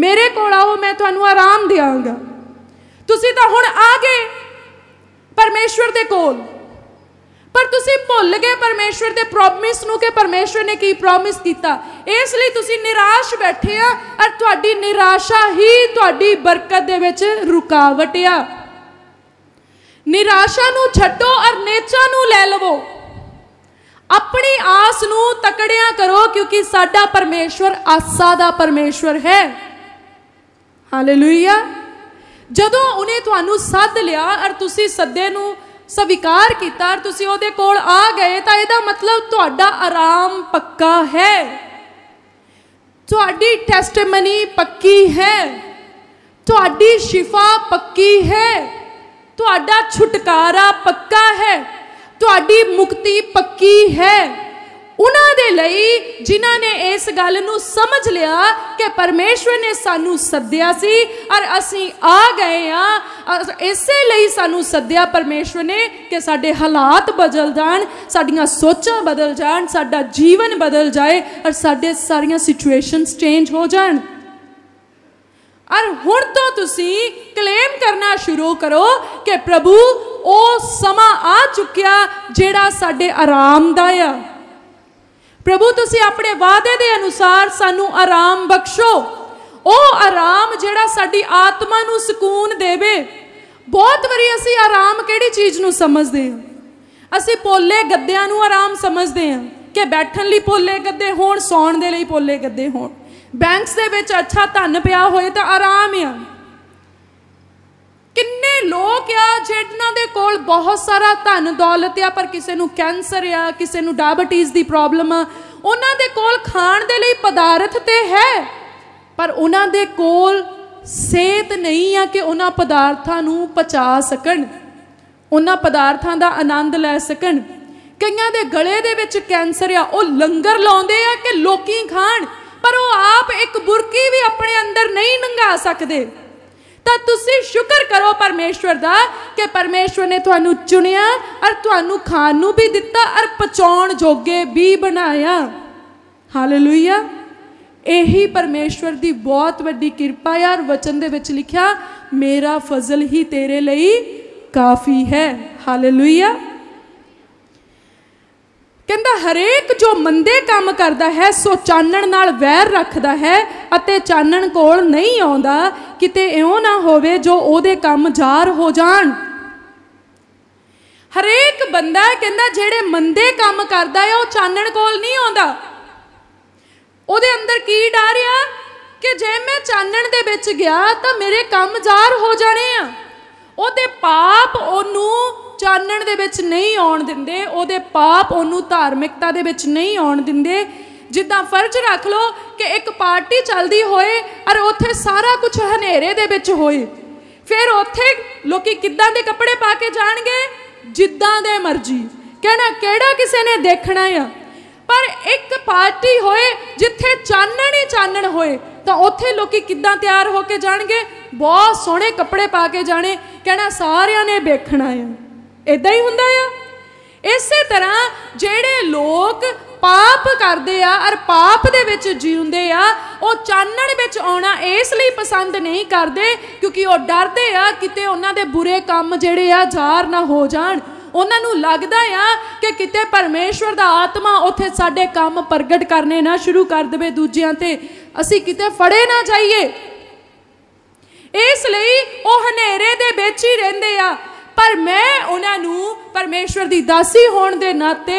ਮੇਰੇ ਕੋਲ ਆਓ ਮੈਂ ਤੁਹਾਨੂੰ ਆਰਾਮ ਦਿਆਂਗਾ ਤੁਸੀਂ ਤਾਂ ਹੁਣ ਆ ਗਏ ਪਰਮੇਸ਼ਵਰ ਦੇ ਕੋਲ ਪਰ ਤੁਸੀਂ ਭੁੱਲ ਗਏ ਪਰਮੇਸ਼ਵਰ ਦੇ ਪ੍ਰੋਮਿਸ ਨੂੰ ਕਿ ਪਰਮੇਸ਼ਵਰ ਨੇ ਕੀ ਪ੍ਰੋਮਿਸ ਕੀਤਾ ਇਸ ਲਈ ਤੁਸੀਂ ਨਿਰਾਸ਼ ਬੈਠੇ ਆ ਔਰ ਤੁਹਾਡੀ ਨਿਰਾਸ਼ਾ ਹੀ ਤੁਹਾਡੀ ਬਰਕਤ ਦੇ ਵਿੱਚ ਰੁਕਾਵਟ ਆ ਨਿਰਾਸ਼ਾ ਨੂੰ ਛੱਡੋ ਔਰ ਨੇਚਾ ਨੂੰ ਲੈ ਲਵੋ ਆਪਣੀ ਆਸ ਨੂੰ ਤਕੜਿਆਂ ਕਰੋ ਕਿਉਂਕਿ ਸਾਡਾ ਪਰਮੇਸ਼ਵਰ ਆਸਾ ਦਾ ਪਰਮੇਸ਼ਵਰ ਹੈ ਹਾਲੇਲੂਇਆ ਜਦੋਂ ਉਹਨੇ ਤੁਹਾਨੂੰ ਸੱਦ ਲਿਆ ਔਰ ਤੁਸੀਂ ਸੱਦੇ ਨੂੰ ਸਵੀਕਾਰ ਕੀਤਾ ਤੁਸੀਂ ਉਹਦੇ ਕੋਲ ਆ ਗਏ ਤਾਂ ਇਹਦਾ ਮਤਲਬ ਤੁਹਾਡਾ ਆਰਾਮ ਪੱਕਾ ਹੈ ਤੁਹਾਡੀ ਟੈਸਟਮਨੀ ਪੱਕੀ ਹੈ ਤੁਹਾਡੀ ਸ਼ਿਫਾ ਪੱਕੀ ਹੈ ਤੁਹਾਡਾ ਛੁਟਕਾਰਾ ਪੱਕਾ ਹੈ ਤੁਹਾਡੀ ਮੁਕਤੀ ਪੱਕੀ ਹੈ ਉਹਨਾਂ ਦੇ ਲਈ ਜਿਨ੍ਹਾਂ ਨੇ ਇਸ ਗੱਲ ਨੂੰ ਸਮਝ ਲਿਆ ਕਿ ਪਰਮੇਸ਼ਵਰ ਨੇ ਸਾਨੂੰ ਸੱਦਿਆ ਸੀ ਔਰ ਅਸੀਂ ਆ ਗਏ ਆ ਇਸੇ ਲਈ ਸਾਨੂੰ ਸੱਦਿਆ ਪਰਮੇਸ਼ਵਰ ਨੇ ਕਿ ਸਾਡੇ ਹਾਲਾਤ ਬਦਲ ਜਾਣ ਸਾਡੀਆਂ ਸੋਚਾਂ ਬਦਲ ਜਾਣ ਸਾਡਾ ਜੀਵਨ ਬਦਲ ਜਾਏ ਔਰ ਸਾਡੇ ਸਾਰੀਆਂ ਸਿਚੁਏਸ਼ਨਸ ਚੇਂਜ ਹੋ ਜਾਣ ਔਰ ਹੁਣ ਤੋਂ ਤੁਸੀਂ ਕਲੇਮ ਕਰਨਾ ਸ਼ੁਰੂ ਕਰੋ ਕਿ ਪ੍ਰਭੂ ਉਹ ਸਮਾਂ ਆ ਚੁੱਕਿਆ ਜਿਹੜਾ ਸਾਡੇ ਆਰਾਮ ਦਾ ਆ ਪ੍ਰਭੂ ਤੁਸੀਂ ਆਪਣੇ ਵਾਅਦੇ ਦੇ ਅਨੁਸਾਰ ਸਾਨੂੰ ਆਰਾਮ ਬਖਸ਼ੋ ਉਹ ਆਰਾਮ ਜਿਹੜਾ ਸਾਡੀ ਆਤਮਾ ਨੂੰ ਸਕੂਨ ਦੇਵੇ ਬਹੁਤ ਵਾਰੀ ਅਸੀਂ ਆਰਾਮ ਕਿਹੜੀ ਚੀਜ਼ ਨੂੰ ਸਮਝਦੇ ਹਾਂ ਅਸੀਂ ਪੋਲੇ ਗੱਦਿਆਂ ਨੂੰ ਆਰਾਮ ਸਮਝਦੇ ਹਾਂ ਕਿ ਬੈਠਣ ਲਈ ਪੋਲੇ ਗੱਦੇ ਹੋਣ ਸੌਣ ਦੇ ਲਈ ਪੋਲੇ ਗੱਦੇ ਹੋਣ ਬੈਂਕਸ ਦੇ ਵਿੱਚ ਅੱਛਾ ਧਨ ਪਿਆ ਹੋਏ ਤਾਂ ਆਰਾਮ ਆ ਕਿੰਨੇ ਲੋਕ ਆ ਜਿਹਨਾਂ ਦੇ ਕੋਲ ਬਹੁਤ ਸਾਰਾ ਧਨ ਦੌਲਤ ਆ ਪਰ ਕਿਸੇ ਨੂੰ ਕੈਂਸਰ ਆ ਕਿਸੇ ਨੂੰ ਡਾਇਬਟੀਜ਼ ਦੀ ਪ੍ਰੋਬਲਮ ਆ ਉਹਨਾਂ ਦੇ ਕੋਲ ਖਾਣ ਦੇ ਲਈ ਪਦਾਰਥ ਤੇ ਹੈ ਪਰ ਉਹਨਾਂ ਦੇ ਕੋਲ ਸਿਹਤ ਨਹੀਂ ਆ ਕਿ ਉਹਨਾਂ ਪਦਾਰਥਾਂ ਨੂੰ ਪਚਾ ਸਕਣ ਉਹਨਾਂ ਪਦਾਰਥਾਂ ਦਾ ਆਨੰਦ ਲੈ ਸਕਣ ਕਈਆਂ ਦੇ ਗਲੇ ਦੇ ਵਿੱਚ ਕੈਂਸਰ ਆ ਉਹ ਲੰਗਰ ਲਾਉਂਦੇ ਆ ਕਿ ਲੋਕੀ ਖਾਣ ਪਰ ਉਹ ਆਪ ਇੱਕ ਬੁਰਕੀ ਵੀ ਆਪਣੇ ਅੰਦਰ ਨਹੀਂ ਨੰਗਾ ਸਕਦੇ ਤਾਂ ਤੁਸੀਂ ਸ਼ੁਕਰ ਕਰੋ ਪਰਮੇਸ਼ਵਰ ਦਾ ਕਿ ਪਰਮੇਸ਼ਵਰ ਨੇ ਤੁਹਾਨੂੰ ਚੁਣਿਆ ਔਰ ਤੁਹਾਨੂੰ ਖਾਣ ਨੂੰ ਵੀ ਦਿੱਤਾ ਔਰ ਪਚਾਉਣ ਜੋਗੇ ਵੀ ਬਣਾਇਆ ਹਾਲੇਲੂਇਆ ਇਹੀ ਪਰਮੇਸ਼ਵਰ ਦੀ ਬਹੁਤ ਵੱਡੀ ਕਿਰਪਾ ਹੈ ਔਰ ਵਚਨ ਦੇ ਵਿੱਚ ਲਿਖਿਆ ਮੇਰਾ ਫਜ਼ਲ ਹੀ ਤੇਰੇ ਲਈ ਕਾਫੀ ਹੈ ਹਾਲੇਲੂਇਆ ਕਹਿੰਦਾ ਹਰੇਕ ਜੋ ਮੰਦੇ ਕੰਮ ਕਰਦਾ ਹੈ ਸੋ ਚਾਨਣ ਨਾਲ ਵੈਰ ਰੱਖਦਾ ਹੈ ਅਤੇ ਚਾਨਣ ਕੋਲ ਨਹੀਂ ਆਉਂਦਾ ਕਿਤੇ ਇਉਂ ਨਾ ਹੋਵੇ ਜੋ ਉਹਦੇ ਕੰਮ ਜਾਰ ਹੋ ਜਾਣ ਹਰੇਕ ਬੰਦਾ ਕਹਿੰਦਾ ਜਿਹੜੇ ਮੰਦੇ ਕੰਮ ਕਰਦਾ ਹੈ ਉਹ ਚਾਨਣ ਕੋਲ ਨਹੀਂ ਆਉਂਦਾ ਉਹਦੇ ਅੰਦਰ ਕੀ ਡਰ ਆ ਕਿ ਜੇ ਮੈਂ ਚਾਨਣ ਦੇ ਵਿੱਚ ਗਿਆ ਤਾਂ ਮੇਰੇ ਕੰਮ ਜਾਰ ਹੋ ਜਾਣੇ ਆ ਉਹਦੇ ਪਾਪ ਉਹਨੂੰ ਚਾਨਣ ਦੇ ਵਿੱਚ ਨਹੀਂ ਆਉਣ ਦਿੰਦੇ ਉਹਦੇ ਪਾਪ ਉਹਨੂੰ ਧਾਰਮਿਕਤਾ ਦੇ ਵਿੱਚ ਨਹੀਂ ਆਉਣ ਦਿੰਦੇ ਜਿੱਦਾਂ ਫਰਜ਼ ਰੱਖ ਲਓ ਕਿ ਇੱਕ ਪਾਰਟੀ ਚੱਲਦੀ ਹੋਏ ਔਰ ਉੱਥੇ ਸਾਰਾ ਕੁਝ ਹਨੇਰੇ ਦੇ ਵਿੱਚ ਹੋਏ ਫਿਰ ਉੱਥੇ ਲੋਕੀ ਕਿੱਦਾਂ ਦੇ ਕੱਪੜੇ ਪਾ ਕੇ ਜਾਣਗੇ ਜਿੱਦਾਂ ਦੇ ਮਰਜ਼ੀ ਕਹਿਣਾ ਕਿਹੜਾ ਕਿਸੇ ਨੇ ਦੇਖਣਾ ਆ ਪਰ ਇੱਕ ਪਾਰਟੀ ਹੋਏ ਜਿੱਥੇ ਚਾਨਣ ਹੀ ਚਾਨਣ ਹੋਏ ਤਾਂ ਉੱਥੇ ਲੋਕੀ ਕਿੱਦਾਂ ਤਿਆਰ ਹੋ ਕੇ ਜਾਣਗੇ ਬਹੁਤ ਸੋਹਣੇ ਕੱਪੜੇ ਪਾ ਕੇ ਜਾਣੇ ਕਹਿਣਾ ਸਾਰਿਆਂ ਨੇ ਵੇਖਣਾ ਆ ਇਦਾਂ ਹੀ ਹੁੰਦਾ ਆ ਇਸੇ ਤਰ੍ਹਾਂ ਜਿਹੜੇ ਲੋਕ ਪਾਪ ਕਰਦੇ ਆ ਔਰ ਪਾਪ ਦੇ ਵਿੱਚ ਜੀਉਂਦੇ ਆ ਉਹ ਚਾਨਣ ਵਿੱਚ ਆਉਣਾ ਇਸ ਲਈ ਪਸੰਦ ਨਹੀਂ ਕਰਦੇ ਕਿਉਂਕਿ ਉਹ ਡਰਦੇ ਆ ਕਿਤੇ ਉਹਨਾਂ ਦੇ ਬੁਰੇ ਕੰਮ ਜਿਹੜੇ ਆ ਜ਼ਾਹਰ ਨਾ ਹੋ ਜਾਣ ਉਹਨਾਂ ਨੂੰ ਲੱਗਦਾ ਆ ਕਿ ਕਿਤੇ ਪਰਮੇਸ਼ਵਰ ਦਾ ਆਤਮਾ ਉੱਥੇ ਸਾਡੇ ਕੰਮ ਪ੍ਰਗਟ ਕਰਨੇ ਨਾ ਸ਼ੁਰੂ ਕਰ ਦੇਵੇ ਦੂਜਿਆਂ ਤੇ ਅਸੀਂ ਕਿਤੇ ਫੜੇ ਨਾ ਜਾਈਏ ਇਸ ਲਈ ਉਹ ਹਨੇਰੇ ਦੇ ਵਿੱਚ ਹੀ ਰਹਿੰਦੇ ਆ ਪਰ ਮੈਂ ਉਹਨਾਂ ਨੂੰ ਪਰਮੇਸ਼ਵਰ ਦੀ ਦਾਸੀ ਹੋਣ ਦੇ ਨਾਤੇ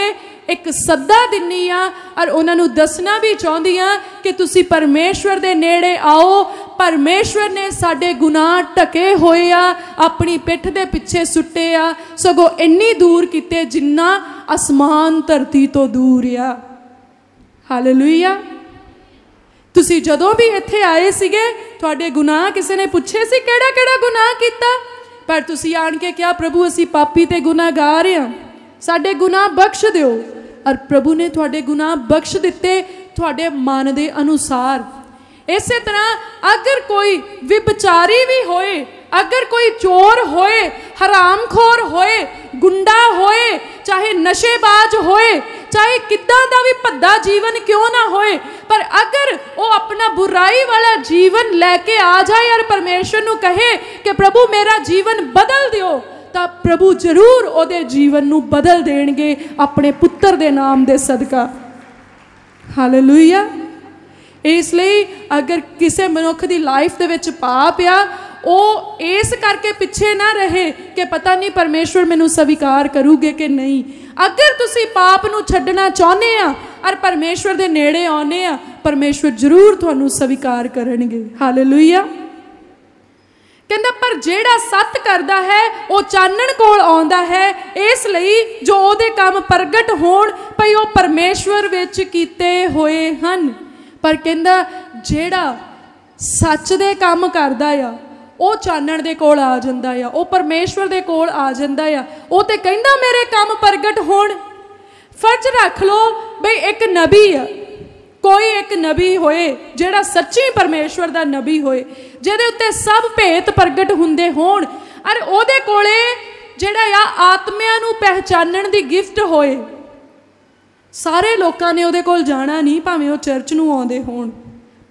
ਇੱਕ ਸੱਦਾ ਦਿੰਨੀ ਆ ਔਰ ਉਹਨਾਂ ਨੂੰ ਦੱਸਣਾ ਵੀ ਚਾਹੁੰਦੀ ਆ ਕਿ ਤੁਸੀਂ ਪਰਮੇਸ਼ਵਰ ਦੇ ਨੇੜੇ ਆਓ ਪਰਮੇਸ਼ਵਰ ਨੇ ਸਾਡੇ ਗੁਨਾਹ ਟਕੇ ਹੋਏ ਆ ਆਪਣੀ ਪਿੱਠ ਦੇ ਪਿੱਛੇ ਸੁੱਟੇ ਆ ਸਗੋ ਇੰਨੀ ਦੂਰ ਕੀਤੇ ਜਿੰਨਾ ਅਸਮਾਨ ਧਰਤੀ ਤੋਂ ਦੂਰ ਆ ਹਾਲੇਲੂਇਆ ਤੁਸੀਂ ਜਦੋਂ ਵੀ ਇੱਥੇ ਆਏ ਸੀਗੇ ਤੁਹਾਡੇ ਗੁਨਾਹ ਕਿਸੇ ਨੇ ਪੁੱਛੇ ਸੀ ਕਿਹੜਾ ਕਿਹੜਾ ਗੁਨਾਹ ਕੀਤਾ ਪਰ ਤੁਸੀਂ ਆਣ ਕੇ ਕਿਹਾ ਪ੍ਰਭੂ ਅਸੀਂ ਪਾਪੀ ਤੇ ਗੁਨਾਹਗਾਰ ਹਾਂ ਸਾਡੇ ਗੁਨਾਹ ਬਖਸ਼ ਦਿਓ ਔਰ ਪ੍ਰਭੂ ਨੇ ਤੁਹਾਡੇ ਗੁਨਾਹ ਬਖਸ਼ ਦਿੱਤੇ ਤੁਹਾਡੇ ਮਨ ਦੇ ਅਨੁਸਾਰ ਇਸੇ ਤਰ੍ਹਾਂ ਅਗਰ ਕੋਈ ਵਿਭਚਾਰੀ ਵੀ ਹੋਏ ਅਗਰ ਕੋਈ ਚੋਰ ਹੋਏ ਹਰਾਮਖੋਰ ਹੋਏ ਗੁੰਡਾ ਹੋਏ ਚਾਹੇ ਨਸ਼ੇਬਾਜ਼ ਹੋਏ ਚਾਹੇ ਕਿੱਦਾਂ ਦਾ ਵੀ ਭੱਦਾ ਜੀਵਨ ਕਿਉਂ ਨਾ ਹੋਏ ਪਰ ਅਗਰ ਉਹ ਆਪਣਾ ਬੁਰਾਈ ਵਾਲਾ ਜੀਵਨ ਲੈ ਕੇ ਆ ਜਾਏ ਔਰ ਪਰਮੇਸ਼ਰ ਨੂੰ ਕਹੇ ਕਿ ਪ੍ਰਭੂ ਮੇਰਾ ਜੀਵਨ ਬਦਲ ਦਿਓ ਤਾਂ ਪ੍ਰਭੂ ਜ਼ਰੂਰ ਉਹਦੇ ਜੀਵਨ ਨੂੰ ਬਦਲ ਦੇਣਗੇ ਆਪਣੇ ਪੁੱਤਰ ਦੇ ਨਾਮ ਦੇ ਸਦਕਾ ਹਾਲੇਲੂਇਆ ਇਸ ਲਈ ਅਗਰ ਕਿਸੇ ਮਨੁੱਖ ਦੀ ਲਾਈਫ ਦੇ ਵਿੱਚ ਪਾਪ ਆ ਉਹ ਇਸ ਕਰਕੇ ਪਿੱਛੇ ਨਾ ਰਹੇ ਕਿ ਪਤਾ ਨਹੀਂ ਪਰਮੇਸ਼ਵਰ ਮੈਨੂੰ ਸਵੀਕਾਰ ਕਰੂਗੇ ਕਿ ਨਹੀਂ ਅਗਰ ਤੁਸੀਂ ਪਾਪ ਨੂੰ ਛੱਡਣਾ ਚਾਹੁੰਦੇ ਆ ਔਰ ਪਰਮੇਸ਼ਵਰ ਦੇ ਨੇੜੇ ਆਉਨੇ ਆ ਪਰਮੇਸ਼ਵਰ ਜ਼ਰੂਰ ਤੁਹਾਨੂੰ ਸਵੀਕਾਰ ਕਰਨਗੇ ਹਾਲੇਲੂਇਆ ਕਹਿੰਦਾ ਪਰ ਜਿਹੜਾ ਸੱਤ ਕਰਦਾ ਹੈ ਉਹ ਚਾਨਣ ਕੋਲ ਆਉਂਦਾ ਹੈ ਇਸ ਲਈ ਜੋ ਉਹਦੇ ਕੰਮ ਪ੍ਰਗਟ ਹੋਣ ਭਈ ਉਹ ਪਰਮੇਸ਼ਵਰ ਵਿੱਚ ਕੀਤੇ ਹੋਏ ਹਨ ਪਰ ਕਹਿੰਦਾ ਜਿਹੜਾ ਸੱਚ ਦੇ ਕੰਮ ਕਰਦਾ ਆ ਉਹ ਚਾਨਣ ਦੇ ਕੋਲ ਆ ਜਾਂਦਾ ਆ ਉਹ ਪਰਮੇਸ਼ਵਰ ਦੇ ਕੋਲ ਆ ਜਾਂਦਾ ਆ ਉਹ ਤੇ ਕਹਿੰਦਾ ਮੇਰੇ ਕੰਮ ਪ੍ਰਗਟ ਹੋਣ ਫਰਜ਼ ਰੱਖ ਲੋ ਬਈ ਇੱਕ ਨਬੀ ਆ ਕੋਈ ਇੱਕ ਨਬੀ ਹੋਏ ਜਿਹੜਾ ਸੱਚੀ ਪਰਮੇਸ਼ਵਰ ਦਾ ਨਬੀ ਹੋਏ ਜਿਹਦੇ ਉੱਤੇ ਸਭ ਭੇਤ ਪ੍ਰਗਟ ਹੁੰਦੇ ਹੋਣ ਅਰ ਉਹਦੇ ਕੋਲੇ ਜਿਹੜਾ ਆ ਆਤਮਿਆਂ ਨੂੰ ਪਹਿਚਾਨਣ ਦੀ ਗਿਫਟ ਹੋਏ ਸਾਰੇ ਲੋਕਾਂ ਨੇ ਉਹਦੇ ਕੋਲ ਜਾਣਾ ਨਹੀਂ ਭਾਵੇਂ ਉਹ ਚਰਚ ਨੂੰ ਆਉਂਦੇ ਹੋਣ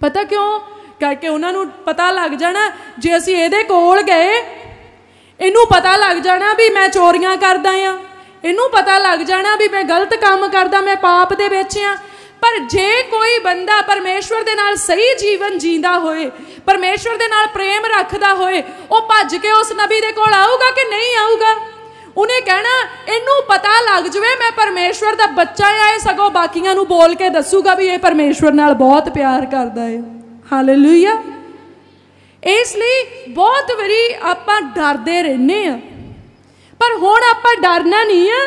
ਪਤਾ ਕਿਉਂ ਕਰਕੇ ਉਹਨਾਂ ਨੂੰ ਪਤਾ ਲੱਗ ਜਾਣਾ ਜੇ ਅਸੀਂ ਇਹਦੇ ਕੋਲ ਗਏ ਇਹਨੂੰ ਪਤਾ ਲੱਗ ਜਾਣਾ ਵੀ ਮੈਂ ਚੋਰੀਆਂ ਕਰਦਾ ਆ ਇਹਨੂੰ ਪਤਾ ਲੱਗ ਜਾਣਾ ਵੀ ਮੈਂ ਗਲਤ ਕੰਮ ਕਰਦਾ ਮੈਂ ਪਾਪ ਦੇ ਵਿੱਚ ਆ ਪਰ ਜੇ ਕੋਈ ਬੰਦਾ ਪਰਮੇਸ਼ਵਰ ਦੇ ਨਾਲ ਸਹੀ ਜੀਵਨ ਜੀਂਦਾ ਹੋਏ ਪਰਮੇਸ਼ਵਰ ਦੇ ਨਾਲ ਪ੍ਰੇਮ ਰੱਖਦਾ ਹੋਏ ਉਹ ਭੱਜ ਕੇ ਉਸ ਨਬੀ ਦੇ ਕੋਲ ਆਊਗਾ ਕਿ ਨਹੀਂ ਆਊਗਾ ਉਹਨੇ ਕਹਿਣਾ ਇਹਨੂੰ ਪਤਾ ਲੱਗ ਜਵੇ ਮੈਂ ਪਰਮੇਸ਼ਵਰ ਦਾ ਬੱਚਾ ਆ ਇਹ ਸਗੋਂ ਬਾਕੀਆਂ ਨੂੰ ਬੋਲ ਕੇ ਦੱਸੂਗਾ ਵੀ ਇਹ ਪਰਮੇਸ਼ਵਰ ਨਾਲ ਬਹੁਤ ਪਿਆਰ ਕਰਦਾ ਹੈ ਹਾਲੇਲੂਇਆ ਇਸ ਲਈ ਬਹੁਤ ਵਾਰੀ ਆਪਾਂ ਡਰਦੇ ਰਹਿੰਨੇ ਆ ਪਰ ਹੁਣ ਆਪਾਂ ਡਰਨਾ ਨਹੀਂ ਆ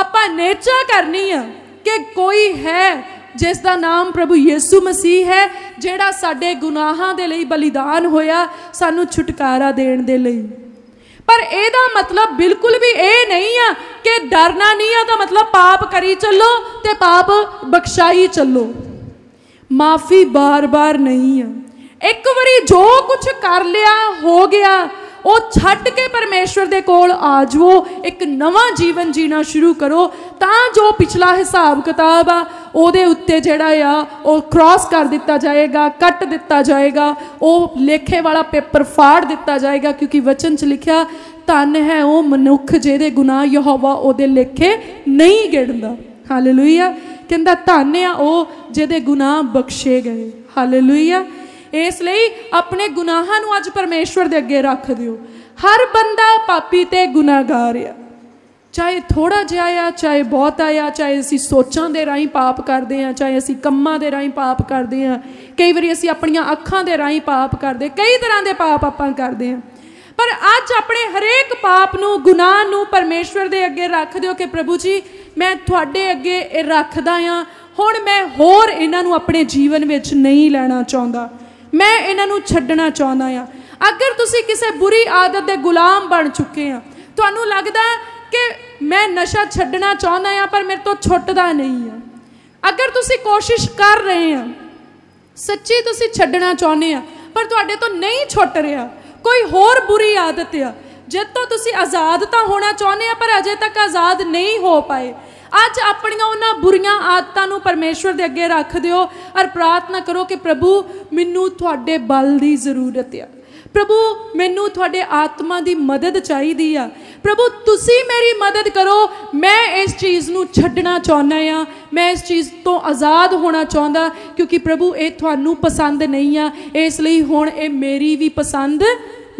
ਆਪਾਂ ਨੇਚਾ ਕਰਨੀ ਆ ਕਿ ਕੋਈ ਹੈ ਜਿਸ ਦਾ ਨਾਮ ਪ੍ਰਭੂ ਯੀਸੂ ਮਸੀਹ ਹੈ ਜਿਹੜਾ ਸਾਡੇ ਗੁਨਾਹਾਂ ਦੇ ਲਈ ਬਲੀਦਾਨ ਹੋਇਆ ਸਾਨੂੰ ਛੁਟਕਾਰਾ ਦੇਣ ਦੇ ਲਈ ਪਰ ਇਹਦਾ ਮਤਲਬ ਬਿਲਕੁਲ ਵੀ ਇਹ ਨਹੀਂ ਆ ਕਿ ਡਰਨਾ ਨਹੀਂ ਆ ਤਾਂ ਮਤਲਬ ਪਾਪ ਕਰੀ ਚੱਲੋ ਤੇ ਪਾਪ ਬਖਸ਼ਾਈ ਚੱਲੋ ਮਾਫੀ ਬਾਰ-ਬਾਰ ਨਹੀਂ ਆ ਇੱਕ ਵਾਰੀ ਜੋ ਕੁਝ ਕਰ ਲਿਆ ਹੋ ਗਿਆ ਉਹ ਛੱਡ ਕੇ ਪਰਮੇਸ਼ਵਰ ਦੇ ਕੋਲ ਆ ਜਾਵੋ ਇੱਕ ਨਵਾਂ ਜੀਵਨ ਜੀਣਾ ਸ਼ੁਰੂ ਕਰੋ ਤਾਂ ਜੋ ਪਿਛਲਾ ਹਿਸਾਬ ਕਿਤਾਬ ਆ ਉਹਦੇ ਉੱਤੇ ਜਿਹੜਾ ਆ ਉਹ ਕ੍ਰਾਸ ਕਰ ਦਿੱਤਾ ਜਾਏਗਾ ਕੱਟ ਦਿੱਤਾ ਜਾਏਗਾ ਉਹ ਲੇਖੇ ਵਾਲਾ ਪੇਪਰ ਫਾੜ ਦਿੱਤਾ ਜਾਏਗਾ ਕਿਉਂਕਿ ਵਚਨ 'ਚ ਲਿਖਿਆ ਧਨ ਹੈ ਉਹ ਮਨੁੱਖ ਜਿਹਦੇ ਗੁਨਾਹ ਯਹੋਵਾ ਉਹਦੇ ਲੇਖੇ ਨਹੀਂ ਗਿਣਦਾ ਹਾਲੇਲੂਇਆ ਕਹਿੰਦਾ ਧੰਨ ਆ ਉਹ ਜਿਹਦੇ ਗੁਨਾਹ ਬਖਸ਼ੇ ਗਏ ਹਾਲੇਲੂਇਆ ਇਸ ਲਈ ਆਪਣੇ ਗੁਨਾਹਾਂ ਨੂੰ ਅੱਜ ਪਰਮੇਸ਼ਵਰ ਦੇ ਅੱਗੇ ਰੱਖ ਦਿਓ ਹਰ ਬੰਦਾ ਪਾਪੀ ਤੇ ਗੁਨਾਹਗਾਰ ਆ ਚਾਹੇ ਥੋੜਾ ਜਿਹਾ ਆ ਚਾਹੇ ਬਹੁਤ ਆ ਚਾਹੇ ਅਸੀਂ ਸੋਚਾਂ ਦੇ ਰਾਹੀਂ ਪਾਪ ਕਰਦੇ ਆ ਚਾਹੇ ਅਸੀਂ ਕੰਮਾਂ ਦੇ ਰਾਹੀਂ ਪਾਪ ਕਰਦੇ ਆ ਕਈ ਵਾਰੀ ਅਸੀਂ ਆਪਣੀਆਂ ਅੱਖਾਂ ਦੇ ਰਾਹੀਂ ਪਾਪ ਕਰਦੇ ਕਈ ਤਰ੍ਹਾਂ ਦੇ ਪਾਪ ਆਪਾਂ ਕਰਦੇ ਆ ਪਰ ਅੱਜ ਆਪਣੇ ਹਰੇਕ ਪਾਪ ਨੂੰ ਗੁਨਾਹ ਨੂੰ ਪਰਮੇਸ਼ਵਰ ਦੇ ਅੱਗੇ ਰੱਖ ਦਿਓ ਕਿ ਪ੍ਰਭੂ ਜੀ ਮੈਂ ਤੁਹਾਡੇ ਅੱਗੇ ਇਹ ਰੱਖਦਾ ਆ ਹੁਣ ਮੈਂ ਹੋਰ ਇਹਨਾਂ ਨੂੰ ਆਪਣੇ ਜੀਵਨ ਵਿੱਚ ਨਹੀਂ ਲੈਣਾ ਚਾਹੁੰਦਾ ਮੈਂ ਇਹਨਾਂ ਨੂੰ ਛੱਡਣਾ ਚਾਹੁੰਦਾ ਆ ਅਗਰ ਤੁਸੀਂ ਕਿਸੇ ਬੁਰੀ ਆਦਤ ਦੇ ਗੁਲਾਮ ਬਣ ਚੁੱਕੇ ਆ ਤੁਹਾਨੂੰ ਲੱਗਦਾ ਕਿ ਮੈਂ ਨਸ਼ਾ ਛੱਡਣਾ ਚਾਹੁੰਦਾ ਆ ਪਰ ਮੇਰੇ ਤੋਂ ਛੁੱਟਦਾ ਨਹੀਂ ਆ ਅਗਰ ਤੁਸੀਂ ਕੋਸ਼ਿਸ਼ ਕਰ ਰਹੇ ਆ ਸੱਚੀ ਤੁਸੀਂ ਛੱਡਣਾ ਚਾਹੁੰਦੇ ਆ ਪਰ ਤੁਹਾਡੇ ਤੋਂ ਨਹੀਂ ਛੁੱਟ ਰਿਹਾ ਕੋਈ ਹੋਰ ਬੁਰੀ ਆਦਤ ਆ ਜੇ ਤੋ ਤੁਸੀਂ ਆਜ਼ਾਦ ਤਾਂ ਹੋਣਾ ਚਾਹੁੰਦੇ ਆ ਪਰ ਅਜੇ ਤੱਕ ਆਜ਼ਾਦ ਨਹੀਂ ਹੋ ਪਾਏ ਅੱਜ ਆਪਣੀਆਂ ਉਹਨਾਂ ਬੁਰੀਆਂ ਆਦਤਾਂ ਨੂੰ ਪਰਮੇਸ਼ਵਰ ਦੇ ਅੱਗੇ ਰੱਖ ਦਿਓ ਔਰ ਪ੍ਰਾਰਥਨਾ ਕਰੋ ਕਿ ਪ੍ਰਭੂ ਮੈਨੂੰ ਤੁਹਾਡੇ ਬਲ ਦੀ ਜ਼ਰੂਰਤ ਹੈ ਪ੍ਰਭੂ ਮੈਨੂੰ ਤੁਹਾਡੇ ਆਤਮਾ ਦੀ ਮਦਦ ਚਾਹੀਦੀ ਆ ਪ੍ਰਭੂ ਤੁਸੀਂ ਮੇਰੀ ਮਦਦ ਕਰੋ ਮੈਂ ਇਸ ਚੀਜ਼ ਨੂੰ ਛੱਡਣਾ ਚਾਹੁੰਦਾ ਆ ਮੈਂ ਇਸ ਚੀਜ਼ ਤੋਂ ਆਜ਼ਾਦ ਹੋਣਾ ਚਾਹੁੰਦਾ ਕਿਉਂਕਿ ਪ੍ਰਭੂ ਇਹ ਤੁਹਾਨੂੰ ਪਸੰਦ ਨਹੀਂ ਆ ਇਸ ਲਈ ਹੁਣ ਇਹ ਮੇਰੀ ਵੀ ਪਸੰਦ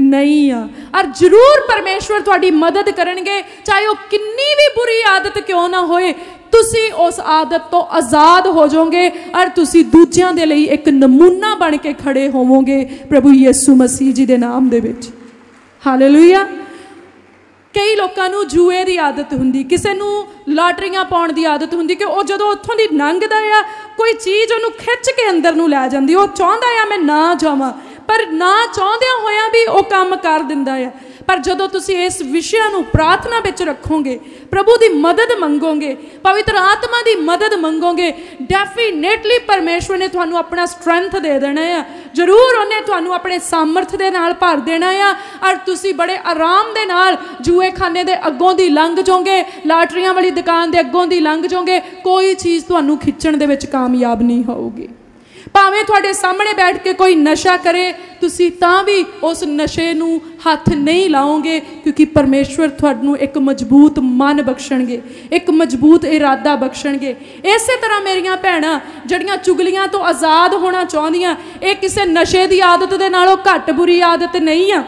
ਨਹੀਂ ਆ ਔਰ ਜ਼ਰੂਰ ਪਰਮੇਸ਼ਵਰ ਤੁਹਾਡੀ ਮਦਦ ਕਰਨਗੇ ਚਾਹੇ ਉਹ ਕਿੰਨੀ ਵੀ ਬੁਰੀ ਆਦਤ ਕਿਉਂ ਨਾ ਹੋਏ ਤੁਸੀਂ ਉਸ ਆਦਤ ਤੋਂ ਆਜ਼ਾਦ ਹੋ ਜਾਓਗੇ ਔਰ ਤੁਸੀਂ ਦੂਜਿਆਂ ਦੇ ਲਈ ਇੱਕ ਨਮੂਨਾ ਬਣ ਕੇ ਖੜੇ ਹੋਵੋਗੇ ਪ੍ਰਭੂ ਯਿਸੂ ਮਸੀਹ ਜੀ ਦੇ ਨਾਮ ਦੇ ਵਿੱਚ ਹਾਲੇਲੂਇਆ ਕਈ ਲੋਕਾਂ ਨੂੰ ਜੂਏ ਦੀ ਆਦਤ ਹੁੰਦੀ ਕਿਸੇ ਨੂੰ ਲਾਟਰੀਆਂ ਪਾਉਣ ਦੀ ਆਦਤ ਹੁੰਦੀ ਕਿ ਉਹ ਜਦੋਂ ਉੱਥੋਂ ਦੀ ਨੰਗਦਾ ਆ ਕੋਈ ਚੀਜ਼ ਉਹਨੂੰ ਖਿੱਚ ਕੇ ਅੰਦਰ ਨੂੰ ਲੈ ਜਾਂਦੀ ਉਹ ਚਾਹੁੰਦਾ ਆ ਮੈਂ ਨਾ ਜਾਵਾਂ ਪਰ ਨਾ ਚਾਹੁੰਦਿਆਂ ਹੋਇਆਂ ਵੀ ਉਹ ਕੰਮ ਕਰ ਦਿੰਦਾ ਆ ਪਰ ਜਦੋਂ ਤੁਸੀਂ ਇਸ ਵਿਸ਼ਿਆਂ ਨੂੰ ਪ੍ਰਾਰਥਨਾ ਵਿੱਚ ਰੱਖੋਗੇ ਪ੍ਰਭੂ ਦੀ ਮਦਦ ਮੰਗੋਗੇ ਪਵਿੱਤਰ ਆਤਮਾ ਦੀ ਮਦਦ ਮੰਗੋਗੇ ਡੈਫੀਨੇਟਲੀ ਪਰਮੇਸ਼ਵਰ ਨੇ ਤੁਹਾਨੂੰ ਆਪਣਾ ਸਟਰੈਂਥ ਦੇ ਦੇਣਾ ਆ ਜ਼ਰੂਰ ਉਹਨੇ ਤੁਹਾਨੂੰ ਆਪਣੇ ਸਮਰਥ ਦੇ ਨਾਲ ਭਰ ਦੇਣਾ ਆ ਔਰ ਤੁਸੀਂ ਬੜੇ ਆਰਾਮ ਦੇ ਨਾਲ ਜੂਏਖਾਨੇ ਦੇ ਅੱਗੋਂ ਦੀ ਲੰਘ ਜਾਓਗੇ ਲਾਟਰੀਆਂ ਵਾਲੀ ਦੁਕਾਨ ਦੇ ਅੱਗੋਂ ਦੀ ਲੰਘ ਜਾਓਗੇ ਕੋਈ ਚੀਜ਼ ਤੁਹਾਨੂੰ ਖਿੱਚਣ ਦੇ ਵਿੱਚ ਕਾਮਯਾਬ ਨਹੀਂ ਹੋਊਗੀ ਭਾਵੇਂ ਤੁਹਾਡੇ ਸਾਹਮਣੇ ਬੈਠ ਕੇ ਕੋਈ ਨਸ਼ਾ ਕਰੇ ਤੁਸੀਂ ਤਾਂ ਵੀ ਉਸ ਨਸ਼ੇ ਨੂੰ ਹੱਥ ਨਹੀਂ ਲਾਓਗੇ ਕਿਉਂਕਿ ਪਰਮੇਸ਼ਵਰ ਤੁਹਾਨੂੰ ਇੱਕ ਮਜ਼ਬੂਤ ਮਨ ਬਖਸ਼ਣਗੇ ਇੱਕ ਮਜ਼ਬੂਤ ਇਰਾਦਾ ਬਖਸ਼ਣਗੇ ਇਸੇ ਤਰ੍ਹਾਂ ਮੇਰੀਆਂ ਭੈਣਾਂ ਜਿਹੜੀਆਂ ਚੁਗਲੀਆਂ ਤੋਂ ਆਜ਼ਾਦ ਹੋਣਾ ਚਾਹੁੰਦੀਆਂ ਇਹ ਕਿਸੇ ਨਸ਼ੇ ਦੀ ਆਦਤ ਦੇ ਨਾਲੋਂ ਘੱਟ ਬੁਰੀ ਆਦਤ ਨਹੀਂ ਆ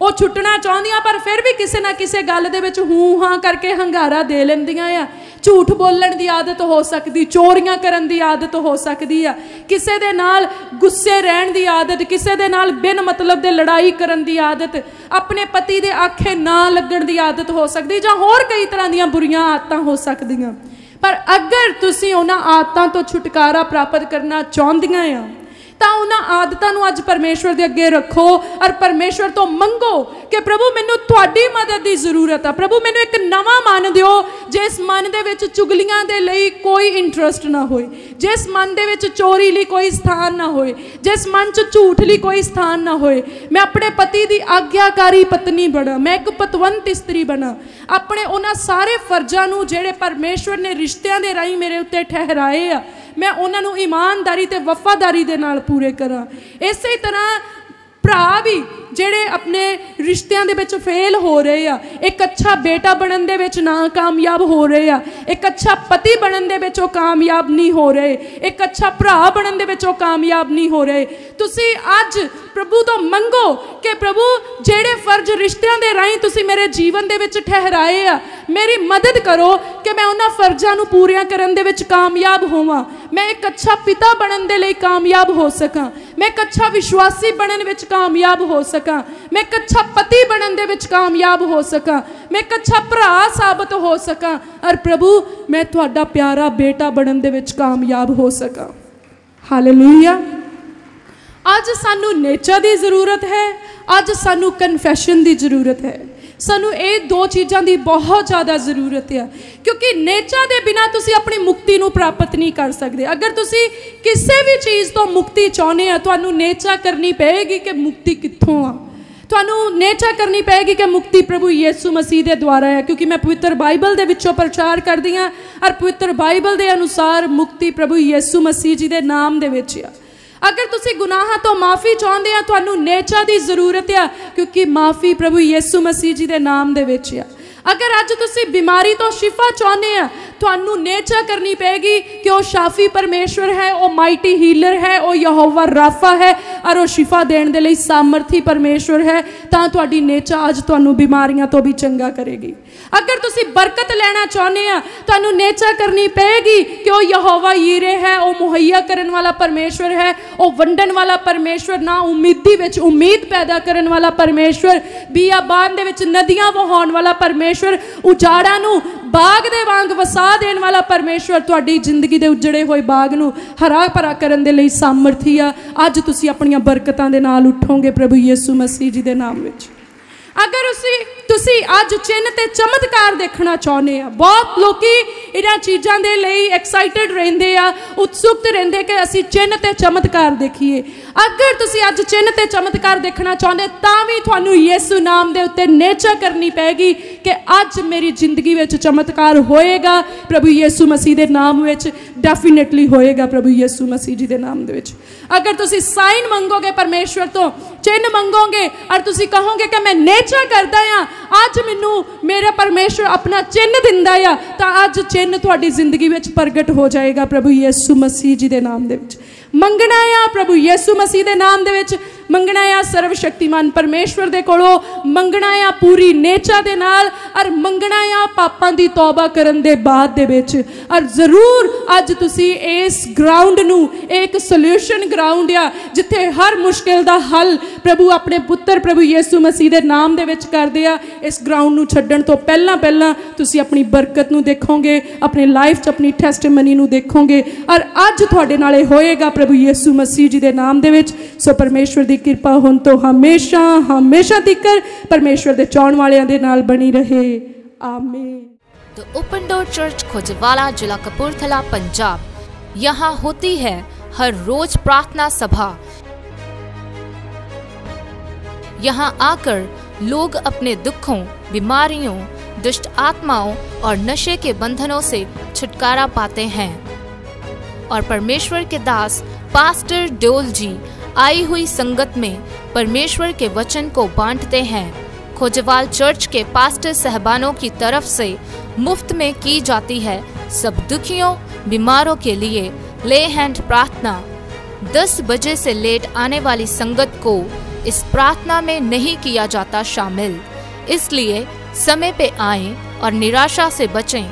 ਉਹ ਛੁੱਟਣਾ ਚਾਹੁੰਦੀਆਂ ਪਰ ਫਿਰ ਵੀ ਕਿਸੇ ਨਾ ਕਿਸੇ ਗੱਲ ਦੇ ਵਿੱਚ ਹੂੰ ਹਾਂ ਕਰਕੇ ਹੰਗਾਰਾ ਦੇ ਲੈਂਦੀਆਂ ਆ ਝੂਠ ਬੋਲਣ ਦੀ ਆਦਤ ਹੋ ਸਕਦੀ ਚੋਰੀਆਂ ਕਰਨ ਦੀ ਆਦਤ ਹੋ ਸਕਦੀ ਆ ਕਿਸੇ ਦੇ ਨਾਲ ਗੁੱਸੇ ਰਹਿਣ ਦੀ ਆਦਤ ਕਿਸੇ ਦੇ ਨਾਲ ਬਿਨ ਮਤਲਬ ਦੇ ਲੜਾਈ ਕਰਨ ਦੀ ਆਦਤ ਆਪਣੇ ਪਤੀ ਦੇ ਆਖੇ ਨਾ ਲੱਗਣ ਦੀ ਆਦਤ ਹੋ ਸਕਦੀ ਜਾਂ ਹੋਰ ਕਈ ਤਰ੍ਹਾਂ ਦੀਆਂ ਬੁਰੀਆਂ ਆਦਤਾਂ ਹੋ ਸਕਦੀਆਂ ਪਰ ਅਗਰ ਤੁਸੀਂ ਉਹਨਾਂ ਆਦਤਾਂ ਤੋਂ ਛੁਟਕਾਰਾ ਪ੍ਰਾਪਤ ਕਰਨਾ ਚਾਹੁੰਦੀਆਂ ਆ ਤਾਂ ਉਹਨਾਂ ਆਦਤਾਂ ਨੂੰ ਅੱਜ ਪਰਮੇਸ਼ਵਰ ਦੇ ਅੱਗੇ ਰੱਖੋ ਔਰ ਪਰਮੇਸ਼ਵਰ ਤੋਂ ਮੰਗੋ ਕਿ ਪ੍ਰਭੂ ਮੈਨੂੰ ਤੁਹਾਡੀ ਮਦਦ ਦੀ ਜ਼ਰੂਰਤ ਆ ਪ੍ਰਭੂ ਮੈਨੂੰ ਇੱਕ ਨਵਾਂ ਮਨ ਦਿਓ ਜਿਸ ਮਨ ਦੇ ਵਿੱਚ ਚੁਗਲੀਆਂ ਦੇ ਲਈ ਕੋਈ ਇੰਟਰਸਟ ਨਾ ਹੋਏ ਜਿਸ ਮਨ ਦੇ ਵਿੱਚ ਚੋਰੀ ਲਈ ਕੋਈ ਸਥਾਨ ਨਾ ਹੋਏ ਜਿਸ ਮਨ 'ਚ ਝੂਠ ਲਈ ਕੋਈ ਸਥਾਨ ਨਾ ਹੋਏ ਮੈਂ ਆਪਣੇ ਪਤੀ ਦੀ ਆਗਿਆਕਾਰੀ ਪਤਨੀ ਬਣਾ ਮੈਂ ਇੱਕ ਪਤਵੰਤ ਇਸਤਰੀ ਬਣਾ ਆਪਣੇ ਉਹਨਾਂ ਸਾਰੇ ਫਰਜ਼ਾਂ ਨੂੰ ਜਿਹੜੇ ਪਰਮੇਸ਼ਵਰ ਨੇ ਰਿਸ਼ਤਿਆਂ ਦੇ ਰਾਹੀਂ ਮੇਰੇ ਉੱਤੇ ਠਹਿਰਾਏ ਆ ਮੈਂ ਉਹਨਾਂ ਨੂੰ ਇਮਾਨਦਾਰੀ ਤੇ ਵਫਾਦਾਰੀ ਦੇ ਨਾਲ ਪੂਰੇ ਕਰਾਂ ਇਸੇ ਤਰ੍ਹਾਂ ਭਰਾ ਵੀ ਜਿਹੜੇ ਆਪਣੇ ਰਿਸ਼ਤਿਆਂ ਦੇ ਵਿੱਚ ਫੇਲ ਹੋ ਰਹੇ ਆ ਇੱਕ ਅੱਛਾ ਬੇਟਾ ਬਣਨ ਦੇ ਵਿੱਚ ਨਾ ਕਾਮਯਾਬ ਹੋ ਰਹੇ ਆ ਇੱਕ ਅੱਛਾ ਪਤੀ ਬਣਨ ਦੇ ਵਿੱਚ ਉਹ ਕਾਮਯਾਬ ਨਹੀਂ ਹੋ ਰਹੇ ਇੱਕ ਅੱਛਾ ਭਰਾ ਬਣਨ ਦੇ ਵਿੱਚ ਉਹ ਕਾਮਯਾਬ ਨਹੀਂ ਹੋ ਰਹੇ ਤੁਸੀਂ ਅੱਜ ਪ੍ਰਭੂ ਤੋਂ ਮੰਗੋ ਕਿ ਪ੍ਰਭੂ ਜਿਹੜੇ ਫਰਜ਼ ਰਿਸ਼ਤਿਆਂ ਦੇ ਰਾਹੀਂ ਤੁਸੀਂ ਮੇਰੇ ਜੀਵਨ ਦੇ ਵਿੱਚ ਠਹਿਰਾਏ ਆ ਮੇਰੀ ਮਦਦ ਕਰੋ ਕਿ ਮੈਂ ਉਹਨਾਂ ਫਰਜ਼ਾਂ ਨੂੰ ਪੂਰੀਆਂ ਕਰਨ ਦੇ ਵਿੱਚ ਕਾਮਯਾਬ ਹੋਵਾਂ ਮੈਂ ਇੱਕ ਅੱਛਾ ਪਿਤਾ ਬਣਨ ਦੇ ਲਈ ਕਾਮਯਾਬ ਹੋ ਸਕਾਂ ਮੈਂ ਇੱਕ ਅੱਛਾ ਵਿਸ਼ਵਾਸੀ ਬਣਨ ਵਿੱਚ ਕਾਮਯਾਬ ਹੋ ਸਕਾਂ ਸਕਾਂ ਮੈਂ ਇੱਕ ਅੱਛਾ ਪਤੀ ਬਣਨ ਦੇ ਵਿੱਚ ਕਾਮਯਾਬ ਹੋ ਸਕਾਂ ਮੈਂ ਇੱਕ ਅੱਛਾ ਭਰਾ ਸਾਬਤ ਹੋ ਸਕਾਂ ਔਰ ਪ੍ਰਭੂ ਮੈਂ ਤੁਹਾਡਾ ਪਿਆਰਾ ਬੇਟਾ ਬਣਨ ਦੇ ਵਿੱਚ ਕਾਮਯਾਬ ਹੋ ਸਕਾਂ ਹਾਲੇਲੂਇਆ ਅੱਜ ਸਾਨੂੰ ਨੇਚਰ ਦੀ ਜ਼ਰੂਰਤ ਹੈ ਅੱਜ ਸਾਨੂੰ ਕਨਫੈਸ਼ਨ ਦੀ ਜ਼ਰੂਰਤ ਹੈ ਸਾਨੂੰ ਇਹ ਦੋ ਚੀਜ਼ਾਂ ਦੀ ਬਹੁਤ ਜ਼ਿਆਦਾ ਜ਼ਰੂਰਤ ਹੈ ਕਿਉਂਕਿ ਨੇਚਾ ਦੇ ਬਿਨਾ ਤੁਸੀਂ ਆਪਣੀ ਮੁਕਤੀ ਨੂੰ ਪ੍ਰਾਪਤ ਨਹੀਂ ਕਰ ਸਕਦੇ ਅਗਰ ਤੁਸੀਂ ਕਿਸੇ ਵੀ ਚੀਜ਼ ਤੋਂ ਮੁਕਤੀ ਚਾਹੁੰਦੇ ਆ ਤੁਹਾਨੂੰ ਨੇਚਾ ਕਰਨੀ ਪਏਗੀ ਕਿ ਮੁਕਤੀ ਕਿੱਥੋਂ ਆ ਤੁਹਾਨੂੰ ਨੇਚਾ ਕਰਨੀ ਪਏਗੀ ਕਿ ਮੁਕਤੀ ਪ੍ਰਭੂ ਯੇਸੂ ਮਸੀਹ ਦੇ ਦੁਆਰਾ ਹੈ ਕਿਉਂਕਿ ਮੈਂ ਪਵਿੱਤਰ ਬਾਈਬਲ ਦੇ ਵਿੱਚੋਂ ਪ੍ਰਚਾਰ ਕਰਦੀ ਹਾਂ ਔਰ ਪਵਿੱਤਰ ਬਾਈਬਲ ਦੇ ਅਨੁਸਾਰ ਮੁਕਤੀ ਪ੍ਰਭੂ ਯੇਸੂ ਮਸੀਹ ਜੀ ਦੇ ਨਾਮ ਦੇ ਵਿੱਚ ਆ ਅਗਰ ਤੁਸੀਂ ਗੁਨਾਹਾਂ ਤੋਂ ਮਾਫੀ ਚਾਹੁੰਦੇ ਆ ਤੁਹਾਨੂੰ ਨੇਚਾ ਦੀ ਜ਼ਰੂਰਤ ਆ ਕਿਉਂਕਿ ਮਾਫੀ ਪ੍ਰਭੂ ਯਿਸੂ ਮਸੀਹ ਜੀ ਦੇ ਨਾਮ ਦੇ ਵਿੱਚ ਆ ਅਗਰ ਅੱਜ ਤੁਸੀਂ ਬਿਮਾਰੀ ਤੋਂ ਸ਼ਿਫਾ ਚਾਹੁੰਦੇ ਆ ਤੁਹਾਨੂੰ ਨੇਚਾ ਕਰਨੀ ਪੈਗੀ ਕਿ ਉਹ ਸ਼ਾਫੀ ਪਰਮੇਸ਼ਵਰ ਹੈ ਉਹ ਮਾਈਟੀ ਹੀਲਰ ਹੈ ਉਹ ਯਹੋਵਾ ਰਾਫਾ ਹੈ ਔਰ ਉਹ ਸ਼ਿਫਾ ਦੇਣ ਦੇ ਲਈ ਸਮਰਥੀ ਪਰਮੇਸ਼ਵਰ ਹੈ ਤਾਂ ਤੁਹਾਡੀ ਨੇਚਾ ਅੱਜ ਤੁਹਾਨੂੰ ਬਿਮਾਰੀਆਂ ਤੋਂ ਵੀ ਚੰਗਾ ਕਰੇਗੀ ਅਗਰ ਤੁਸੀਂ ਬਰਕਤ ਲੈਣਾ ਚਾਹੁੰਦੇ ਆ ਤੁਹਾਨੂੰ ਨੇਚਾ ਕਰਨੀ ਪੈਗੀ ਕਿ ਉਹ ਯਹੋਵਾ ਯੀਰੇ ਹੈ ਉਹ ਮੁਹੱਈਆ ਕਰਨ ਵਾਲਾ ਪਰਮੇਸ਼ਵਰ ਹੈ ਉਹ ਵੰਡਣ ਵਾਲਾ ਪਰਮੇਸ਼ਵਰ ਨਾ ਉਮੀਦੀ ਵਿੱਚ ਉਮੀਦ ਪੈਦਾ ਕਰਨ ਵਾਲਾ ਪਰਮੇਸ਼ਵਰ ਬੀਆਬਾਨ ਦੇ ਵਿੱਚ ਨਦੀਆਂ ਵਹਾਉਣ ਵਾਲਾ ਪਰਮੇਸ਼ਵਰ ਪਰਮੇਸ਼ਵਰ ਉਜਾੜਾ ਨੂੰ ਬਾਗ ਦੇ ਵਾਂਗ ਵਸਾ ਦੇਣ ਵਾਲਾ ਪਰਮੇਸ਼ਵਰ ਤੁਹਾਡੀ ਜ਼ਿੰਦਗੀ ਦੇ ਉਜੜੇ ਹੋਏ ਬਾਗ ਨੂੰ ਹਰਾ ਭਰਾ ਕਰਨ ਦੇ ਲਈ ਸਮਰਥੀ ਆ ਅੱਜ ਤੁਸੀਂ ਆਪਣੀਆਂ ਬਰਕਤਾਂ ਦੇ ਨਾਲ ਉੱਠੋਗੇ ਪ੍ਰਭੂ ਯਿਸੂ ਮਸੀਹ ਜੀ ਦੇ ਨਾਮ ਵਿੱਚ ਅਗਰ ਤੁਸੀਂ ਤੁਸੀਂ ਅੱਜ ਚਿੰਨ ਤੇ ਚਮਤਕਾਰ ਦੇਖਣਾ ਚਾਹੁੰਦੇ ਆ ਬਹੁਤ ਲੋਕੀ ਇਹਨਾਂ ਚੀਜ਼ਾਂ ਦੇ ਲਈ ਐਕਸਾਈਟਿਡ ਰਹਿੰਦੇ ਆ ਉਤਸੁਕਤ ਰਹਿੰਦੇ ਕਿ ਅਸੀਂ ਚਿੰਨ ਤੇ ਚਮਤਕਾਰ ਦੇਖੀਏ ਅਗਰ ਤੁਸੀਂ ਅੱਜ ਚਿੰਨ ਤੇ ਚਮਤਕਾਰ ਦੇਖਣਾ ਚਾਹੁੰਦੇ ਤਾਂ ਵੀ ਤੁਹਾਨੂੰ ਯਿਸੂ ਨਾਮ ਦੇ ਉੱਤੇ ਨੇਚਾ ਕਰਨੀ ਪੈਗੀ ਕਿ ਅੱਜ ਮੇਰੀ ਜ਼ਿੰਦਗੀ ਵਿੱਚ ਚਮਤਕਾਰ ਹੋਏਗਾ ਪ੍ਰਭੂ ਯਿਸੂ ਮਸੀਹ ਦੇ ਨਾਮ ਵਿੱਚ ਡੈਫੀਨਿਟਲੀ ਹੋਏਗਾ ਪ੍ਰਭੂ ਯਿਸੂ ਮਸੀਹ ਜੀ ਦੇ ਨਾਮ ਦੇ ਵਿੱਚ ਅਗਰ ਤੁਸੀਂ ਸਾਈਨ ਮੰਗੋਗੇ ਪਰਮੇਸ਼ਵਰ ਤੋਂ ਚਿੰਨ ਮੰਗੋਗੇ ਔਰ ਤੁਸੀਂ ਕਹੋਗੇ ਕਿ ਮੈਂ ਨੇਚਾ ਕਰਦਾ ਆ ਅੱਜ ਮੈਨੂੰ ਮੇਰੇ ਪਰਮੇਸ਼ਵਰ ਆਪਣਾ ਚਿੰਨ ਦਿੰਦਾ ਆ ਤਾਂ ਅੱਜ ਚਿੰਨ ਤੁਹਾਡੀ ਜ਼ਿੰਦਗੀ ਵਿੱਚ ਪ੍ਰਗਟ ਹੋ ਜਾਏਗਾ ਪ੍ਰਭੂ ਯਿਸੂ ਮਸੀਹ ਜੀ ਦੇ ਨਾਮ ਦੇ ਵਿੱਚ ਮੰਗਣਾ ਆ ਪ੍ਰਭੂ ਯਿਸੂ ਮਸੀਹ ਦੇ ਨਾਮ ਦੇ ਵਿੱਚ ਮੰਗਣਾ ਆ ਸਰਵ ਸ਼ਕਤੀਮਾਨ ਪਰਮੇਸ਼ਵਰ ਦੇ ਕੋਲੋਂ ਮੰਗਣਾ ਆ ਪੂਰੀ ਨੇਚਾ ਦੇ ਨਾਲ ਔਰ ਮੰਗਣਾ ਆ ਪਾਪਾਂ ਦੀ ਤੌਬਾ ਕਰਨ ਦੇ ਬਾਅਦ ਦੇ ਵਿੱਚ ਔਰ ਜ਼ਰੂਰ ਅੱਜ ਤੁਸੀਂ ਇਸ ਗਰਾਊਂਡ ਨੂੰ ਇੱਕ ਸੋਲੂਸ਼ਨ ਗਰਾਊਂਡ ਆ ਜਿੱਥੇ ਹਰ ਮੁਸ਼ਕਿਲ ਦਾ ਹੱਲ ਪ੍ਰਭੂ ਆਪਣੇ ਪੁੱਤਰ ਪ੍ਰਭੂ ਯੀਸੂ ਮਸੀਹ ਦੇ ਨਾਮ ਦੇ ਵਿੱਚ ਕਰਦੇ ਆ ਇਸ ਗਰਾਊਂਡ ਨੂੰ ਛੱਡਣ ਤੋਂ ਪਹਿਲਾਂ ਪਹਿਲਾਂ ਤੁਸੀਂ ਆਪਣੀ ਬਰਕਤ ਨੂੰ ਦੇਖੋਗੇ ਆਪਣੇ ਲਾਈਫ 'ਚ ਆਪਣੀ ਟੈਸਟੀਮਨੀ ਨੂੰ ਦੇਖੋਗੇ ਔਰ ਅੱਜ ਤੁਹਾਡੇ ਨਾਲੇ ਹੋਏਗਾ ਪ੍ਰਭੂ ਯੀਸੂ ਮਸੀਹ ਜੀ ਦੇ ਨਾਮ ਦੇ ਵਿੱਚ ਸੋ ਪਰਮੇਸ਼ਵਰ ਦੀ की कृपा हूँ तो हमेशा हमेशा तिकर परमेश्वर के चाण वाले बनी रहे आमे तो ओपन डोर चर्च खोजवाला जिला कपूरथला पंजाब यहाँ होती है हर रोज प्रार्थना सभा यहाँ आकर लोग अपने दुखों बीमारियों दुष्ट आत्माओं और नशे के बंधनों से छुटकारा पाते हैं और परमेश्वर के दास पास्टर डोल जी आई हुई संगत में परमेश्वर के वचन को बांटते हैं खोजवाल चर्च के पास्टर सहबानों की तरफ से मुफ्त में की जाती है सब दुखियों बीमारों के लिए ले हैंड प्रार्थना 10 बजे से लेट आने वाली संगत को इस प्रार्थना में नहीं किया जाता शामिल इसलिए समय पे आएं और निराशा से बचें